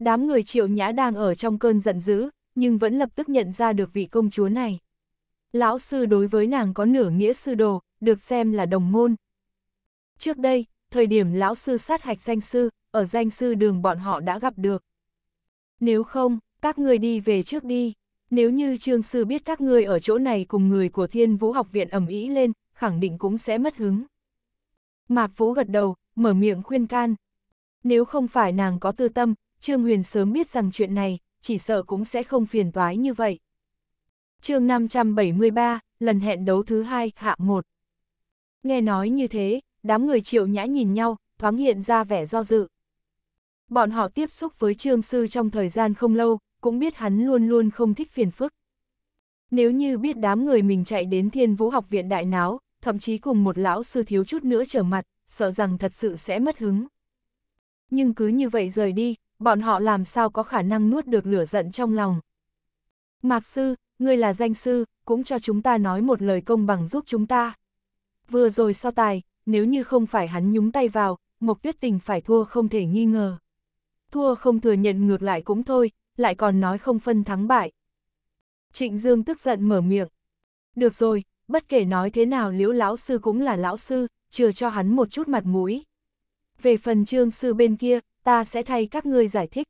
đám người Triệu Nhã đang ở trong cơn giận dữ, nhưng vẫn lập tức nhận ra được vị công chúa này. Lão sư đối với nàng có nửa nghĩa sư đồ, được xem là đồng môn. Trước đây, thời điểm lão sư sát hạch danh sư, ở danh sư đường bọn họ đã gặp được. Nếu không, các người đi về trước đi. Nếu như Trương Sư biết các ngươi ở chỗ này cùng người của Thiên Vũ học viện ẩm ý lên, khẳng định cũng sẽ mất hứng. Mạc phú gật đầu, mở miệng khuyên can. Nếu không phải nàng có tư tâm, Trương Huyền sớm biết rằng chuyện này, chỉ sợ cũng sẽ không phiền toái như vậy. chương 573, lần hẹn đấu thứ hai hạ một Nghe nói như thế, đám người triệu nhã nhìn nhau, thoáng hiện ra vẻ do dự. Bọn họ tiếp xúc với Trương Sư trong thời gian không lâu, cũng biết hắn luôn luôn không thích phiền phức. Nếu như biết đám người mình chạy đến thiên vũ học viện đại náo, thậm chí cùng một lão sư thiếu chút nữa trở mặt, sợ rằng thật sự sẽ mất hứng. Nhưng cứ như vậy rời đi, bọn họ làm sao có khả năng nuốt được lửa giận trong lòng. Mạc sư, ngươi là danh sư, cũng cho chúng ta nói một lời công bằng giúp chúng ta. Vừa rồi so tài, nếu như không phải hắn nhúng tay vào, Mộc Tuyết Tình phải thua không thể nghi ngờ. Thua không thừa nhận ngược lại cũng thôi, lại còn nói không phân thắng bại. Trịnh Dương tức giận mở miệng. Được rồi, bất kể nói thế nào liễu lão sư cũng là lão sư, chừa cho hắn một chút mặt mũi. Về phần trương sư bên kia, ta sẽ thay các ngươi giải thích.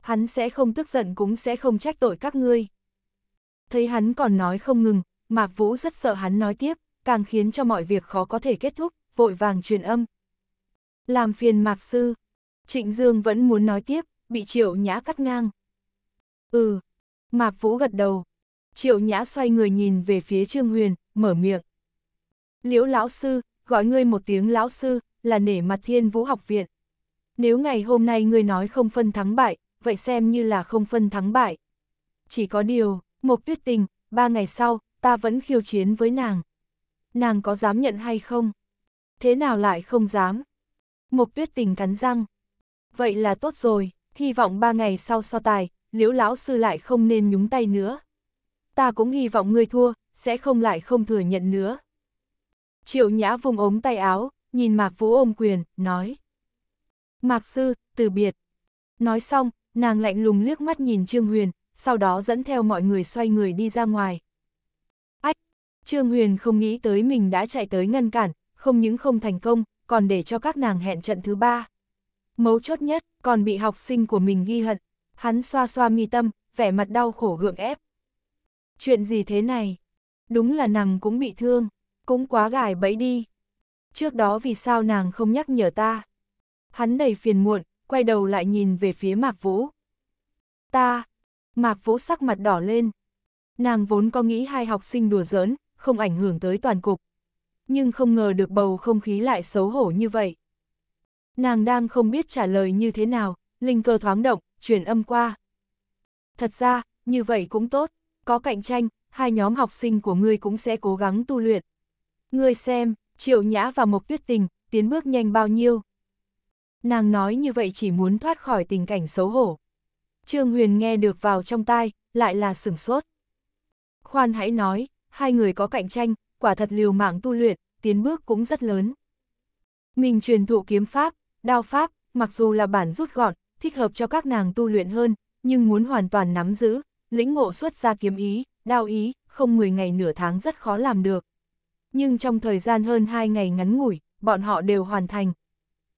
Hắn sẽ không tức giận cũng sẽ không trách tội các ngươi. Thấy hắn còn nói không ngừng, Mạc Vũ rất sợ hắn nói tiếp, càng khiến cho mọi việc khó có thể kết thúc, vội vàng truyền âm. Làm phiền Mạc Sư, Trịnh Dương vẫn muốn nói tiếp, bị triệu nhã cắt ngang. Ừ. Mạc Vũ gật đầu. Triệu Nhã xoay người nhìn về phía Trương Huyền, mở miệng. Liễu lão sư, gọi ngươi một tiếng lão sư, là nể mặt thiên vũ học viện. Nếu ngày hôm nay ngươi nói không phân thắng bại, vậy xem như là không phân thắng bại. Chỉ có điều, một tuyết tình, ba ngày sau, ta vẫn khiêu chiến với nàng. Nàng có dám nhận hay không? Thế nào lại không dám? mục tuyết tình cắn răng. Vậy là tốt rồi, hy vọng ba ngày sau so tài, liễu lão sư lại không nên nhúng tay nữa. Ta cũng hy vọng ngươi thua, sẽ không lại không thừa nhận nữa. Triệu nhã vùng ống tay áo, nhìn Mạc Vũ ôm quyền, nói. Mạc sư, từ biệt. Nói xong, nàng lạnh lùng liếc mắt nhìn Trương Huyền, sau đó dẫn theo mọi người xoay người đi ra ngoài. Ách! Trương Huyền không nghĩ tới mình đã chạy tới ngăn cản, không những không thành công, còn để cho các nàng hẹn trận thứ ba. Mấu chốt nhất, còn bị học sinh của mình ghi hận hắn xoa xoa mi tâm, vẻ mặt đau khổ gượng ép. Chuyện gì thế này? Đúng là nàng cũng bị thương, cũng quá gài bẫy đi. Trước đó vì sao nàng không nhắc nhở ta? Hắn đầy phiền muộn, quay đầu lại nhìn về phía Mạc Vũ. Ta! Mạc Vũ sắc mặt đỏ lên. Nàng vốn có nghĩ hai học sinh đùa giỡn, không ảnh hưởng tới toàn cục. Nhưng không ngờ được bầu không khí lại xấu hổ như vậy. Nàng đang không biết trả lời như thế nào, linh cơ thoáng động, truyền âm qua. Thật ra, như vậy cũng tốt, có cạnh tranh, hai nhóm học sinh của ngươi cũng sẽ cố gắng tu luyện. Ngươi xem, Triệu Nhã và Mộc Tuyết Tình, tiến bước nhanh bao nhiêu. Nàng nói như vậy chỉ muốn thoát khỏi tình cảnh xấu hổ. Trương Huyền nghe được vào trong tai, lại là sửng sốt. Khoan hãy nói, hai người có cạnh tranh, quả thật liều mạng tu luyện, tiến bước cũng rất lớn. Mình truyền thụ kiếm pháp, đao pháp, mặc dù là bản rút gọn, thích hợp cho các nàng tu luyện hơn, nhưng muốn hoàn toàn nắm giữ, lĩnh ngộ xuất ra kiếm ý, đao ý, không 10 ngày nửa tháng rất khó làm được. Nhưng trong thời gian hơn 2 ngày ngắn ngủi, bọn họ đều hoàn thành.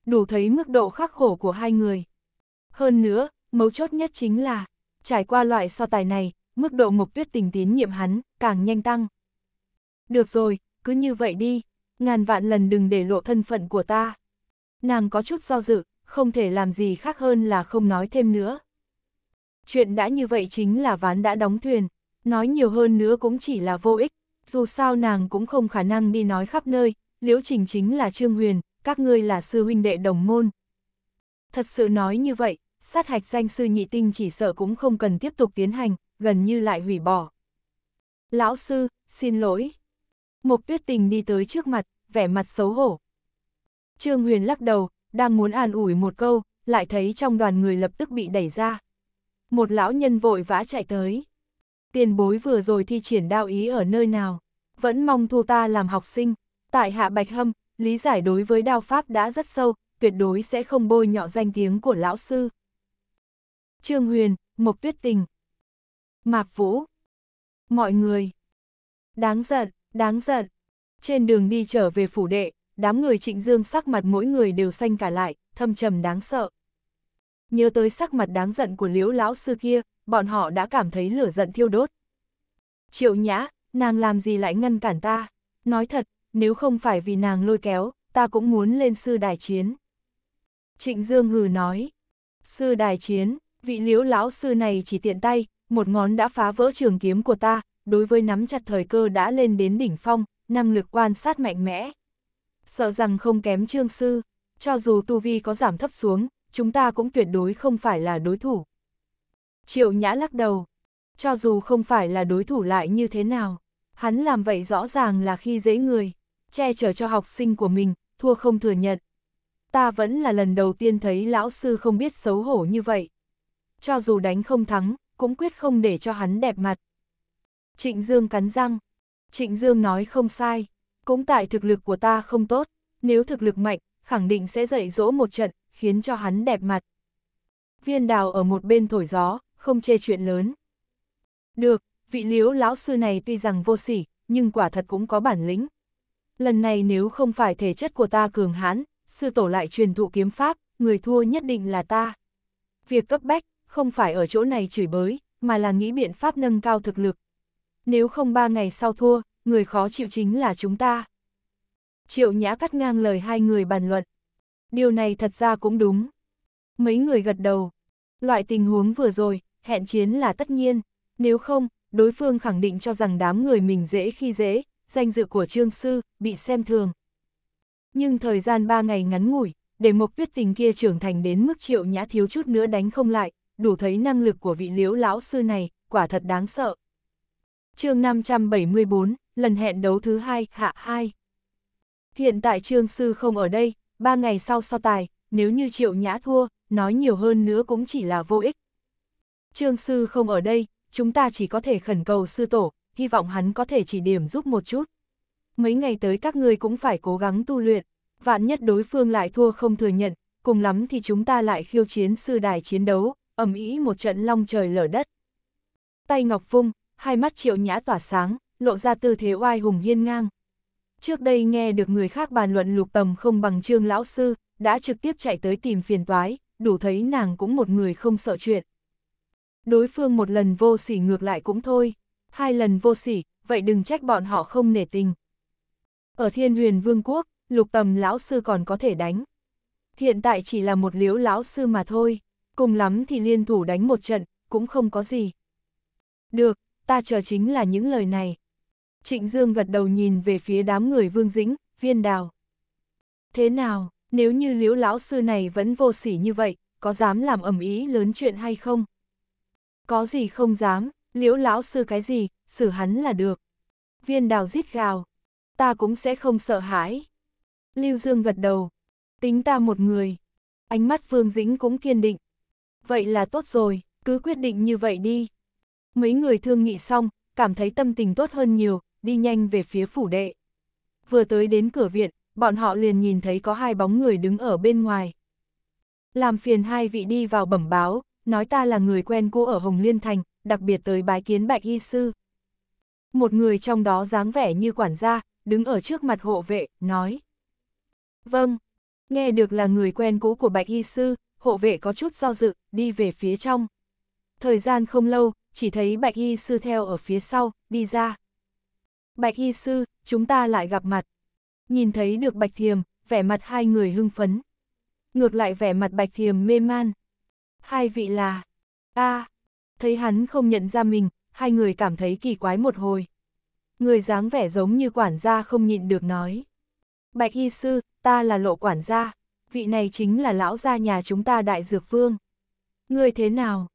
Đủ thấy mức độ khắc khổ của hai người. Hơn nữa, mấu chốt nhất chính là, trải qua loại so tài này, mức độ mục tuyết tình tín nhiệm hắn càng nhanh tăng. Được rồi, cứ như vậy đi, ngàn vạn lần đừng để lộ thân phận của ta. Nàng có chút do dự, không thể làm gì khác hơn là không nói thêm nữa. Chuyện đã như vậy chính là ván đã đóng thuyền, nói nhiều hơn nữa cũng chỉ là vô ích, dù sao nàng cũng không khả năng đi nói khắp nơi, liễu trình chính là Trương Huyền, các ngươi là sư huynh đệ đồng môn. Thật sự nói như vậy, sát hạch danh sư nhị tinh chỉ sợ cũng không cần tiếp tục tiến hành, gần như lại hủy bỏ. Lão sư, xin lỗi. Mục tuyết tình đi tới trước mặt, vẻ mặt xấu hổ. Trương Huyền lắc đầu, đang muốn an ủi một câu, lại thấy trong đoàn người lập tức bị đẩy ra. Một lão nhân vội vã chạy tới. Tiền bối vừa rồi thi triển đao ý ở nơi nào, vẫn mong thu ta làm học sinh. Tại Hạ Bạch Hâm, lý giải đối với đao pháp đã rất sâu, tuyệt đối sẽ không bôi nhọ danh tiếng của lão sư. Trương Huyền, Mộc Tuyết Tình, Mạc Vũ, mọi người. Đáng giận, đáng giận. Trên đường đi trở về phủ đệ, đám người trịnh dương sắc mặt mỗi người đều xanh cả lại, thâm trầm đáng sợ. Nhớ tới sắc mặt đáng giận của liễu lão sư kia, bọn họ đã cảm thấy lửa giận thiêu đốt. Triệu nhã, nàng làm gì lại ngăn cản ta? Nói thật, nếu không phải vì nàng lôi kéo, ta cũng muốn lên sư đài chiến. Trịnh Dương hừ nói, sư đài chiến, vị liễu lão sư này chỉ tiện tay, một ngón đã phá vỡ trường kiếm của ta, đối với nắm chặt thời cơ đã lên đến đỉnh phong, năng lực quan sát mạnh mẽ sợ rằng không kém trương sư, cho dù tu vi có giảm thấp xuống, chúng ta cũng tuyệt đối không phải là đối thủ. Triệu nhã lắc đầu, cho dù không phải là đối thủ lại như thế nào, hắn làm vậy rõ ràng là khi dễ người, che chở cho học sinh của mình, thua không thừa nhận. Ta vẫn là lần đầu tiên thấy lão sư không biết xấu hổ như vậy. Cho dù đánh không thắng, cũng quyết không để cho hắn đẹp mặt. Trịnh Dương cắn răng. Trịnh Dương nói không sai, cũng tại thực lực của ta không tốt, nếu thực lực mạnh, khẳng định sẽ dạy dỗ một trận, khiến cho hắn đẹp mặt. Viên đào ở một bên thổi gió, không chê chuyện lớn. Được, vị liếu lão sư này tuy rằng vô sỉ, nhưng quả thật cũng có bản lĩnh. Lần này nếu không phải thể chất của ta cường hãn, sư tổ lại truyền thụ kiếm pháp, người thua nhất định là ta. Việc cấp bách, không phải ở chỗ này chửi bới, mà là nghĩ biện pháp nâng cao thực lực. Nếu không ba ngày sau thua, người khó chịu chính là chúng ta. Triệu Nhã cắt ngang lời hai người bàn luận. Điều này thật ra cũng đúng. Mấy người gật đầu. Loại tình huống vừa rồi, hẹn chiến là tất nhiên. Nếu không, đối phương khẳng định cho rằng đám người mình dễ khi dễ, danh dự của trương sư, bị xem thường. Nhưng thời gian ba ngày ngắn ngủi, để mộc tuyết tình kia trưởng thành đến mức triệu nhã thiếu chút nữa đánh không lại, đủ thấy năng lực của vị liễu lão sư này, quả thật đáng sợ. chương 574, lần hẹn đấu thứ hai hạ hai. Hiện tại Trương Sư không ở đây, ba ngày sau so tài, nếu như Triệu Nhã thua, nói nhiều hơn nữa cũng chỉ là vô ích. Trương Sư không ở đây, chúng ta chỉ có thể khẩn cầu Sư Tổ, hy vọng hắn có thể chỉ điểm giúp một chút. Mấy ngày tới các ngươi cũng phải cố gắng tu luyện, vạn nhất đối phương lại thua không thừa nhận, cùng lắm thì chúng ta lại khiêu chiến Sư Đài chiến đấu, ầm ĩ một trận long trời lở đất. Tay Ngọc phung hai mắt Triệu Nhã tỏa sáng, lộ ra tư thế oai hùng hiên ngang. Trước đây nghe được người khác bàn luận lục tầm không bằng trương lão sư, đã trực tiếp chạy tới tìm phiền toái, đủ thấy nàng cũng một người không sợ chuyện. Đối phương một lần vô sỉ ngược lại cũng thôi, hai lần vô sỉ, vậy đừng trách bọn họ không nể tình. Ở thiên huyền vương quốc, lục tầm lão sư còn có thể đánh. Hiện tại chỉ là một liễu lão sư mà thôi, cùng lắm thì liên thủ đánh một trận, cũng không có gì. Được, ta chờ chính là những lời này. Trịnh Dương gật đầu nhìn về phía đám người Vương Dĩnh, viên đào. Thế nào, nếu như liễu lão sư này vẫn vô sỉ như vậy, có dám làm ẩm ý lớn chuyện hay không? Có gì không dám, liễu lão sư cái gì, xử hắn là được. Viên đào rít gào, ta cũng sẽ không sợ hãi. Lưu Dương gật đầu, tính ta một người. Ánh mắt Vương Dĩnh cũng kiên định. Vậy là tốt rồi, cứ quyết định như vậy đi. Mấy người thương nghị xong, cảm thấy tâm tình tốt hơn nhiều, đi nhanh về phía phủ đệ. Vừa tới đến cửa viện, bọn họ liền nhìn thấy có hai bóng người đứng ở bên ngoài. Làm phiền hai vị đi vào bẩm báo, nói ta là người quen cũ ở Hồng Liên Thành, đặc biệt tới bái kiến bạch y sư. Một người trong đó dáng vẻ như quản gia, đứng ở trước mặt hộ vệ, nói. Vâng, nghe được là người quen cũ của bạch y sư, hộ vệ có chút do dự, đi về phía trong. Thời gian không lâu, chỉ thấy bạch y sư theo ở phía sau, đi ra. Bạch Y Sư, chúng ta lại gặp mặt. Nhìn thấy được Bạch Thiềm, vẻ mặt hai người hưng phấn. Ngược lại vẻ mặt Bạch Thiềm mê man. Hai vị là... a à, thấy hắn không nhận ra mình, hai người cảm thấy kỳ quái một hồi. Người dáng vẻ giống như quản gia không nhịn được nói. Bạch Y Sư, ta là lộ quản gia, vị này chính là lão gia nhà chúng ta Đại Dược Vương. Người thế nào?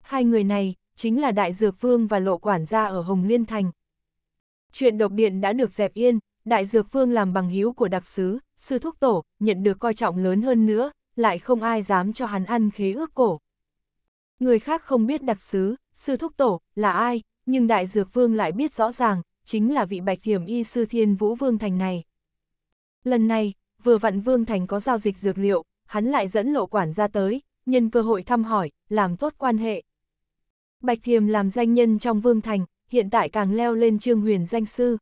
Hai người này, chính là Đại Dược Vương và lộ quản gia ở Hồng Liên Thành, Chuyện độc điện đã được dẹp yên, Đại Dược vương làm bằng hữu của đặc sứ, sư thúc tổ, nhận được coi trọng lớn hơn nữa, lại không ai dám cho hắn ăn khế ước cổ. Người khác không biết đặc sứ, sư thúc tổ, là ai, nhưng Đại Dược Vương lại biết rõ ràng, chính là vị bạch hiểm y sư thiên vũ Vương Thành này. Lần này, vừa vặn Vương Thành có giao dịch dược liệu, hắn lại dẫn lộ quản ra tới, nhân cơ hội thăm hỏi, làm tốt quan hệ. Bạch Thiềm làm danh nhân trong Vương Thành, hiện tại càng leo lên Trương Huyền danh sư.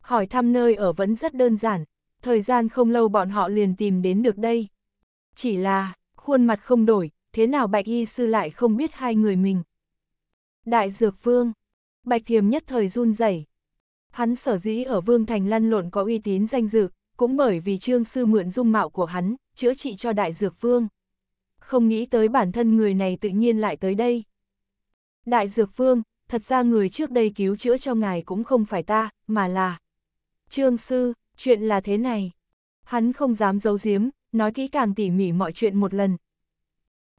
Hỏi thăm nơi ở vẫn rất đơn giản, thời gian không lâu bọn họ liền tìm đến được đây. Chỉ là, khuôn mặt không đổi, thế nào Bạch Y Sư lại không biết hai người mình. Đại Dược Vương, Bạch Thiềm nhất thời run rẩy. Hắn sở dĩ ở Vương Thành lăn lộn có uy tín danh dự, cũng bởi vì Trương Sư mượn dung mạo của hắn, chữa trị cho Đại Dược Vương. Không nghĩ tới bản thân người này tự nhiên lại tới đây. Đại Dược Vương, thật ra người trước đây cứu chữa cho ngài cũng không phải ta, mà là... Trương sư, chuyện là thế này. Hắn không dám giấu giếm, nói kỹ càng tỉ mỉ mọi chuyện một lần.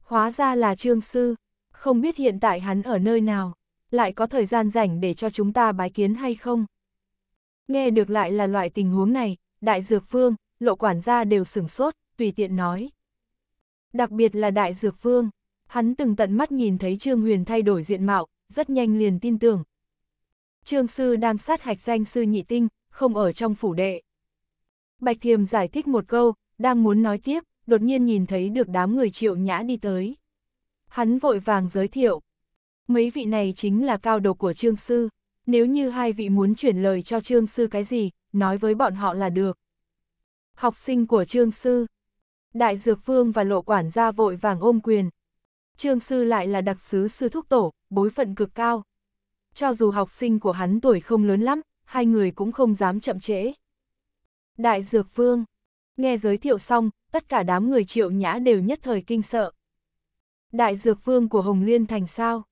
Hóa ra là trương sư, không biết hiện tại hắn ở nơi nào, lại có thời gian rảnh để cho chúng ta bái kiến hay không. Nghe được lại là loại tình huống này, đại dược phương, lộ quản gia đều sửng sốt, tùy tiện nói. Đặc biệt là đại dược phương, hắn từng tận mắt nhìn thấy Trương Huyền thay đổi diện mạo, rất nhanh liền tin tưởng. Trương sư đang sát hạch danh sư nhị tinh, không ở trong phủ đệ. Bạch Thiềm giải thích một câu, đang muốn nói tiếp, đột nhiên nhìn thấy được đám người triệu nhã đi tới. Hắn vội vàng giới thiệu. Mấy vị này chính là cao đồ của Trương Sư. Nếu như hai vị muốn chuyển lời cho Trương Sư cái gì, nói với bọn họ là được. Học sinh của Trương Sư. Đại Dược Vương và Lộ Quản gia vội vàng ôm quyền. Trương Sư lại là đặc sứ Sư Thúc Tổ, bối phận cực cao. Cho dù học sinh của hắn tuổi không lớn lắm, hai người cũng không dám chậm trễ. Đại Dược Vương Nghe giới thiệu xong, tất cả đám người triệu nhã đều nhất thời kinh sợ. Đại Dược Vương của Hồng Liên thành sao?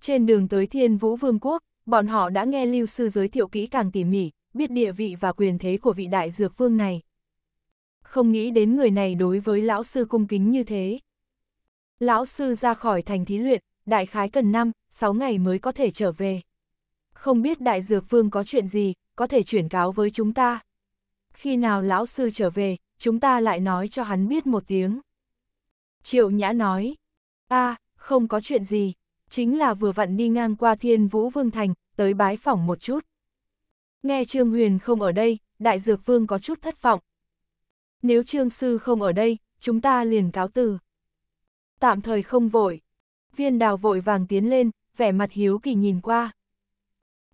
Trên đường tới Thiên Vũ Vương quốc, bọn họ đã nghe Lưu Sư giới thiệu kỹ càng tỉ mỉ, biết địa vị và quyền thế của vị Đại Dược Vương này. Không nghĩ đến người này đối với Lão Sư cung kính như thế. Lão Sư ra khỏi thành thí luyện, đại khái cần 5, 6 ngày mới có thể trở về. Không biết đại dược vương có chuyện gì, có thể chuyển cáo với chúng ta. Khi nào lão sư trở về, chúng ta lại nói cho hắn biết một tiếng. Triệu Nhã nói, a à, không có chuyện gì, chính là vừa vặn đi ngang qua Thiên Vũ Vương Thành, tới bái phỏng một chút. Nghe Trương Huyền không ở đây, Đại Dược Vương có chút thất vọng. Nếu Trương Sư không ở đây, chúng ta liền cáo từ. Tạm thời không vội viên đào vội vàng tiến lên, vẻ mặt hiếu kỳ nhìn qua.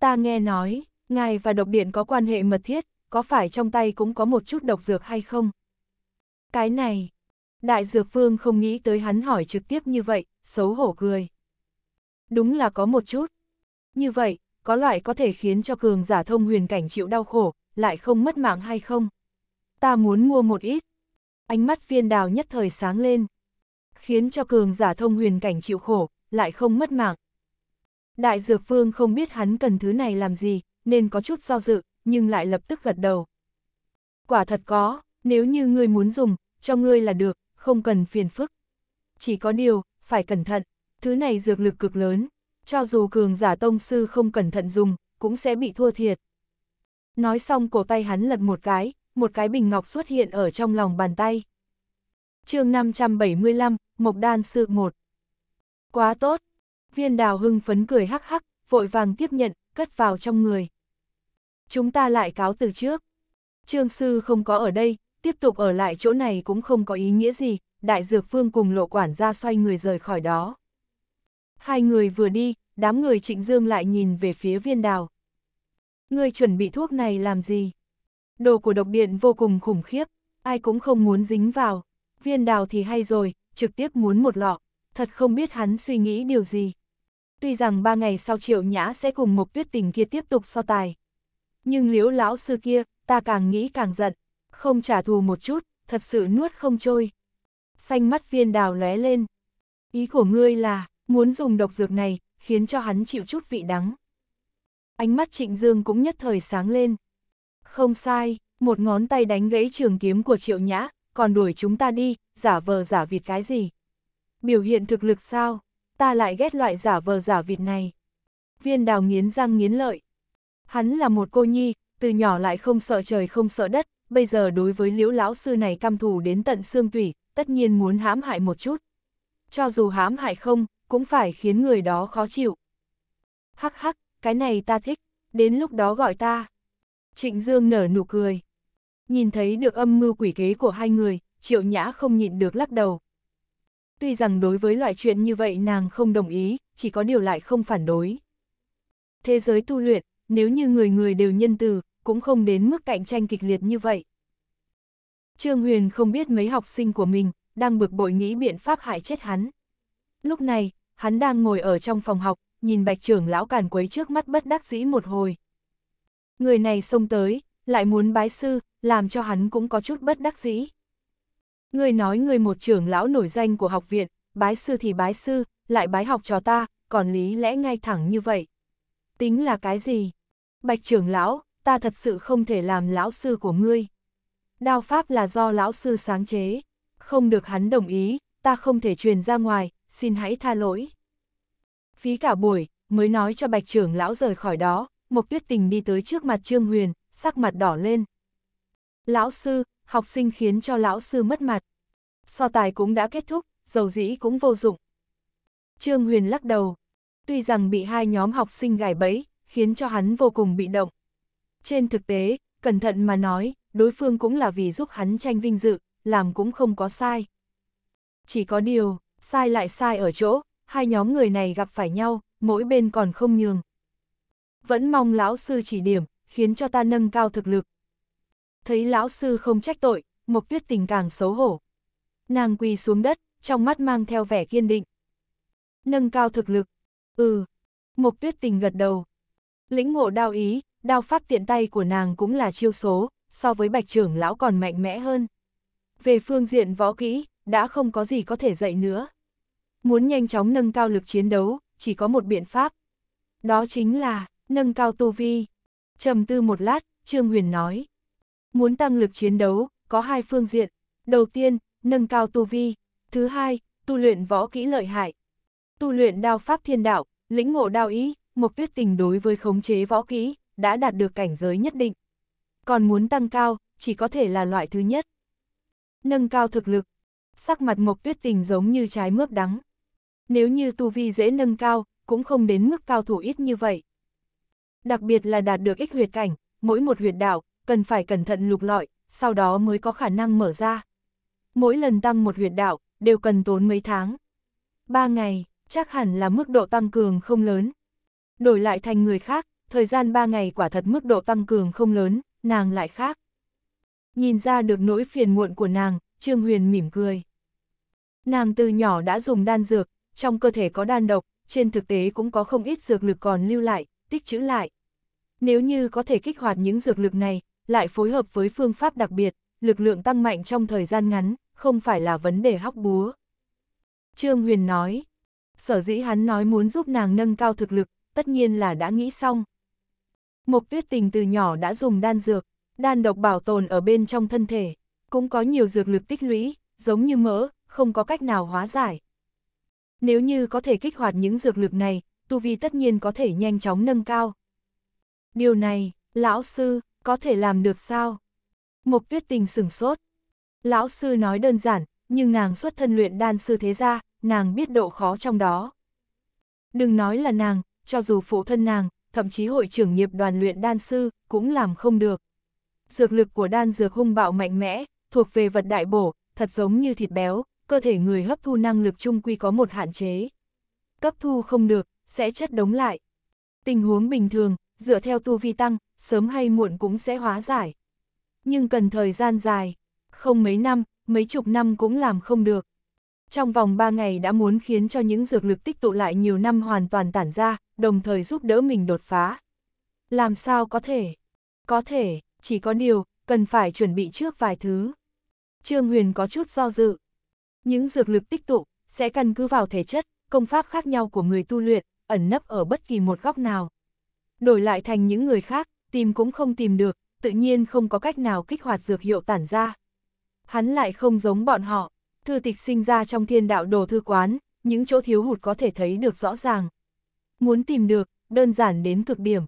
Ta nghe nói, ngài và độc điện có quan hệ mật thiết, có phải trong tay cũng có một chút độc dược hay không? Cái này, đại dược vương không nghĩ tới hắn hỏi trực tiếp như vậy, xấu hổ cười. Đúng là có một chút. Như vậy, có loại có thể khiến cho cường giả thông huyền cảnh chịu đau khổ, lại không mất mạng hay không? Ta muốn mua một ít. Ánh mắt viên đào nhất thời sáng lên khiến cho cường giả thông huyền cảnh chịu khổ, lại không mất mạng. Đại Dược Vương không biết hắn cần thứ này làm gì, nên có chút do dự, nhưng lại lập tức gật đầu. Quả thật có, nếu như ngươi muốn dùng, cho ngươi là được, không cần phiền phức. Chỉ có điều, phải cẩn thận, thứ này dược lực cực lớn, cho dù cường giả tông sư không cẩn thận dùng, cũng sẽ bị thua thiệt. Nói xong cổ tay hắn lật một cái, một cái bình ngọc xuất hiện ở trong lòng bàn tay chương 575, Mộc Đan Sư 1. Quá tốt! Viên đào hưng phấn cười hắc hắc, vội vàng tiếp nhận, cất vào trong người. Chúng ta lại cáo từ trước. Trương Sư không có ở đây, tiếp tục ở lại chỗ này cũng không có ý nghĩa gì, Đại Dược Phương cùng lộ quản ra xoay người rời khỏi đó. Hai người vừa đi, đám người trịnh dương lại nhìn về phía viên đào. người chuẩn bị thuốc này làm gì? Đồ của độc điện vô cùng khủng khiếp, ai cũng không muốn dính vào. Viên đào thì hay rồi, trực tiếp muốn một lọ, thật không biết hắn suy nghĩ điều gì. Tuy rằng ba ngày sau triệu nhã sẽ cùng một tuyết tình kia tiếp tục so tài. Nhưng liễu lão sư kia, ta càng nghĩ càng giận, không trả thù một chút, thật sự nuốt không trôi. Xanh mắt viên đào lóe lên. Ý của ngươi là, muốn dùng độc dược này, khiến cho hắn chịu chút vị đắng. Ánh mắt trịnh dương cũng nhất thời sáng lên. Không sai, một ngón tay đánh gãy trường kiếm của triệu nhã, còn đuổi chúng ta đi, giả vờ giả vịt cái gì? Biểu hiện thực lực sao? Ta lại ghét loại giả vờ giả vịt này. Viên đào nghiến răng nghiến lợi. Hắn là một cô nhi, từ nhỏ lại không sợ trời không sợ đất, bây giờ đối với liễu lão sư này căm thù đến tận xương tủy, tất nhiên muốn hãm hại một chút. Cho dù hãm hại không, cũng phải khiến người đó khó chịu. Hắc hắc, cái này ta thích, đến lúc đó gọi ta. Trịnh Dương nở nụ cười. Nhìn thấy được âm mưu quỷ kế của hai người, triệu nhã không nhịn được lắc đầu. Tuy rằng đối với loại chuyện như vậy nàng không đồng ý, chỉ có điều lại không phản đối. Thế giới tu luyện, nếu như người người đều nhân từ, cũng không đến mức cạnh tranh kịch liệt như vậy. Trương Huyền không biết mấy học sinh của mình, đang bực bội nghĩ biện pháp hại chết hắn. Lúc này, hắn đang ngồi ở trong phòng học, nhìn bạch trưởng lão càn quấy trước mắt bất đắc dĩ một hồi. Người này xông tới, lại muốn bái sư, làm cho hắn cũng có chút bất đắc dĩ. Người nói người một trưởng lão nổi danh của học viện, bái sư thì bái sư, lại bái học cho ta, còn lý lẽ ngay thẳng như vậy. Tính là cái gì? Bạch trưởng lão, ta thật sự không thể làm lão sư của ngươi. Đao pháp là do lão sư sáng chế, không được hắn đồng ý, ta không thể truyền ra ngoài, xin hãy tha lỗi. Phí cả buổi, mới nói cho bạch trưởng lão rời khỏi đó, Mộc Tuyết Tình đi tới trước mặt Trương Huyền, sắc mặt đỏ lên. Lão sư, học sinh khiến cho lão sư mất mặt. So tài cũng đã kết thúc, dầu dĩ cũng vô dụng. Trương Huyền lắc đầu. Tuy rằng bị hai nhóm học sinh gài bẫy, khiến cho hắn vô cùng bị động. Trên thực tế, cẩn thận mà nói, đối phương cũng là vì giúp hắn tranh vinh dự, làm cũng không có sai. Chỉ có điều, sai lại sai ở chỗ, hai nhóm người này gặp phải nhau, mỗi bên còn không nhường. Vẫn mong lão sư chỉ điểm, khiến cho ta nâng cao thực lực, Thấy lão sư không trách tội, Mộc Tuyết Tình càng xấu hổ. Nàng quỳ xuống đất, trong mắt mang theo vẻ kiên định. Nâng cao thực lực. Ừ. Mộc Tuyết Tình gật đầu. Lĩnh ngộ đao ý, đao pháp tiện tay của nàng cũng là chiêu số, so với bạch trưởng lão còn mạnh mẽ hơn. Về phương diện võ kỹ, đã không có gì có thể dạy nữa. Muốn nhanh chóng nâng cao lực chiến đấu, chỉ có một biện pháp. Đó chính là, nâng cao tu vi. trầm tư một lát, Trương Huyền nói. Muốn tăng lực chiến đấu, có hai phương diện. Đầu tiên, nâng cao tu vi. Thứ hai, tu luyện võ kỹ lợi hại. Tu luyện đao pháp thiên đạo, lĩnh ngộ đao ý, mục tuyết tình đối với khống chế võ kỹ, đã đạt được cảnh giới nhất định. Còn muốn tăng cao, chỉ có thể là loại thứ nhất. Nâng cao thực lực. Sắc mặt mục tuyết tình giống như trái mướp đắng. Nếu như tu vi dễ nâng cao, cũng không đến mức cao thủ ít như vậy. Đặc biệt là đạt được ích huyệt cảnh, mỗi một huyệt đạo cần phải cẩn thận lục lọi, sau đó mới có khả năng mở ra. Mỗi lần tăng một huyệt đạo, đều cần tốn mấy tháng. Ba ngày, chắc hẳn là mức độ tăng cường không lớn. Đổi lại thành người khác, thời gian ba ngày quả thật mức độ tăng cường không lớn, nàng lại khác. Nhìn ra được nỗi phiền muộn của nàng, Trương Huyền mỉm cười. Nàng từ nhỏ đã dùng đan dược, trong cơ thể có đan độc, trên thực tế cũng có không ít dược lực còn lưu lại, tích trữ lại. Nếu như có thể kích hoạt những dược lực này, lại phối hợp với phương pháp đặc biệt, lực lượng tăng mạnh trong thời gian ngắn, không phải là vấn đề hóc búa. Trương Huyền nói, sở dĩ hắn nói muốn giúp nàng nâng cao thực lực, tất nhiên là đã nghĩ xong. Mộc tuyết tình từ nhỏ đã dùng đan dược, đan độc bảo tồn ở bên trong thân thể, cũng có nhiều dược lực tích lũy, giống như mỡ, không có cách nào hóa giải. Nếu như có thể kích hoạt những dược lực này, tu vi tất nhiên có thể nhanh chóng nâng cao. Điều này, lão sư, có thể làm được sao? Mục tuyết tình sửng sốt. Lão sư nói đơn giản, nhưng nàng xuất thân luyện đan sư thế ra, nàng biết độ khó trong đó. Đừng nói là nàng, cho dù phụ thân nàng, thậm chí hội trưởng nghiệp đoàn luyện đan sư, cũng làm không được. Dược lực của đan dược hung bạo mạnh mẽ, thuộc về vật đại bổ, thật giống như thịt béo, cơ thể người hấp thu năng lực chung quy có một hạn chế. Cấp thu không được, sẽ chất đống lại. Tình huống bình thường, dựa theo tu vi tăng, sớm hay muộn cũng sẽ hóa giải. Nhưng cần thời gian dài, không mấy năm, mấy chục năm cũng làm không được. Trong vòng 3 ngày đã muốn khiến cho những dược lực tích tụ lại nhiều năm hoàn toàn tản ra, đồng thời giúp đỡ mình đột phá. Làm sao có thể? Có thể, chỉ có điều, cần phải chuẩn bị trước vài thứ. Trương Huyền có chút do dự. Những dược lực tích tụ, sẽ căn cứ vào thể chất, công pháp khác nhau của người tu luyện, ẩn nấp ở bất kỳ một góc nào. Đổi lại thành những người khác, tìm cũng không tìm được, tự nhiên không có cách nào kích hoạt dược hiệu tản ra. Hắn lại không giống bọn họ, thư tịch sinh ra trong thiên đạo đồ thư quán, những chỗ thiếu hụt có thể thấy được rõ ràng. Muốn tìm được, đơn giản đến cực điểm.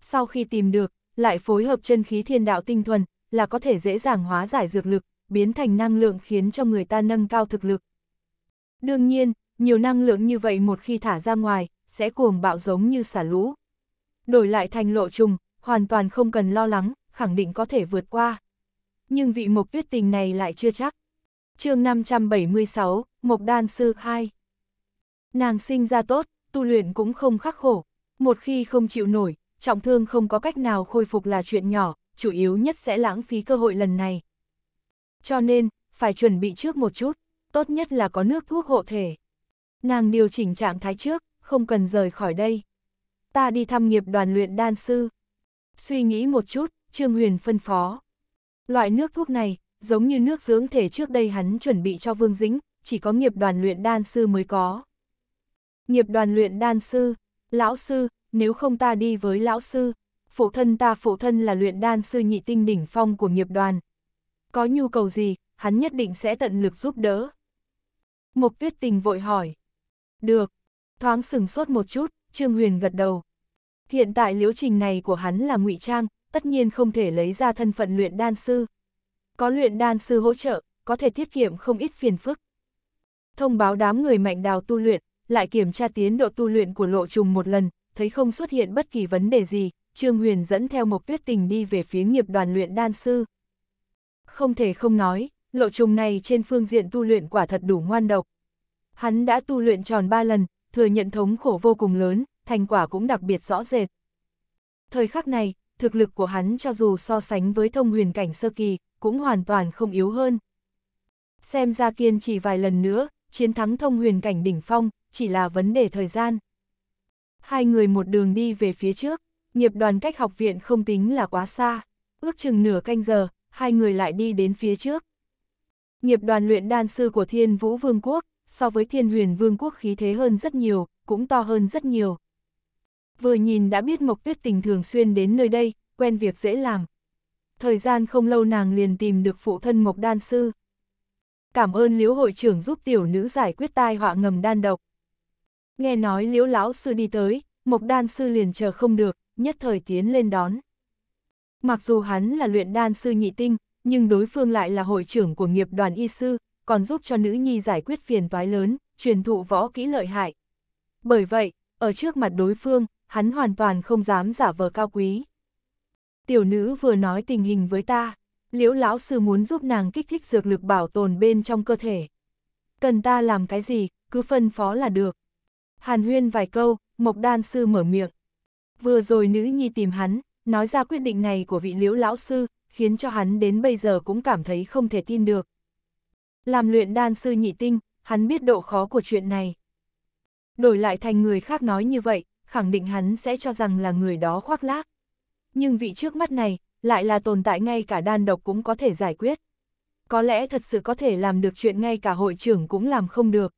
Sau khi tìm được, lại phối hợp chân khí thiên đạo tinh thuần, là có thể dễ dàng hóa giải dược lực, biến thành năng lượng khiến cho người ta nâng cao thực lực. Đương nhiên, nhiều năng lượng như vậy một khi thả ra ngoài, sẽ cuồng bạo giống như xả lũ. Đổi lại thành lộ trùng, hoàn toàn không cần lo lắng, khẳng định có thể vượt qua. Nhưng vị mộc tuyết tình này lại chưa chắc. chương 576, Mộc Đan Sư 2 Nàng sinh ra tốt, tu luyện cũng không khắc khổ. Một khi không chịu nổi, trọng thương không có cách nào khôi phục là chuyện nhỏ, chủ yếu nhất sẽ lãng phí cơ hội lần này. Cho nên, phải chuẩn bị trước một chút, tốt nhất là có nước thuốc hộ thể. Nàng điều chỉnh trạng thái trước, không cần rời khỏi đây. Ta đi thăm nghiệp đoàn luyện đan sư. Suy nghĩ một chút, Trương Huyền phân phó. Loại nước thuốc này, giống như nước dưỡng thể trước đây hắn chuẩn bị cho Vương Dĩnh, chỉ có nghiệp đoàn luyện đan sư mới có. Nghiệp đoàn luyện đan sư, lão sư, nếu không ta đi với lão sư, phụ thân ta phụ thân là luyện đan sư nhị tinh đỉnh phong của nghiệp đoàn. Có nhu cầu gì, hắn nhất định sẽ tận lực giúp đỡ. mục tuyết tình vội hỏi. Được, thoáng sừng sốt một chút, Trương Huyền gật đầu. Hiện tại liễu trình này của hắn là ngụy trang, tất nhiên không thể lấy ra thân phận luyện đan sư. Có luyện đan sư hỗ trợ, có thể tiết kiệm không ít phiền phức. Thông báo đám người mạnh đào tu luyện, lại kiểm tra tiến độ tu luyện của lộ trùng một lần, thấy không xuất hiện bất kỳ vấn đề gì, Trương Huyền dẫn theo Mộc Tuyết Tình đi về phía nghiệp đoàn luyện đan sư. Không thể không nói, lộ trùng này trên phương diện tu luyện quả thật đủ ngoan độc. Hắn đã tu luyện tròn ba lần, thừa nhận thống khổ vô cùng lớn, thành quả cũng đặc biệt rõ rệt. Thời khắc này, thực lực của hắn cho dù so sánh với thông huyền cảnh sơ kỳ, cũng hoàn toàn không yếu hơn. Xem ra kiên chỉ vài lần nữa, chiến thắng thông huyền cảnh đỉnh phong, chỉ là vấn đề thời gian. Hai người một đường đi về phía trước, nghiệp đoàn cách học viện không tính là quá xa, ước chừng nửa canh giờ, hai người lại đi đến phía trước. Nghiệp đoàn luyện đan sư của Thiên Vũ Vương quốc, so với Thiên Huyền Vương quốc khí thế hơn rất nhiều, cũng to hơn rất nhiều vừa nhìn đã biết Mộc Tuyết Tình thường xuyên đến nơi đây, quen việc dễ làm. Thời gian không lâu nàng liền tìm được phụ thân Mộc Đan Sư. Cảm ơn Liễu hội trưởng giúp tiểu nữ giải quyết tai họa ngầm đan độc. Nghe nói Liễu lão sư đi tới, Mộc Đan Sư liền chờ không được, nhất thời tiến lên đón. Mặc dù hắn là luyện đan sư nhị tinh, nhưng đối phương lại là hội trưởng của nghiệp đoàn y sư, còn giúp cho nữ nhi giải quyết phiền toái lớn, truyền thụ võ kỹ lợi hại. Bởi vậy, ở trước mặt đối phương, hắn hoàn toàn không dám giả vờ cao quý. Tiểu nữ vừa nói tình hình với ta, liễu lão sư muốn giúp nàng kích thích dược lực bảo tồn bên trong cơ thể. Cần ta làm cái gì, cứ phân phó là được. Hàn huyên vài câu, mộc đan sư mở miệng. Vừa rồi nữ nhi tìm hắn, nói ra quyết định này của vị liễu lão sư, khiến cho hắn đến bây giờ cũng cảm thấy không thể tin được. Làm luyện đan sư nhị tinh, hắn biết độ khó của chuyện này. Đổi lại thành người khác nói như vậy, khẳng định hắn sẽ cho rằng là người đó khoác lác. Nhưng vị trước mắt này, lại là tồn tại ngay cả đan độc cũng có thể giải quyết. Có lẽ thật sự có thể làm được chuyện ngay cả hội trưởng cũng làm không được.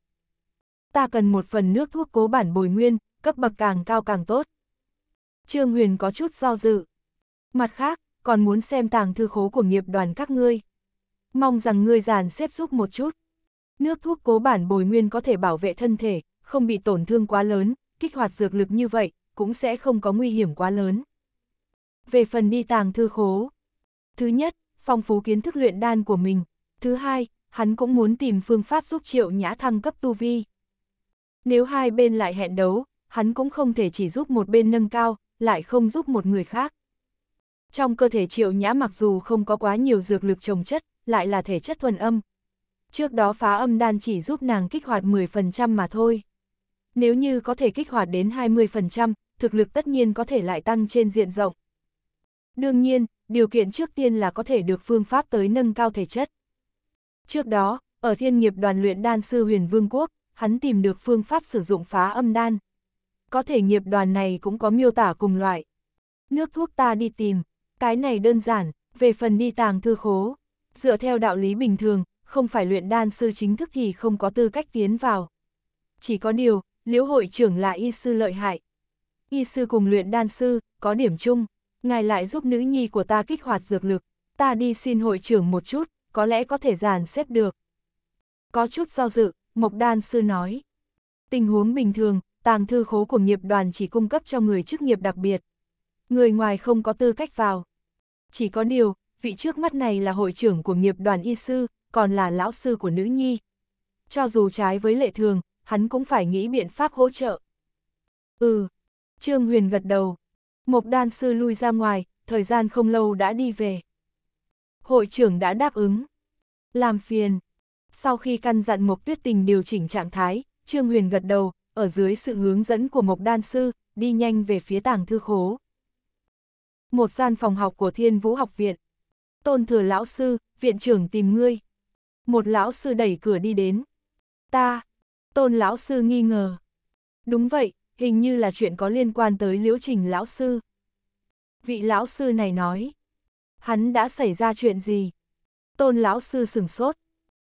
Ta cần một phần nước thuốc cố bản bồi nguyên, cấp bậc càng cao càng tốt. Trương Huyền có chút do dự. Mặt khác, còn muốn xem tàng thư khố của nghiệp đoàn các ngươi. Mong rằng ngươi giàn xếp giúp một chút. Nước thuốc cố bản bồi nguyên có thể bảo vệ thân thể, không bị tổn thương quá lớn, kích hoạt dược lực như vậy, cũng sẽ không có nguy hiểm quá lớn. Về phần đi tàng thư khố, thứ nhất, phong phú kiến thức luyện đan của mình, thứ hai, hắn cũng muốn tìm phương pháp giúp Triệu Nhã thăng cấp tu vi. Nếu hai bên lại hẹn đấu, hắn cũng không thể chỉ giúp một bên nâng cao, lại không giúp một người khác. Trong cơ thể Triệu Nhã mặc dù không có quá nhiều dược lực trồng chất, lại là thể chất thuần âm. Trước đó phá âm đan chỉ giúp nàng kích hoạt 10% mà thôi nếu như có thể kích hoạt đến 20%, thực lực tất nhiên có thể lại tăng trên diện rộng. Đương nhiên, điều kiện trước tiên là có thể được phương pháp tới nâng cao thể chất. Trước đó, ở thiên nghiệp đoàn luyện đan sư huyền vương quốc, hắn tìm được phương pháp sử dụng phá âm đan. Có thể nghiệp đoàn này cũng có miêu tả cùng loại. Nước thuốc ta đi tìm, cái này đơn giản, về phần đi tàng thư khố. Dựa theo đạo lý bình thường, không phải luyện đan sư chính thức thì không có tư cách tiến vào. Chỉ có điều, liễu hội trưởng là y sư lợi hại. Y sư cùng luyện đan sư, có điểm chung, ngài lại giúp nữ nhi của ta kích hoạt dược lực, ta đi xin hội trưởng một chút, có lẽ có thể giàn xếp được. Có chút do dự, Mộc Đan Sư nói. Tình huống bình thường, tàng thư khố của nghiệp đoàn chỉ cung cấp cho người chức nghiệp đặc biệt. Người ngoài không có tư cách vào. Chỉ có điều, vị trước mắt này là hội trưởng của nghiệp đoàn y sư, còn là lão sư của nữ nhi. Cho dù trái với lệ thường, hắn cũng phải nghĩ biện pháp hỗ trợ. Ừ, Trương Huyền gật đầu. Mộc đan sư lui ra ngoài, thời gian không lâu đã đi về. Hội trưởng đã đáp ứng. Làm phiền. Sau khi căn dặn Mộc Tuyết Tình điều chỉnh trạng thái, Trương Huyền gật đầu, ở dưới sự hướng dẫn của Mộc Đan Sư, đi nhanh về phía tàng thư khố. Một gian phòng học của Thiên Vũ Học Viện. Tôn thừa lão sư, viện trưởng tìm ngươi. Một lão sư đẩy cửa đi đến. Ta, Tôn lão sư nghi ngờ. Đúng vậy, hình như là chuyện có liên quan tới liễu trình lão sư. Vị lão sư này nói. Hắn đã xảy ra chuyện gì? Tôn lão sư sửng sốt.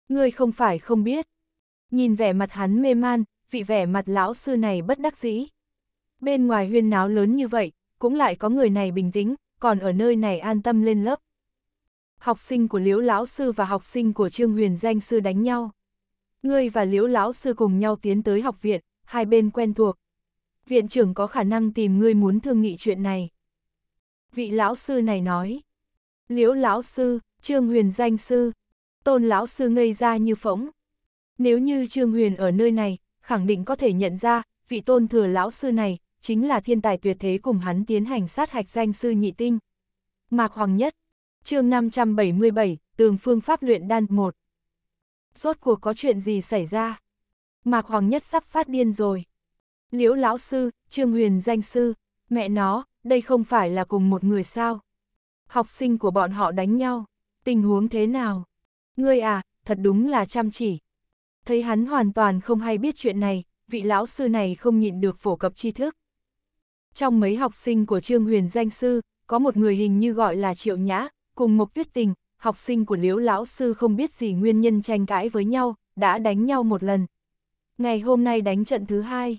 Ngươi không phải không biết. Nhìn vẻ mặt hắn mê man, vị vẻ mặt lão sư này bất đắc dĩ. Bên ngoài huyên náo lớn như vậy, cũng lại có người này bình tĩnh, còn ở nơi này an tâm lên lớp. Học sinh của Liễu lão sư và học sinh của Trương Huyền danh sư đánh nhau. Ngươi và Liễu lão sư cùng nhau tiến tới học viện, hai bên quen thuộc. Viện trưởng có khả năng tìm ngươi muốn thương nghị chuyện này. Vị lão sư này nói. Liễu lão sư, Trương Huyền danh sư. Tôn lão sư ngây ra như phỗng. Nếu như Trương Huyền ở nơi này, khẳng định có thể nhận ra, vị tôn thừa lão sư này, chính là thiên tài tuyệt thế cùng hắn tiến hành sát hạch danh sư nhị tinh. Mạc Hoàng Nhất, chương 577, Tường Phương Pháp Luyện Đan 1 rốt cuộc có chuyện gì xảy ra? Mạc Hoàng Nhất sắp phát điên rồi. Liễu lão sư, Trương Huyền danh sư, mẹ nó, đây không phải là cùng một người sao? Học sinh của bọn họ đánh nhau, tình huống thế nào? Ngươi à, thật đúng là chăm chỉ. Thấy hắn hoàn toàn không hay biết chuyện này, vị lão sư này không nhịn được phổ cập tri thức. Trong mấy học sinh của Trương Huyền danh sư, có một người hình như gọi là Triệu Nhã, cùng Mộc Tuyết Tình, học sinh của Liễu lão sư không biết gì nguyên nhân tranh cãi với nhau, đã đánh nhau một lần. Ngày hôm nay đánh trận thứ hai.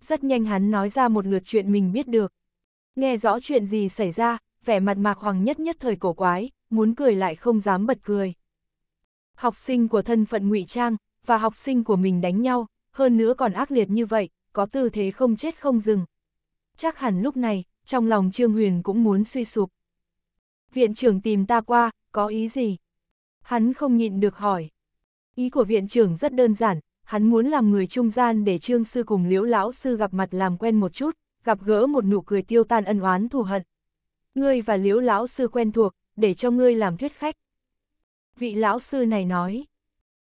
Rất nhanh hắn nói ra một lượt chuyện mình biết được. Nghe rõ chuyện gì xảy ra, vẻ mặt mạc hoàng nhất nhất thời cổ quái, muốn cười lại không dám bật cười. Học sinh của thân phận ngụy Trang, và học sinh của mình đánh nhau, hơn nữa còn ác liệt như vậy, có tư thế không chết không dừng. Chắc hẳn lúc này, trong lòng Trương Huyền cũng muốn suy sụp. Viện trưởng tìm ta qua, có ý gì? Hắn không nhịn được hỏi. Ý của viện trưởng rất đơn giản, hắn muốn làm người trung gian để trương sư cùng liễu lão sư gặp mặt làm quen một chút, gặp gỡ một nụ cười tiêu tan ân oán thù hận. Ngươi và liễu lão sư quen thuộc, để cho ngươi làm thuyết khách. Vị lão sư này nói,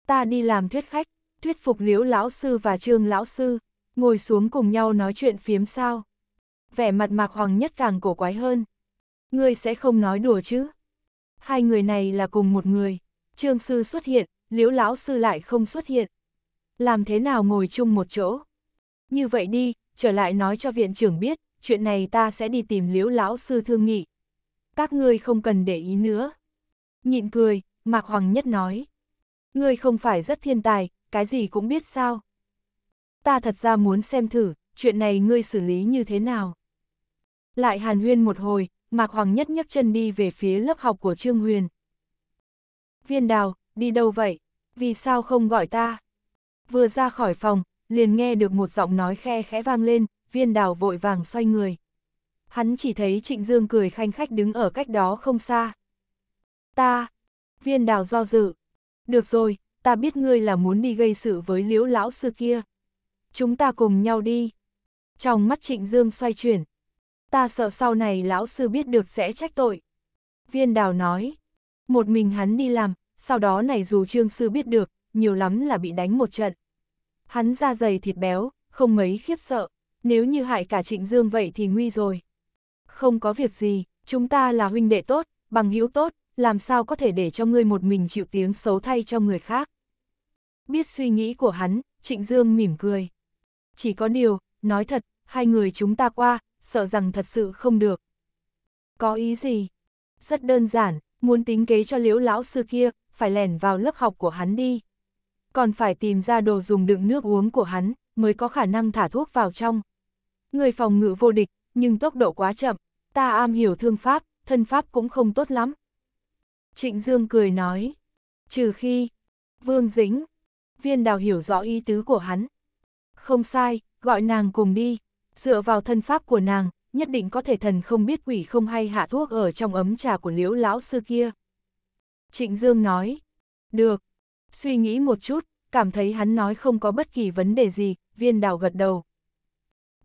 ta đi làm thuyết khách, thuyết phục liễu lão sư và trương lão sư, ngồi xuống cùng nhau nói chuyện phiếm sao. Vẻ mặt mạc hoàng nhất càng cổ quái hơn. Ngươi sẽ không nói đùa chứ? hai người này là cùng một người. Trương sư xuất hiện, liễu lão sư lại không xuất hiện. Làm thế nào ngồi chung một chỗ? Như vậy đi, trở lại nói cho viện trưởng biết, chuyện này ta sẽ đi tìm liễu lão sư thương nghị. Các ngươi không cần để ý nữa. Nhịn cười, Mạc Hoàng Nhất nói. Ngươi không phải rất thiên tài, cái gì cũng biết sao. Ta thật ra muốn xem thử, chuyện này ngươi xử lý như thế nào. Lại hàn huyên một hồi, Mạc Hoàng nhất nhấc chân đi về phía lớp học của Trương Huyền. Viên đào, đi đâu vậy? Vì sao không gọi ta? Vừa ra khỏi phòng, liền nghe được một giọng nói khe khẽ vang lên, viên đào vội vàng xoay người. Hắn chỉ thấy Trịnh Dương cười khanh khách đứng ở cách đó không xa. Ta, viên đào do dự. Được rồi, ta biết ngươi là muốn đi gây sự với liễu lão sư kia. Chúng ta cùng nhau đi. Trong mắt Trịnh Dương xoay chuyển, Ta sợ sau này lão sư biết được sẽ trách tội. Viên đào nói, một mình hắn đi làm, sau đó này dù trương sư biết được, nhiều lắm là bị đánh một trận. Hắn da dày thịt béo, không mấy khiếp sợ, nếu như hại cả trịnh dương vậy thì nguy rồi. Không có việc gì, chúng ta là huynh đệ tốt, bằng hữu tốt, làm sao có thể để cho ngươi một mình chịu tiếng xấu thay cho người khác. Biết suy nghĩ của hắn, trịnh dương mỉm cười. Chỉ có điều, nói thật, hai người chúng ta qua, sợ rằng thật sự không được. Có ý gì? Rất đơn giản, muốn tính kế cho liễu lão sư kia, phải lẻn vào lớp học của hắn đi. Còn phải tìm ra đồ dùng đựng nước uống của hắn, mới có khả năng thả thuốc vào trong. Người phòng ngự vô địch, nhưng tốc độ quá chậm, ta am hiểu thương pháp, thân pháp cũng không tốt lắm. Trịnh Dương cười nói, trừ khi, Vương Dĩnh, viên đào hiểu rõ ý tứ của hắn. Không sai, gọi nàng cùng đi. Dựa vào thân pháp của nàng, nhất định có thể thần không biết quỷ không hay hạ thuốc ở trong ấm trà của liễu lão sư kia. Trịnh Dương nói, được, suy nghĩ một chút, cảm thấy hắn nói không có bất kỳ vấn đề gì, viên đào gật đầu.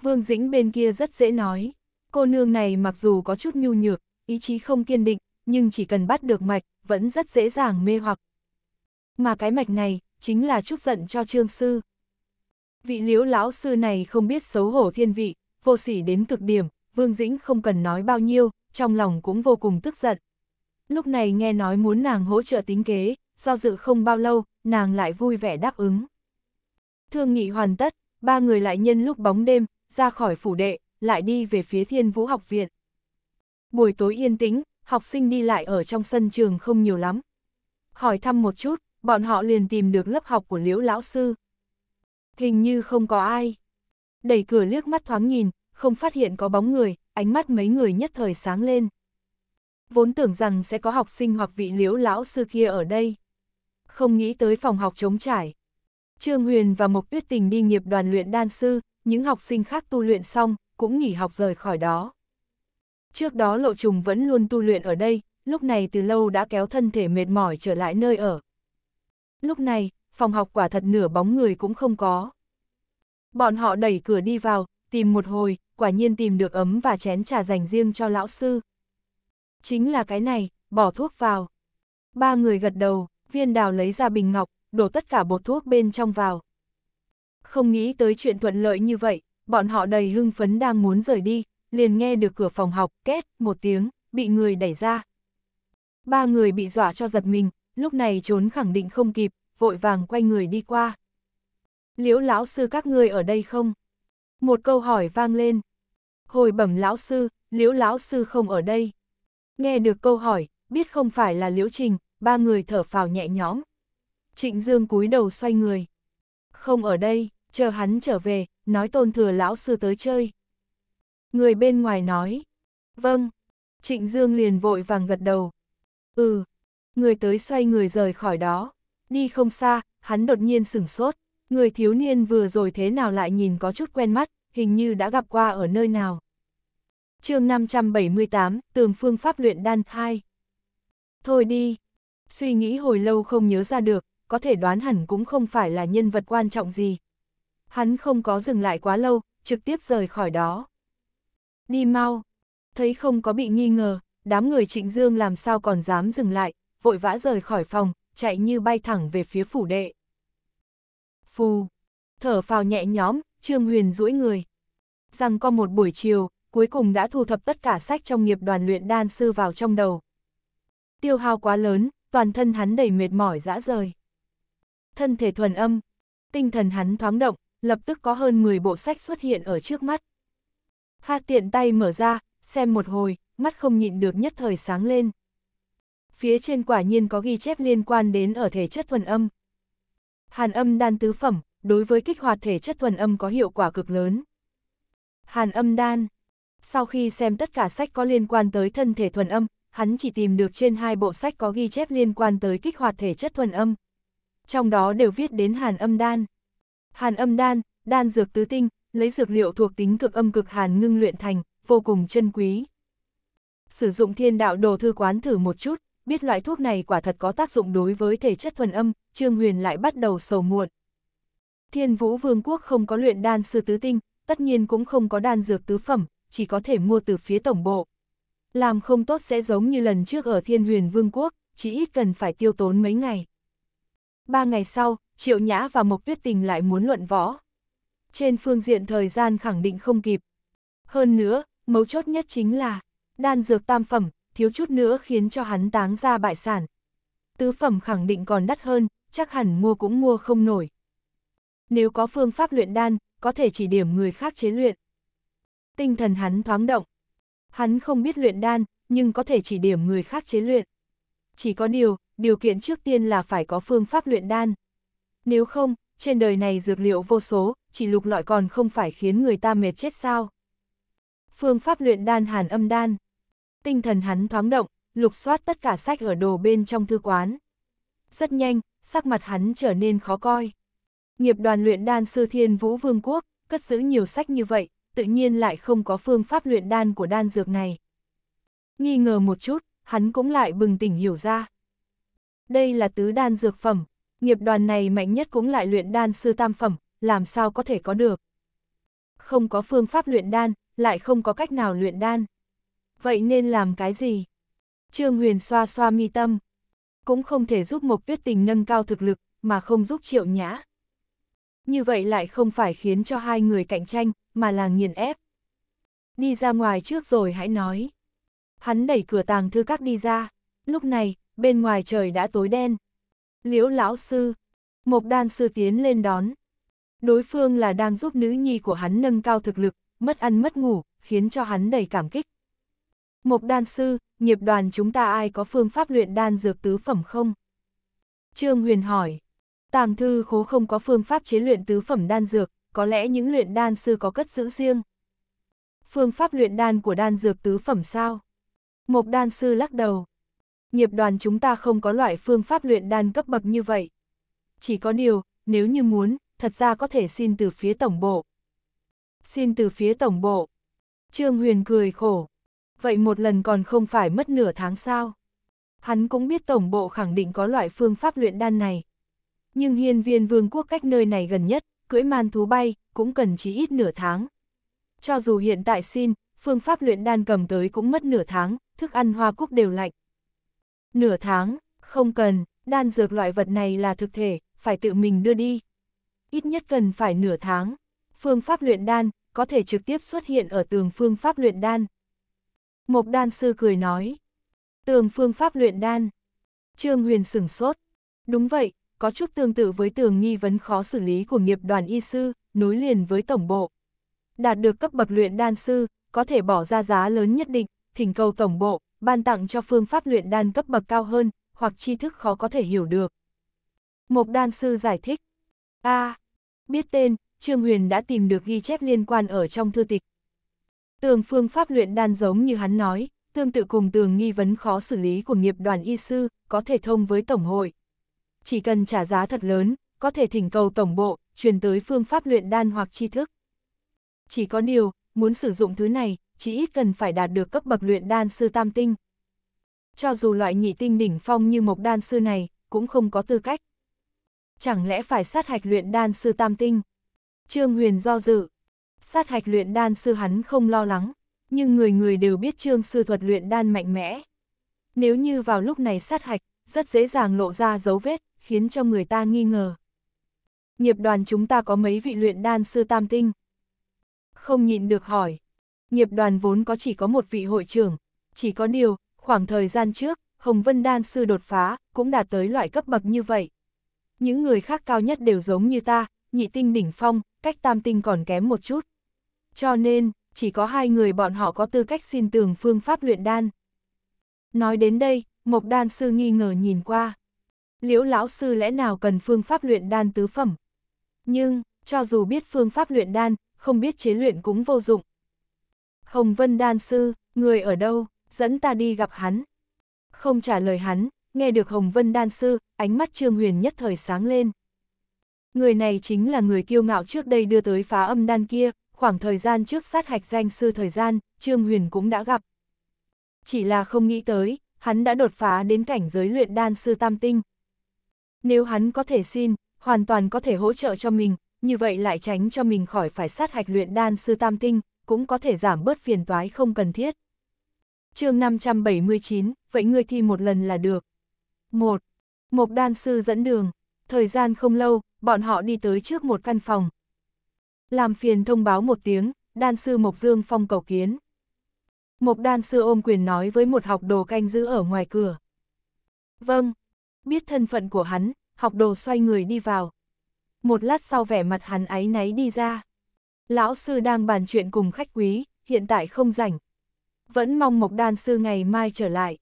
Vương Dĩnh bên kia rất dễ nói, cô nương này mặc dù có chút nhu nhược, ý chí không kiên định, nhưng chỉ cần bắt được mạch, vẫn rất dễ dàng mê hoặc. Mà cái mạch này, chính là chút giận cho trương sư vị liễu lão sư này không biết xấu hổ thiên vị, vô sỉ đến cực điểm, Vương Dĩnh không cần nói bao nhiêu, trong lòng cũng vô cùng tức giận. Lúc này nghe nói muốn nàng hỗ trợ tính kế, do dự không bao lâu, nàng lại vui vẻ đáp ứng. Thương nghị hoàn tất, ba người lại nhân lúc bóng đêm, ra khỏi phủ đệ, lại đi về phía thiên vũ học viện. Buổi tối yên tĩnh, học sinh đi lại ở trong sân trường không nhiều lắm. Hỏi thăm một chút, bọn họ liền tìm được lớp học của liễu lão sư hình như không có ai. Đẩy cửa liếc mắt thoáng nhìn, không phát hiện có bóng người, ánh mắt mấy người nhất thời sáng lên. Vốn tưởng rằng sẽ có học sinh hoặc vị liễu lão sư kia ở đây. Không nghĩ tới phòng học trống trải. Trương Huyền và Mộc Tuyết Tình đi nghiệp đoàn luyện đan sư, những học sinh khác tu luyện xong, cũng nghỉ học rời khỏi đó. Trước đó Lộ Trùng vẫn luôn tu luyện ở đây, lúc này từ lâu đã kéo thân thể mệt mỏi trở lại nơi ở. Lúc này, phòng học quả thật nửa bóng người cũng không có. Bọn họ đẩy cửa đi vào, tìm một hồi, quả nhiên tìm được ấm và chén trà dành riêng cho lão sư. Chính là cái này, bỏ thuốc vào. Ba người gật đầu, viên đào lấy ra bình ngọc, đổ tất cả bột thuốc bên trong vào. Không nghĩ tới chuyện thuận lợi như vậy, bọn họ đầy hưng phấn đang muốn rời đi, liền nghe được cửa phòng học két một tiếng, bị người đẩy ra. Ba người bị dọa cho giật mình, lúc này trốn khẳng định không kịp, vội vàng quay người đi qua. Liễu lão sư các người ở đây không? Một câu hỏi vang lên. Hồi bẩm lão sư, liễu lão sư không ở đây. Nghe được câu hỏi, biết không phải là liễu trình, ba người thở phào nhẹ nhõm. Trịnh Dương cúi đầu xoay người. Không ở đây, chờ hắn trở về, nói tôn thừa lão sư tới chơi. Người bên ngoài nói. Vâng. Trịnh Dương liền vội vàng gật đầu. Ừ. Người tới xoay người rời khỏi đó. Đi không xa, hắn đột nhiên sửng sốt, người thiếu niên vừa rồi thế nào lại nhìn có chút quen mắt, hình như đã gặp qua ở nơi nào. chương 578, Tường Phương Pháp Luyện Đan 2 Thôi đi, suy nghĩ hồi lâu không nhớ ra được, có thể đoán hẳn cũng không phải là nhân vật quan trọng gì. Hắn không có dừng lại quá lâu, trực tiếp rời khỏi đó. Đi mau, thấy không có bị nghi ngờ, đám người trịnh dương làm sao còn dám dừng lại, vội vã rời khỏi phòng, chạy như bay thẳng về phía phủ đệ. Phù, thở phào nhẹ nhõm, Trương Huyền duỗi người. Rằng có một buổi chiều, cuối cùng đã thu thập tất cả sách trong nghiệp đoàn luyện đan sư vào trong đầu. Tiêu hao quá lớn, toàn thân hắn đầy mệt mỏi dã rời. Thân thể thuần âm, tinh thần hắn thoáng động, lập tức có hơn 10 bộ sách xuất hiện ở trước mắt. Hạ tiện tay mở ra, xem một hồi, mắt không nhịn được nhất thời sáng lên phía trên quả nhiên có ghi chép liên quan đến ở thể chất thuần âm. Hàn âm đan tứ phẩm, đối với kích hoạt thể chất thuần âm có hiệu quả cực lớn. Hàn âm đan Sau khi xem tất cả sách có liên quan tới thân thể thuần âm, hắn chỉ tìm được trên hai bộ sách có ghi chép liên quan tới kích hoạt thể chất thuần âm. Trong đó đều viết đến hàn âm đan. Hàn âm đan, đan dược tứ tinh, lấy dược liệu thuộc tính cực âm cực hàn ngưng luyện thành, vô cùng chân quý. Sử dụng thiên đạo đồ thư quán thử một chút, biết loại thuốc này quả thật có tác dụng đối với thể chất thuần âm, Trương Huyền lại bắt đầu sầu muộn. Thiên Vũ Vương quốc không có luyện đan sư tứ tinh, tất nhiên cũng không có đan dược tứ phẩm, chỉ có thể mua từ phía tổng bộ. Làm không tốt sẽ giống như lần trước ở Thiên Huyền Vương quốc, chỉ ít cần phải tiêu tốn mấy ngày. Ba ngày sau, Triệu Nhã và Mộc Tuyết Tình lại muốn luận võ. Trên phương diện thời gian khẳng định không kịp. Hơn nữa, mấu chốt nhất chính là, đan dược tam phẩm, thiếu chút nữa khiến cho hắn táng ra bại sản. Tứ phẩm khẳng định còn đắt hơn, chắc hẳn mua cũng mua không nổi. Nếu có phương pháp luyện đan, có thể chỉ điểm người khác chế luyện. Tinh thần hắn thoáng động. Hắn không biết luyện đan, nhưng có thể chỉ điểm người khác chế luyện. Chỉ có điều, điều kiện trước tiên là phải có phương pháp luyện đan. Nếu không, trên đời này dược liệu vô số, chỉ lục lọi còn không phải khiến người ta mệt chết sao. Phương pháp luyện đan hàn âm đan Tinh thần hắn thoáng động, lục soát tất cả sách ở đồ bên trong thư quán. Rất nhanh, sắc mặt hắn trở nên khó coi. Nghiệp đoàn luyện đan sư thiên vũ vương quốc, cất giữ nhiều sách như vậy, tự nhiên lại không có phương pháp luyện đan của đan dược này. Nghi ngờ một chút, hắn cũng lại bừng tỉnh hiểu ra. Đây là tứ đan dược phẩm, nghiệp đoàn này mạnh nhất cũng lại luyện đan sư tam phẩm, làm sao có thể có được. Không có phương pháp luyện đan, lại không có cách nào luyện đan vậy nên làm cái gì? Trương Huyền xoa xoa mi tâm, cũng không thể giúp Mộc Tuyết Tình nâng cao thực lực, mà không giúp Triệu Nhã. Như vậy lại không phải khiến cho hai người cạnh tranh, mà là nghiền ép. Đi ra ngoài trước rồi hãy nói. Hắn đẩy cửa tàng thư các đi ra, lúc này, bên ngoài trời đã tối đen. Liễu lão sư, Mộc đan sư tiến lên đón. Đối phương là đang giúp nữ nhi của hắn nâng cao thực lực, mất ăn mất ngủ, khiến cho hắn đầy cảm kích. Mộc đan sư, nghiệp đoàn chúng ta ai có phương pháp luyện đan dược tứ phẩm không? Trương Huyền hỏi. Tàng thư khố không có phương pháp chế luyện tứ phẩm đan dược, có lẽ những luyện đan sư có cất giữ riêng. Phương pháp luyện đan của đan dược tứ phẩm sao? Mộc đan sư lắc đầu. Nghiệp đoàn chúng ta không có loại phương pháp luyện đan cấp bậc như vậy. Chỉ có điều, nếu như muốn, thật ra có thể xin từ phía tổng bộ. Xin từ phía tổng bộ. Trương Huyền cười khổ vậy một lần còn không phải mất nửa tháng sao. Hắn cũng biết tổng bộ khẳng định có loại phương pháp luyện đan này. Nhưng hiên viên vương quốc cách nơi này gần nhất, cưỡi man thú bay, cũng cần chỉ ít nửa tháng. Cho dù hiện tại xin, phương pháp luyện đan cầm tới cũng mất nửa tháng, thức ăn hoa cúc đều lạnh. Nửa tháng, không cần, đan dược loại vật này là thực thể, phải tự mình đưa đi. Ít nhất cần phải nửa tháng. Phương pháp luyện đan, có thể trực tiếp xuất hiện ở tường phương pháp luyện đan. Mộc đan sư cười nói. Tường phương pháp luyện đan. Trương Huyền sửng sốt. Đúng vậy, có chút tương tự với tường nghi vấn khó xử lý của nghiệp đoàn y sư, nối liền với tổng bộ. Đạt được cấp bậc luyện đan sư, có thể bỏ ra giá lớn nhất định, thỉnh cầu tổng bộ, ban tặng cho phương pháp luyện đan cấp bậc cao hơn, hoặc tri thức khó có thể hiểu được. Mộc đan sư giải thích. a biết tên, Trương Huyền đã tìm được ghi chép liên quan ở trong thư tịch, Tường phương pháp luyện đan giống như hắn nói, tương tự cùng tường nghi vấn khó xử lý của nghiệp đoàn y sư, có thể thông với Tổng hội. Chỉ cần trả giá thật lớn, có thể thỉnh cầu Tổng bộ, truyền tới phương pháp luyện đan hoặc tri thức. Chỉ có điều, muốn sử dụng thứ này, chỉ ít cần phải đạt được cấp bậc luyện đan sư tam tinh. Cho dù loại nhị tinh đỉnh phong như mộc đan sư này, cũng không có tư cách. Chẳng lẽ phải sát hạch luyện đan sư tam tinh? Trương Huyền do dự, sát hạch luyện đan sư hắn không lo lắng, nhưng người người đều biết trương sư thuật luyện đan mạnh mẽ. Nếu như vào lúc này sát hạch, rất dễ dàng lộ ra dấu vết, khiến cho người ta nghi ngờ. Nghiệp đoàn chúng ta có mấy vị luyện đan sư tam tinh? Không nhịn được hỏi. Nghiệp đoàn vốn có chỉ có một vị hội trưởng, chỉ có điều, khoảng thời gian trước, Hồng Vân đan sư đột phá, cũng đạt tới loại cấp bậc như vậy. Những người khác cao nhất đều giống như ta, nhị tinh đỉnh phong, cách tam tinh còn kém một chút. Cho nên, chỉ có hai người bọn họ có tư cách xin tường phương pháp luyện đan. Nói đến đây, Mộc Đan Sư nghi ngờ nhìn qua. Liễu lão sư lẽ nào cần phương pháp luyện đan tứ phẩm? Nhưng, cho dù biết phương pháp luyện đan, không biết chế luyện cũng vô dụng. Hồng Vân Đan Sư, người ở đâu, dẫn ta đi gặp hắn. Không trả lời hắn, nghe được Hồng Vân Đan Sư, ánh mắt Trương Huyền nhất thời sáng lên. Người này chính là người kiêu ngạo trước đây đưa tới phá âm đan kia, khoảng thời gian trước sát hạch danh sư thời gian, Trương Huyền cũng đã gặp. Chỉ là không nghĩ tới, hắn đã đột phá đến cảnh giới luyện đan sư tam tinh. Nếu hắn có thể xin, hoàn toàn có thể hỗ trợ cho mình, như vậy lại tránh cho mình khỏi phải sát hạch luyện đan sư tam tinh, cũng có thể giảm bớt phiền toái không cần thiết. chương 579, vậy ngươi thi một lần là được. 1. Một, một đan sư dẫn đường, thời gian không lâu, bọn họ đi tới trước một căn phòng. Làm phiền thông báo một tiếng, đan sư Mộc Dương Phong cầu kiến. Mộc đan sư ôm quyền nói với một học đồ canh giữ ở ngoài cửa. Vâng, biết thân phận của hắn, học đồ xoay người đi vào. Một lát sau vẻ mặt hắn áy náy đi ra. Lão sư đang bàn chuyện cùng khách quý, hiện tại không rảnh. Vẫn mong Mộc đan sư ngày mai trở lại.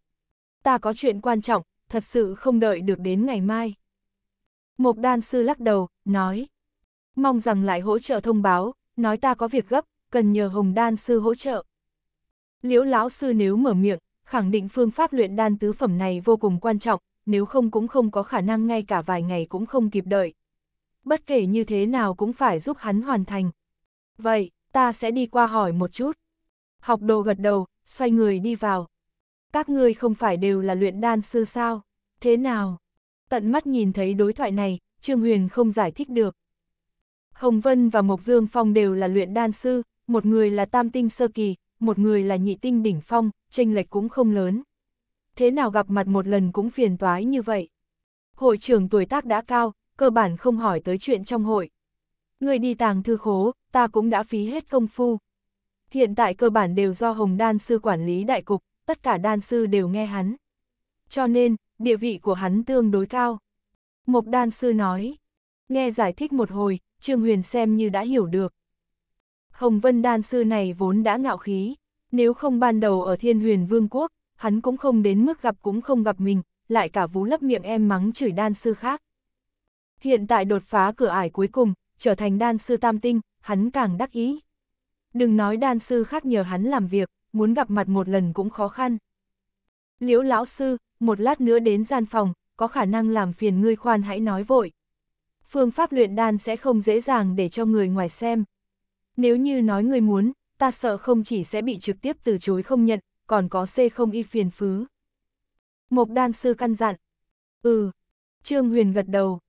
Ta có chuyện quan trọng, thật sự không đợi được đến ngày mai. Mộc đan sư lắc đầu, nói. Mong rằng lại hỗ trợ thông báo, nói ta có việc gấp, cần nhờ hồng đan sư hỗ trợ. Liễu lão sư nếu mở miệng, khẳng định phương pháp luyện đan tứ phẩm này vô cùng quan trọng, nếu không cũng không có khả năng ngay cả vài ngày cũng không kịp đợi. Bất kể như thế nào cũng phải giúp hắn hoàn thành. Vậy, ta sẽ đi qua hỏi một chút. Học đồ gật đầu, xoay người đi vào. Các ngươi không phải đều là luyện đan sư sao? Thế nào? Tận mắt nhìn thấy đối thoại này, Trương Huyền không giải thích được. Hồng Vân và Mộc Dương Phong đều là luyện đan sư, một người là tam tinh sơ kỳ, một người là nhị tinh đỉnh phong, tranh lệch cũng không lớn. Thế nào gặp mặt một lần cũng phiền toái như vậy. Hội trưởng tuổi tác đã cao, cơ bản không hỏi tới chuyện trong hội. Người đi tàng thư khố, ta cũng đã phí hết công phu. Hiện tại cơ bản đều do Hồng Đan Sư quản lý đại cục, tất cả đan sư đều nghe hắn. Cho nên, địa vị của hắn tương đối cao. Mộc đan sư nói, nghe giải thích một hồi, Trương Huyền xem như đã hiểu được. Hồng Vân đan sư này vốn đã ngạo khí, nếu không ban đầu ở Thiên Huyền Vương quốc, hắn cũng không đến mức gặp cũng không gặp mình, lại cả vú lấp miệng em mắng chửi đan sư khác. Hiện tại đột phá cửa ải cuối cùng, trở thành đan sư tam tinh, hắn càng đắc ý. Đừng nói đan sư khác nhờ hắn làm việc, muốn gặp mặt một lần cũng khó khăn. Liễu lão sư, một lát nữa đến gian phòng, có khả năng làm phiền ngươi khoan hãy nói vội. Phương pháp luyện đan sẽ không dễ dàng để cho người ngoài xem. Nếu như nói ngươi muốn, ta sợ không chỉ sẽ bị trực tiếp từ chối không nhận, còn có C không y phiền phứ. Mộc đan sư căn dặn. Ừ. Trương Huyền gật đầu.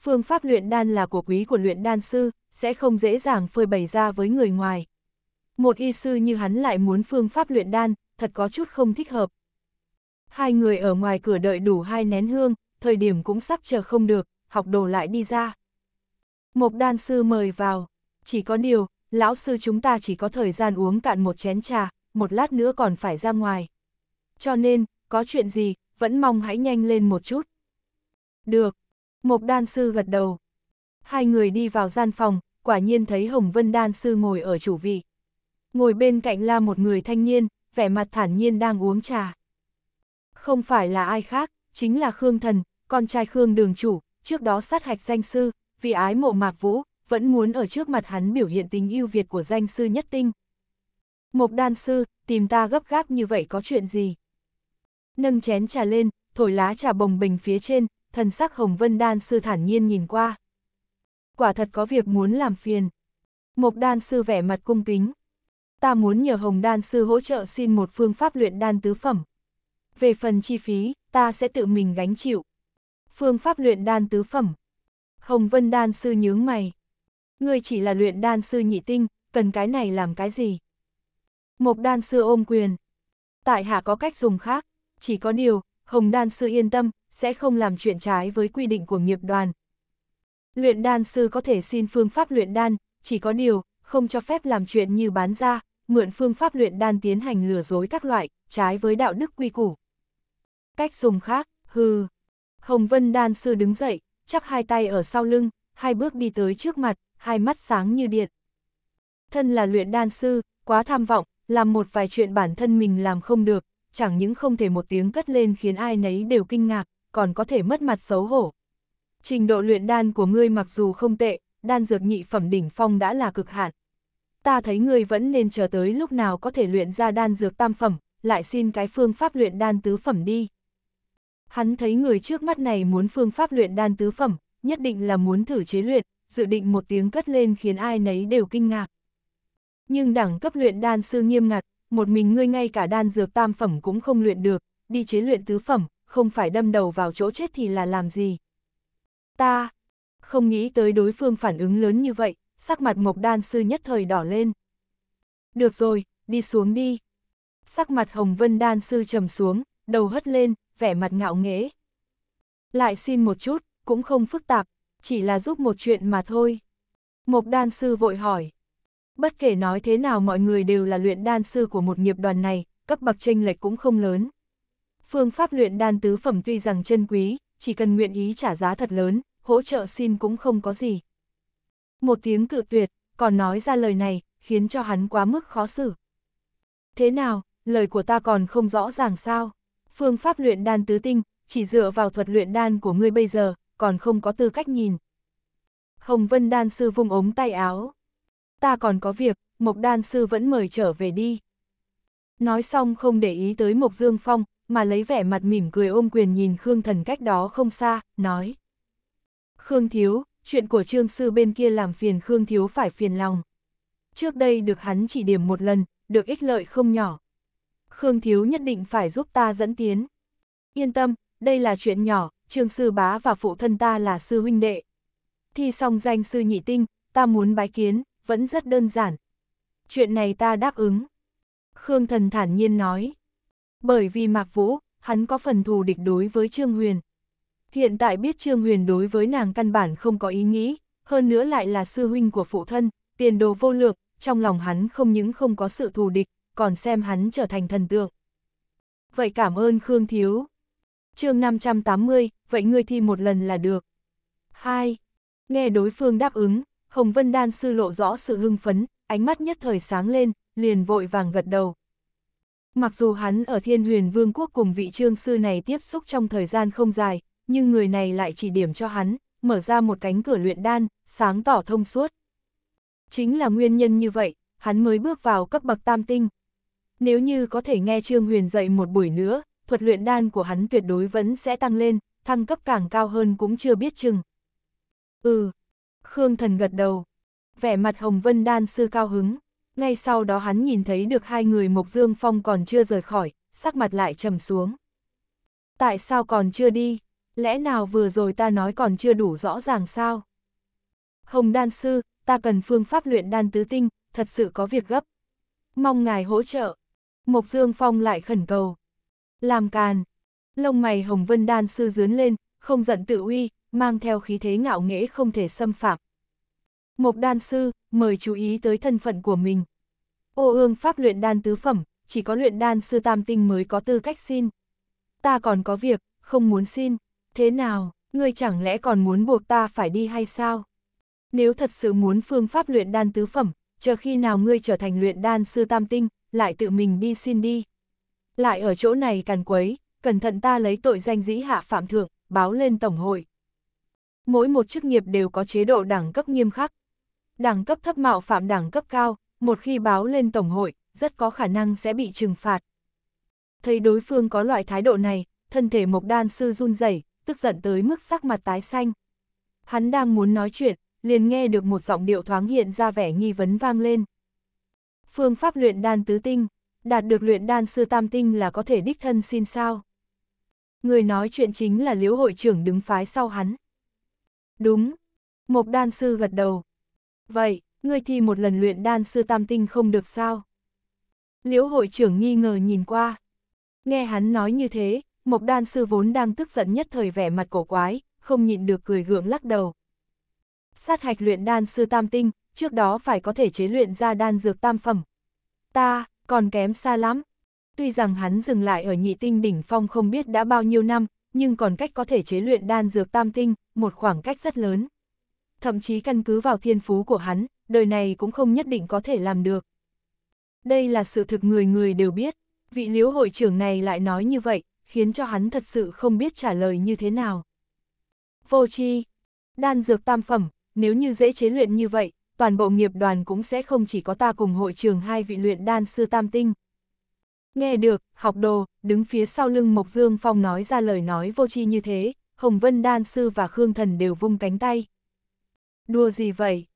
Phương pháp luyện đan là của quý của luyện đan sư, sẽ không dễ dàng phơi bày ra với người ngoài. Một y sư như hắn lại muốn phương pháp luyện đan, thật có chút không thích hợp. Hai người ở ngoài cửa đợi đủ hai nén hương, thời điểm cũng sắp chờ không được, học đồ lại đi ra. Mộc đan sư mời vào, chỉ có điều, lão sư chúng ta chỉ có thời gian uống cạn một chén trà, một lát nữa còn phải ra ngoài. Cho nên, có chuyện gì, vẫn mong hãy nhanh lên một chút. Được, Mộc đan sư gật đầu. Hai người đi vào gian phòng, quả nhiên thấy Hồng Vân đan sư ngồi ở chủ vị. Ngồi bên cạnh là một người thanh niên, vẻ mặt thản nhiên đang uống trà không phải là ai khác, chính là Khương Thần, con trai Khương đường chủ, trước đó sát hạch danh sư, vì ái mộ Mạc Vũ, vẫn muốn ở trước mặt hắn biểu hiện tình yêu Việt của danh sư nhất tinh. Mộc đan sư, tìm ta gấp gáp như vậy có chuyện gì? Nâng chén trà lên, thổi lá trà bồng bình phía trên, thần sắc Hồng Vân đan sư thản nhiên nhìn qua. Quả thật có việc muốn làm phiền. Mộc đan sư vẻ mặt cung kính. Ta muốn nhờ Hồng đan sư hỗ trợ xin một phương pháp luyện đan tứ phẩm. Về phần chi phí, ta sẽ tự mình gánh chịu. Phương pháp luyện đan tứ phẩm. Hồng Vân đan sư nhướng mày. Ngươi chỉ là luyện đan sư nhị tinh, cần cái này làm cái gì? Mộc đan sư ôm quyền. Tại hạ có cách dùng khác, chỉ có điều, Hồng đan sư yên tâm, sẽ không làm chuyện trái với quy định của nghiệp đoàn. Luyện đan sư có thể xin phương pháp luyện đan, chỉ có điều, không cho phép làm chuyện như bán ra, mượn phương pháp luyện đan tiến hành lừa dối các loại, trái với đạo đức quy củ. Cách dùng khác, hừ. Hồng Vân Đan Sư đứng dậy, chắp hai tay ở sau lưng, hai bước đi tới trước mặt, hai mắt sáng như điện. Thân là luyện đan sư, quá tham vọng, làm một vài chuyện bản thân mình làm không được, chẳng những không thể một tiếng cất lên khiến ai nấy đều kinh ngạc, còn có thể mất mặt xấu hổ. Trình độ luyện đan của ngươi mặc dù không tệ, đan dược nhị phẩm đỉnh phong đã là cực hạn. Ta thấy ngươi vẫn nên chờ tới lúc nào có thể luyện ra đan dược tam phẩm, lại xin cái phương pháp luyện đan tứ phẩm đi. Hắn thấy người trước mắt này muốn phương pháp luyện đan tứ phẩm, nhất định là muốn thử chế luyện, dự định một tiếng cất lên khiến ai nấy đều kinh ngạc. Nhưng đẳng cấp luyện đan sư nghiêm ngặt, một mình ngươi ngay cả đan dược tam phẩm cũng không luyện được, đi chế luyện tứ phẩm, không phải đâm đầu vào chỗ chết thì là làm gì. Ta, không nghĩ tới đối phương phản ứng lớn như vậy, sắc mặt mộc đan sư nhất thời đỏ lên. Được rồi, đi xuống đi. Sắc mặt hồng vân đan sư trầm xuống, đầu hất lên, vẻ mặt ngạo nghễ. Lại xin một chút, cũng không phức tạp, chỉ là giúp một chuyện mà thôi. Mộc đan sư vội hỏi. Bất kể nói thế nào mọi người đều là luyện đan sư của một nghiệp đoàn này, cấp bậc tranh lệch cũng không lớn. Phương pháp luyện đan tứ phẩm tuy rằng chân quý, chỉ cần nguyện ý trả giá thật lớn, hỗ trợ xin cũng không có gì. Một tiếng cự tuyệt, còn nói ra lời này, khiến cho hắn quá mức khó xử. Thế nào, lời của ta còn không rõ ràng sao? phương pháp luyện đan tứ tinh, chỉ dựa vào thuật luyện đan của ngươi bây giờ, còn không có tư cách nhìn. Hồng Vân đan sư vung ống tay áo. Ta còn có việc, Mộc đan sư vẫn mời trở về đi. Nói xong không để ý tới Mộc Dương Phong, mà lấy vẻ mặt mỉm cười ôm quyền nhìn Khương Thần cách đó không xa, nói. Khương Thiếu, chuyện của trương sư bên kia làm phiền Khương Thiếu phải phiền lòng. Trước đây được hắn chỉ điểm một lần, được ích lợi không nhỏ, Khương Thiếu nhất định phải giúp ta dẫn tiến. Yên tâm, đây là chuyện nhỏ, Trương sư bá và phụ thân ta là sư huynh đệ. Thi xong danh sư nhị tinh, ta muốn bái kiến, vẫn rất đơn giản. Chuyện này ta đáp ứng. Khương Thần thản nhiên nói. Bởi vì Mạc Vũ, hắn có phần thù địch đối với Trương Huyền. Hiện tại biết Trương Huyền đối với nàng căn bản không có ý nghĩ, hơn nữa lại là sư huynh của phụ thân, tiền đồ vô lượng, trong lòng hắn không những không có sự thù địch, còn xem hắn trở thành thần tượng. Vậy cảm ơn Khương Thiếu. chương 580, vậy ngươi thi một lần là được. 2. Nghe đối phương đáp ứng, Hồng Vân Đan sư lộ rõ sự hưng phấn, ánh mắt nhất thời sáng lên, liền vội vàng gật đầu. Mặc dù hắn ở Thiên Huyền Vương quốc cùng vị trương sư này tiếp xúc trong thời gian không dài, nhưng người này lại chỉ điểm cho hắn, mở ra một cánh cửa luyện đan, sáng tỏ thông suốt. Chính là nguyên nhân như vậy, hắn mới bước vào cấp bậc tam tinh, nếu như có thể nghe Trương Huyền dạy một buổi nữa, thuật luyện đan của hắn tuyệt đối vẫn sẽ tăng lên, thăng cấp càng cao hơn cũng chưa biết chừng. Ừ, Khương Thần gật đầu. Vẻ mặt Hồng Vân đan sư cao hứng. Ngay sau đó hắn nhìn thấy được hai người Mộc Dương Phong còn chưa rời khỏi, sắc mặt lại trầm xuống. Tại sao còn chưa đi? Lẽ nào vừa rồi ta nói còn chưa đủ rõ ràng sao? Hồng đan sư, ta cần phương pháp luyện đan tứ tinh, thật sự có việc gấp. Mong ngài hỗ trợ. Mộc Dương Phong lại khẩn cầu. Làm càn. Lông mày Hồng Vân Đan sư dướn lên, không giận tự uy, mang theo khí thế ngạo nghễ không thể xâm phạm. Mộc Đan sư, mời chú ý tới thân phận của mình. Ô ương pháp luyện đan tứ phẩm, chỉ có luyện đan sư tam tinh mới có tư cách xin. Ta còn có việc, không muốn xin. Thế nào, ngươi chẳng lẽ còn muốn buộc ta phải đi hay sao? Nếu thật sự muốn phương pháp luyện đan tứ phẩm, chờ khi nào ngươi trở thành luyện đan sư tam tinh, lại tự mình đi xin đi. Lại ở chỗ này càn quấy, cẩn thận ta lấy tội danh dĩ hạ phạm thượng, báo lên Tổng hội. Mỗi một chức nghiệp đều có chế độ đẳng cấp nghiêm khắc. Đẳng cấp thấp mạo phạm đẳng cấp cao, một khi báo lên Tổng hội, rất có khả năng sẽ bị trừng phạt. Thấy đối phương có loại thái độ này, thân thể mộc đan sư run rẩy tức giận tới mức sắc mặt tái xanh. Hắn đang muốn nói chuyện, liền nghe được một giọng điệu thoáng hiện ra vẻ nghi vấn vang lên, Phương pháp luyện đan tứ tinh, đạt được luyện đan sư tam tinh là có thể đích thân xin sao. Người nói chuyện chính là liễu hội trưởng đứng phái sau hắn. Đúng, Mộc đan sư gật đầu. Vậy, ngươi thi một lần luyện đan sư tam tinh không được sao? Liễu hội trưởng nghi ngờ nhìn qua. Nghe hắn nói như thế, Mộc đan sư vốn đang tức giận nhất thời vẻ mặt cổ quái, không nhịn được cười gượng lắc đầu. Sát hạch luyện đan sư tam tinh, trước đó phải có thể chế luyện ra đan dược tam phẩm. Ta, còn kém xa lắm. Tuy rằng hắn dừng lại ở nhị tinh đỉnh phong không biết đã bao nhiêu năm, nhưng còn cách có thể chế luyện đan dược tam tinh, một khoảng cách rất lớn. Thậm chí căn cứ vào thiên phú của hắn, đời này cũng không nhất định có thể làm được. Đây là sự thực người người đều biết, vị liếu hội trưởng này lại nói như vậy, khiến cho hắn thật sự không biết trả lời như thế nào. Vô chi, đan dược tam phẩm, nếu như dễ chế luyện như vậy, toàn bộ nghiệp đoàn cũng sẽ không chỉ có ta cùng hội trường hai vị luyện đan sư tam tinh. Nghe được, học đồ, đứng phía sau lưng Mộc Dương Phong nói ra lời nói vô tri như thế, Hồng Vân đan sư và Khương Thần đều vung cánh tay. Đùa gì vậy?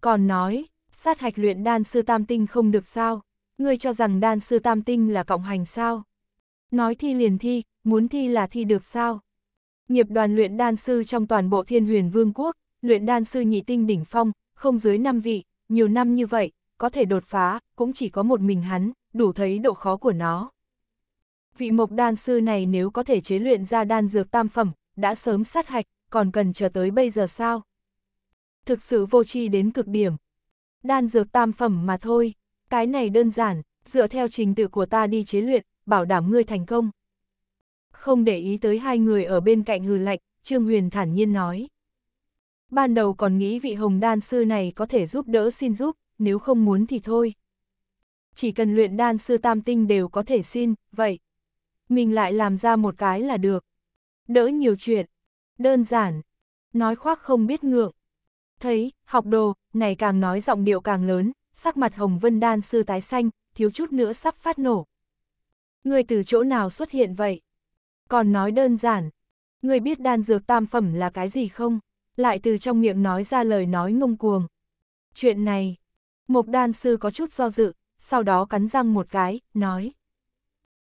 Còn nói, sát hạch luyện đan sư tam tinh không được sao? Ngươi cho rằng đan sư tam tinh là cộng hành sao? Nói thi liền thi, muốn thi là thi được sao? Nghiệp đoàn luyện đan sư trong toàn bộ thiên huyền vương quốc, luyện đan sư nhị tinh đỉnh phong, không dưới 5 vị, nhiều năm như vậy, có thể đột phá, cũng chỉ có một mình hắn, đủ thấy độ khó của nó. Vị mộc đan sư này nếu có thể chế luyện ra đan dược tam phẩm, đã sớm sát hạch, còn cần chờ tới bây giờ sao? Thực sự vô tri đến cực điểm. Đan dược tam phẩm mà thôi, cái này đơn giản, dựa theo trình tự của ta đi chế luyện, bảo đảm ngươi thành công. Không để ý tới hai người ở bên cạnh hừ lạnh, Trương Huyền thản nhiên nói ban đầu còn nghĩ vị hồng đan sư này có thể giúp đỡ xin giúp, nếu không muốn thì thôi. Chỉ cần luyện đan sư tam tinh đều có thể xin, vậy. Mình lại làm ra một cái là được. Đỡ nhiều chuyện. Đơn giản. Nói khoác không biết ngượng. Thấy, học đồ, này càng nói giọng điệu càng lớn, sắc mặt hồng vân đan sư tái xanh, thiếu chút nữa sắp phát nổ. Người từ chỗ nào xuất hiện vậy? Còn nói đơn giản. Người biết đan dược tam phẩm là cái gì không? lại từ trong miệng nói ra lời nói ngông cuồng. Chuyện này, Mộc đan sư có chút do dự, sau đó cắn răng một cái, nói.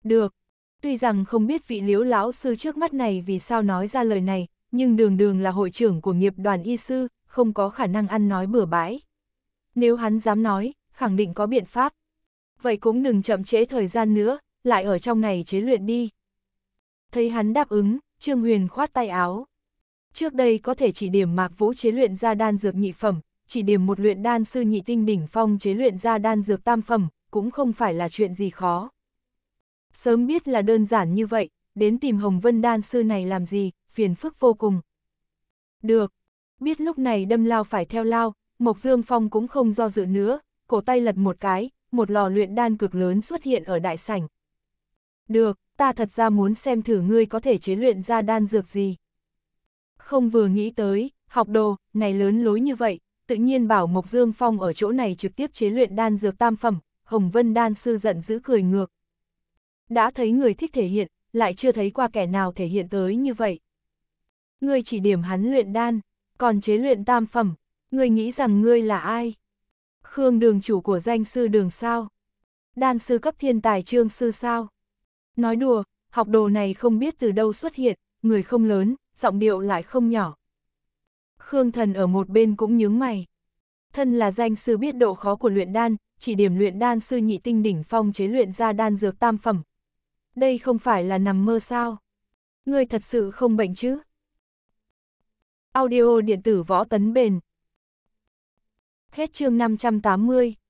Được, tuy rằng không biết vị liếu lão sư trước mắt này vì sao nói ra lời này, nhưng đường đường là hội trưởng của nghiệp đoàn y sư, không có khả năng ăn nói bừa bãi. Nếu hắn dám nói, khẳng định có biện pháp. Vậy cũng đừng chậm trễ thời gian nữa, lại ở trong này chế luyện đi. Thấy hắn đáp ứng, Trương Huyền khoát tay áo. Trước đây có thể chỉ điểm Mạc Vũ chế luyện ra đan dược nhị phẩm, chỉ điểm một luyện đan sư nhị tinh đỉnh phong chế luyện ra đan dược tam phẩm, cũng không phải là chuyện gì khó. Sớm biết là đơn giản như vậy, đến tìm Hồng Vân đan sư này làm gì, phiền phức vô cùng. Được, biết lúc này đâm lao phải theo lao, Mộc Dương Phong cũng không do dự nữa, cổ tay lật một cái, một lò luyện đan cực lớn xuất hiện ở đại sảnh. Được, ta thật ra muốn xem thử ngươi có thể chế luyện ra đan dược gì. Không vừa nghĩ tới, học đồ, này lớn lối như vậy, tự nhiên bảo Mộc Dương Phong ở chỗ này trực tiếp chế luyện đan dược tam phẩm, Hồng Vân đan sư giận dữ cười ngược. Đã thấy người thích thể hiện, lại chưa thấy qua kẻ nào thể hiện tới như vậy. Ngươi chỉ điểm hắn luyện đan, còn chế luyện tam phẩm, ngươi nghĩ rằng ngươi là ai? Khương đường chủ của danh sư đường sao? Đan sư cấp thiên tài trương sư sao? Nói đùa, học đồ này không biết từ đâu xuất hiện, người không lớn, giọng điệu lại không nhỏ. Khương thần ở một bên cũng nhướng mày. Thân là danh sư biết độ khó của luyện đan, chỉ điểm luyện đan sư nhị tinh đỉnh phong chế luyện ra đan dược tam phẩm. Đây không phải là nằm mơ sao? Ngươi thật sự không bệnh chứ? Audio điện tử võ tấn bền. Hết chương 580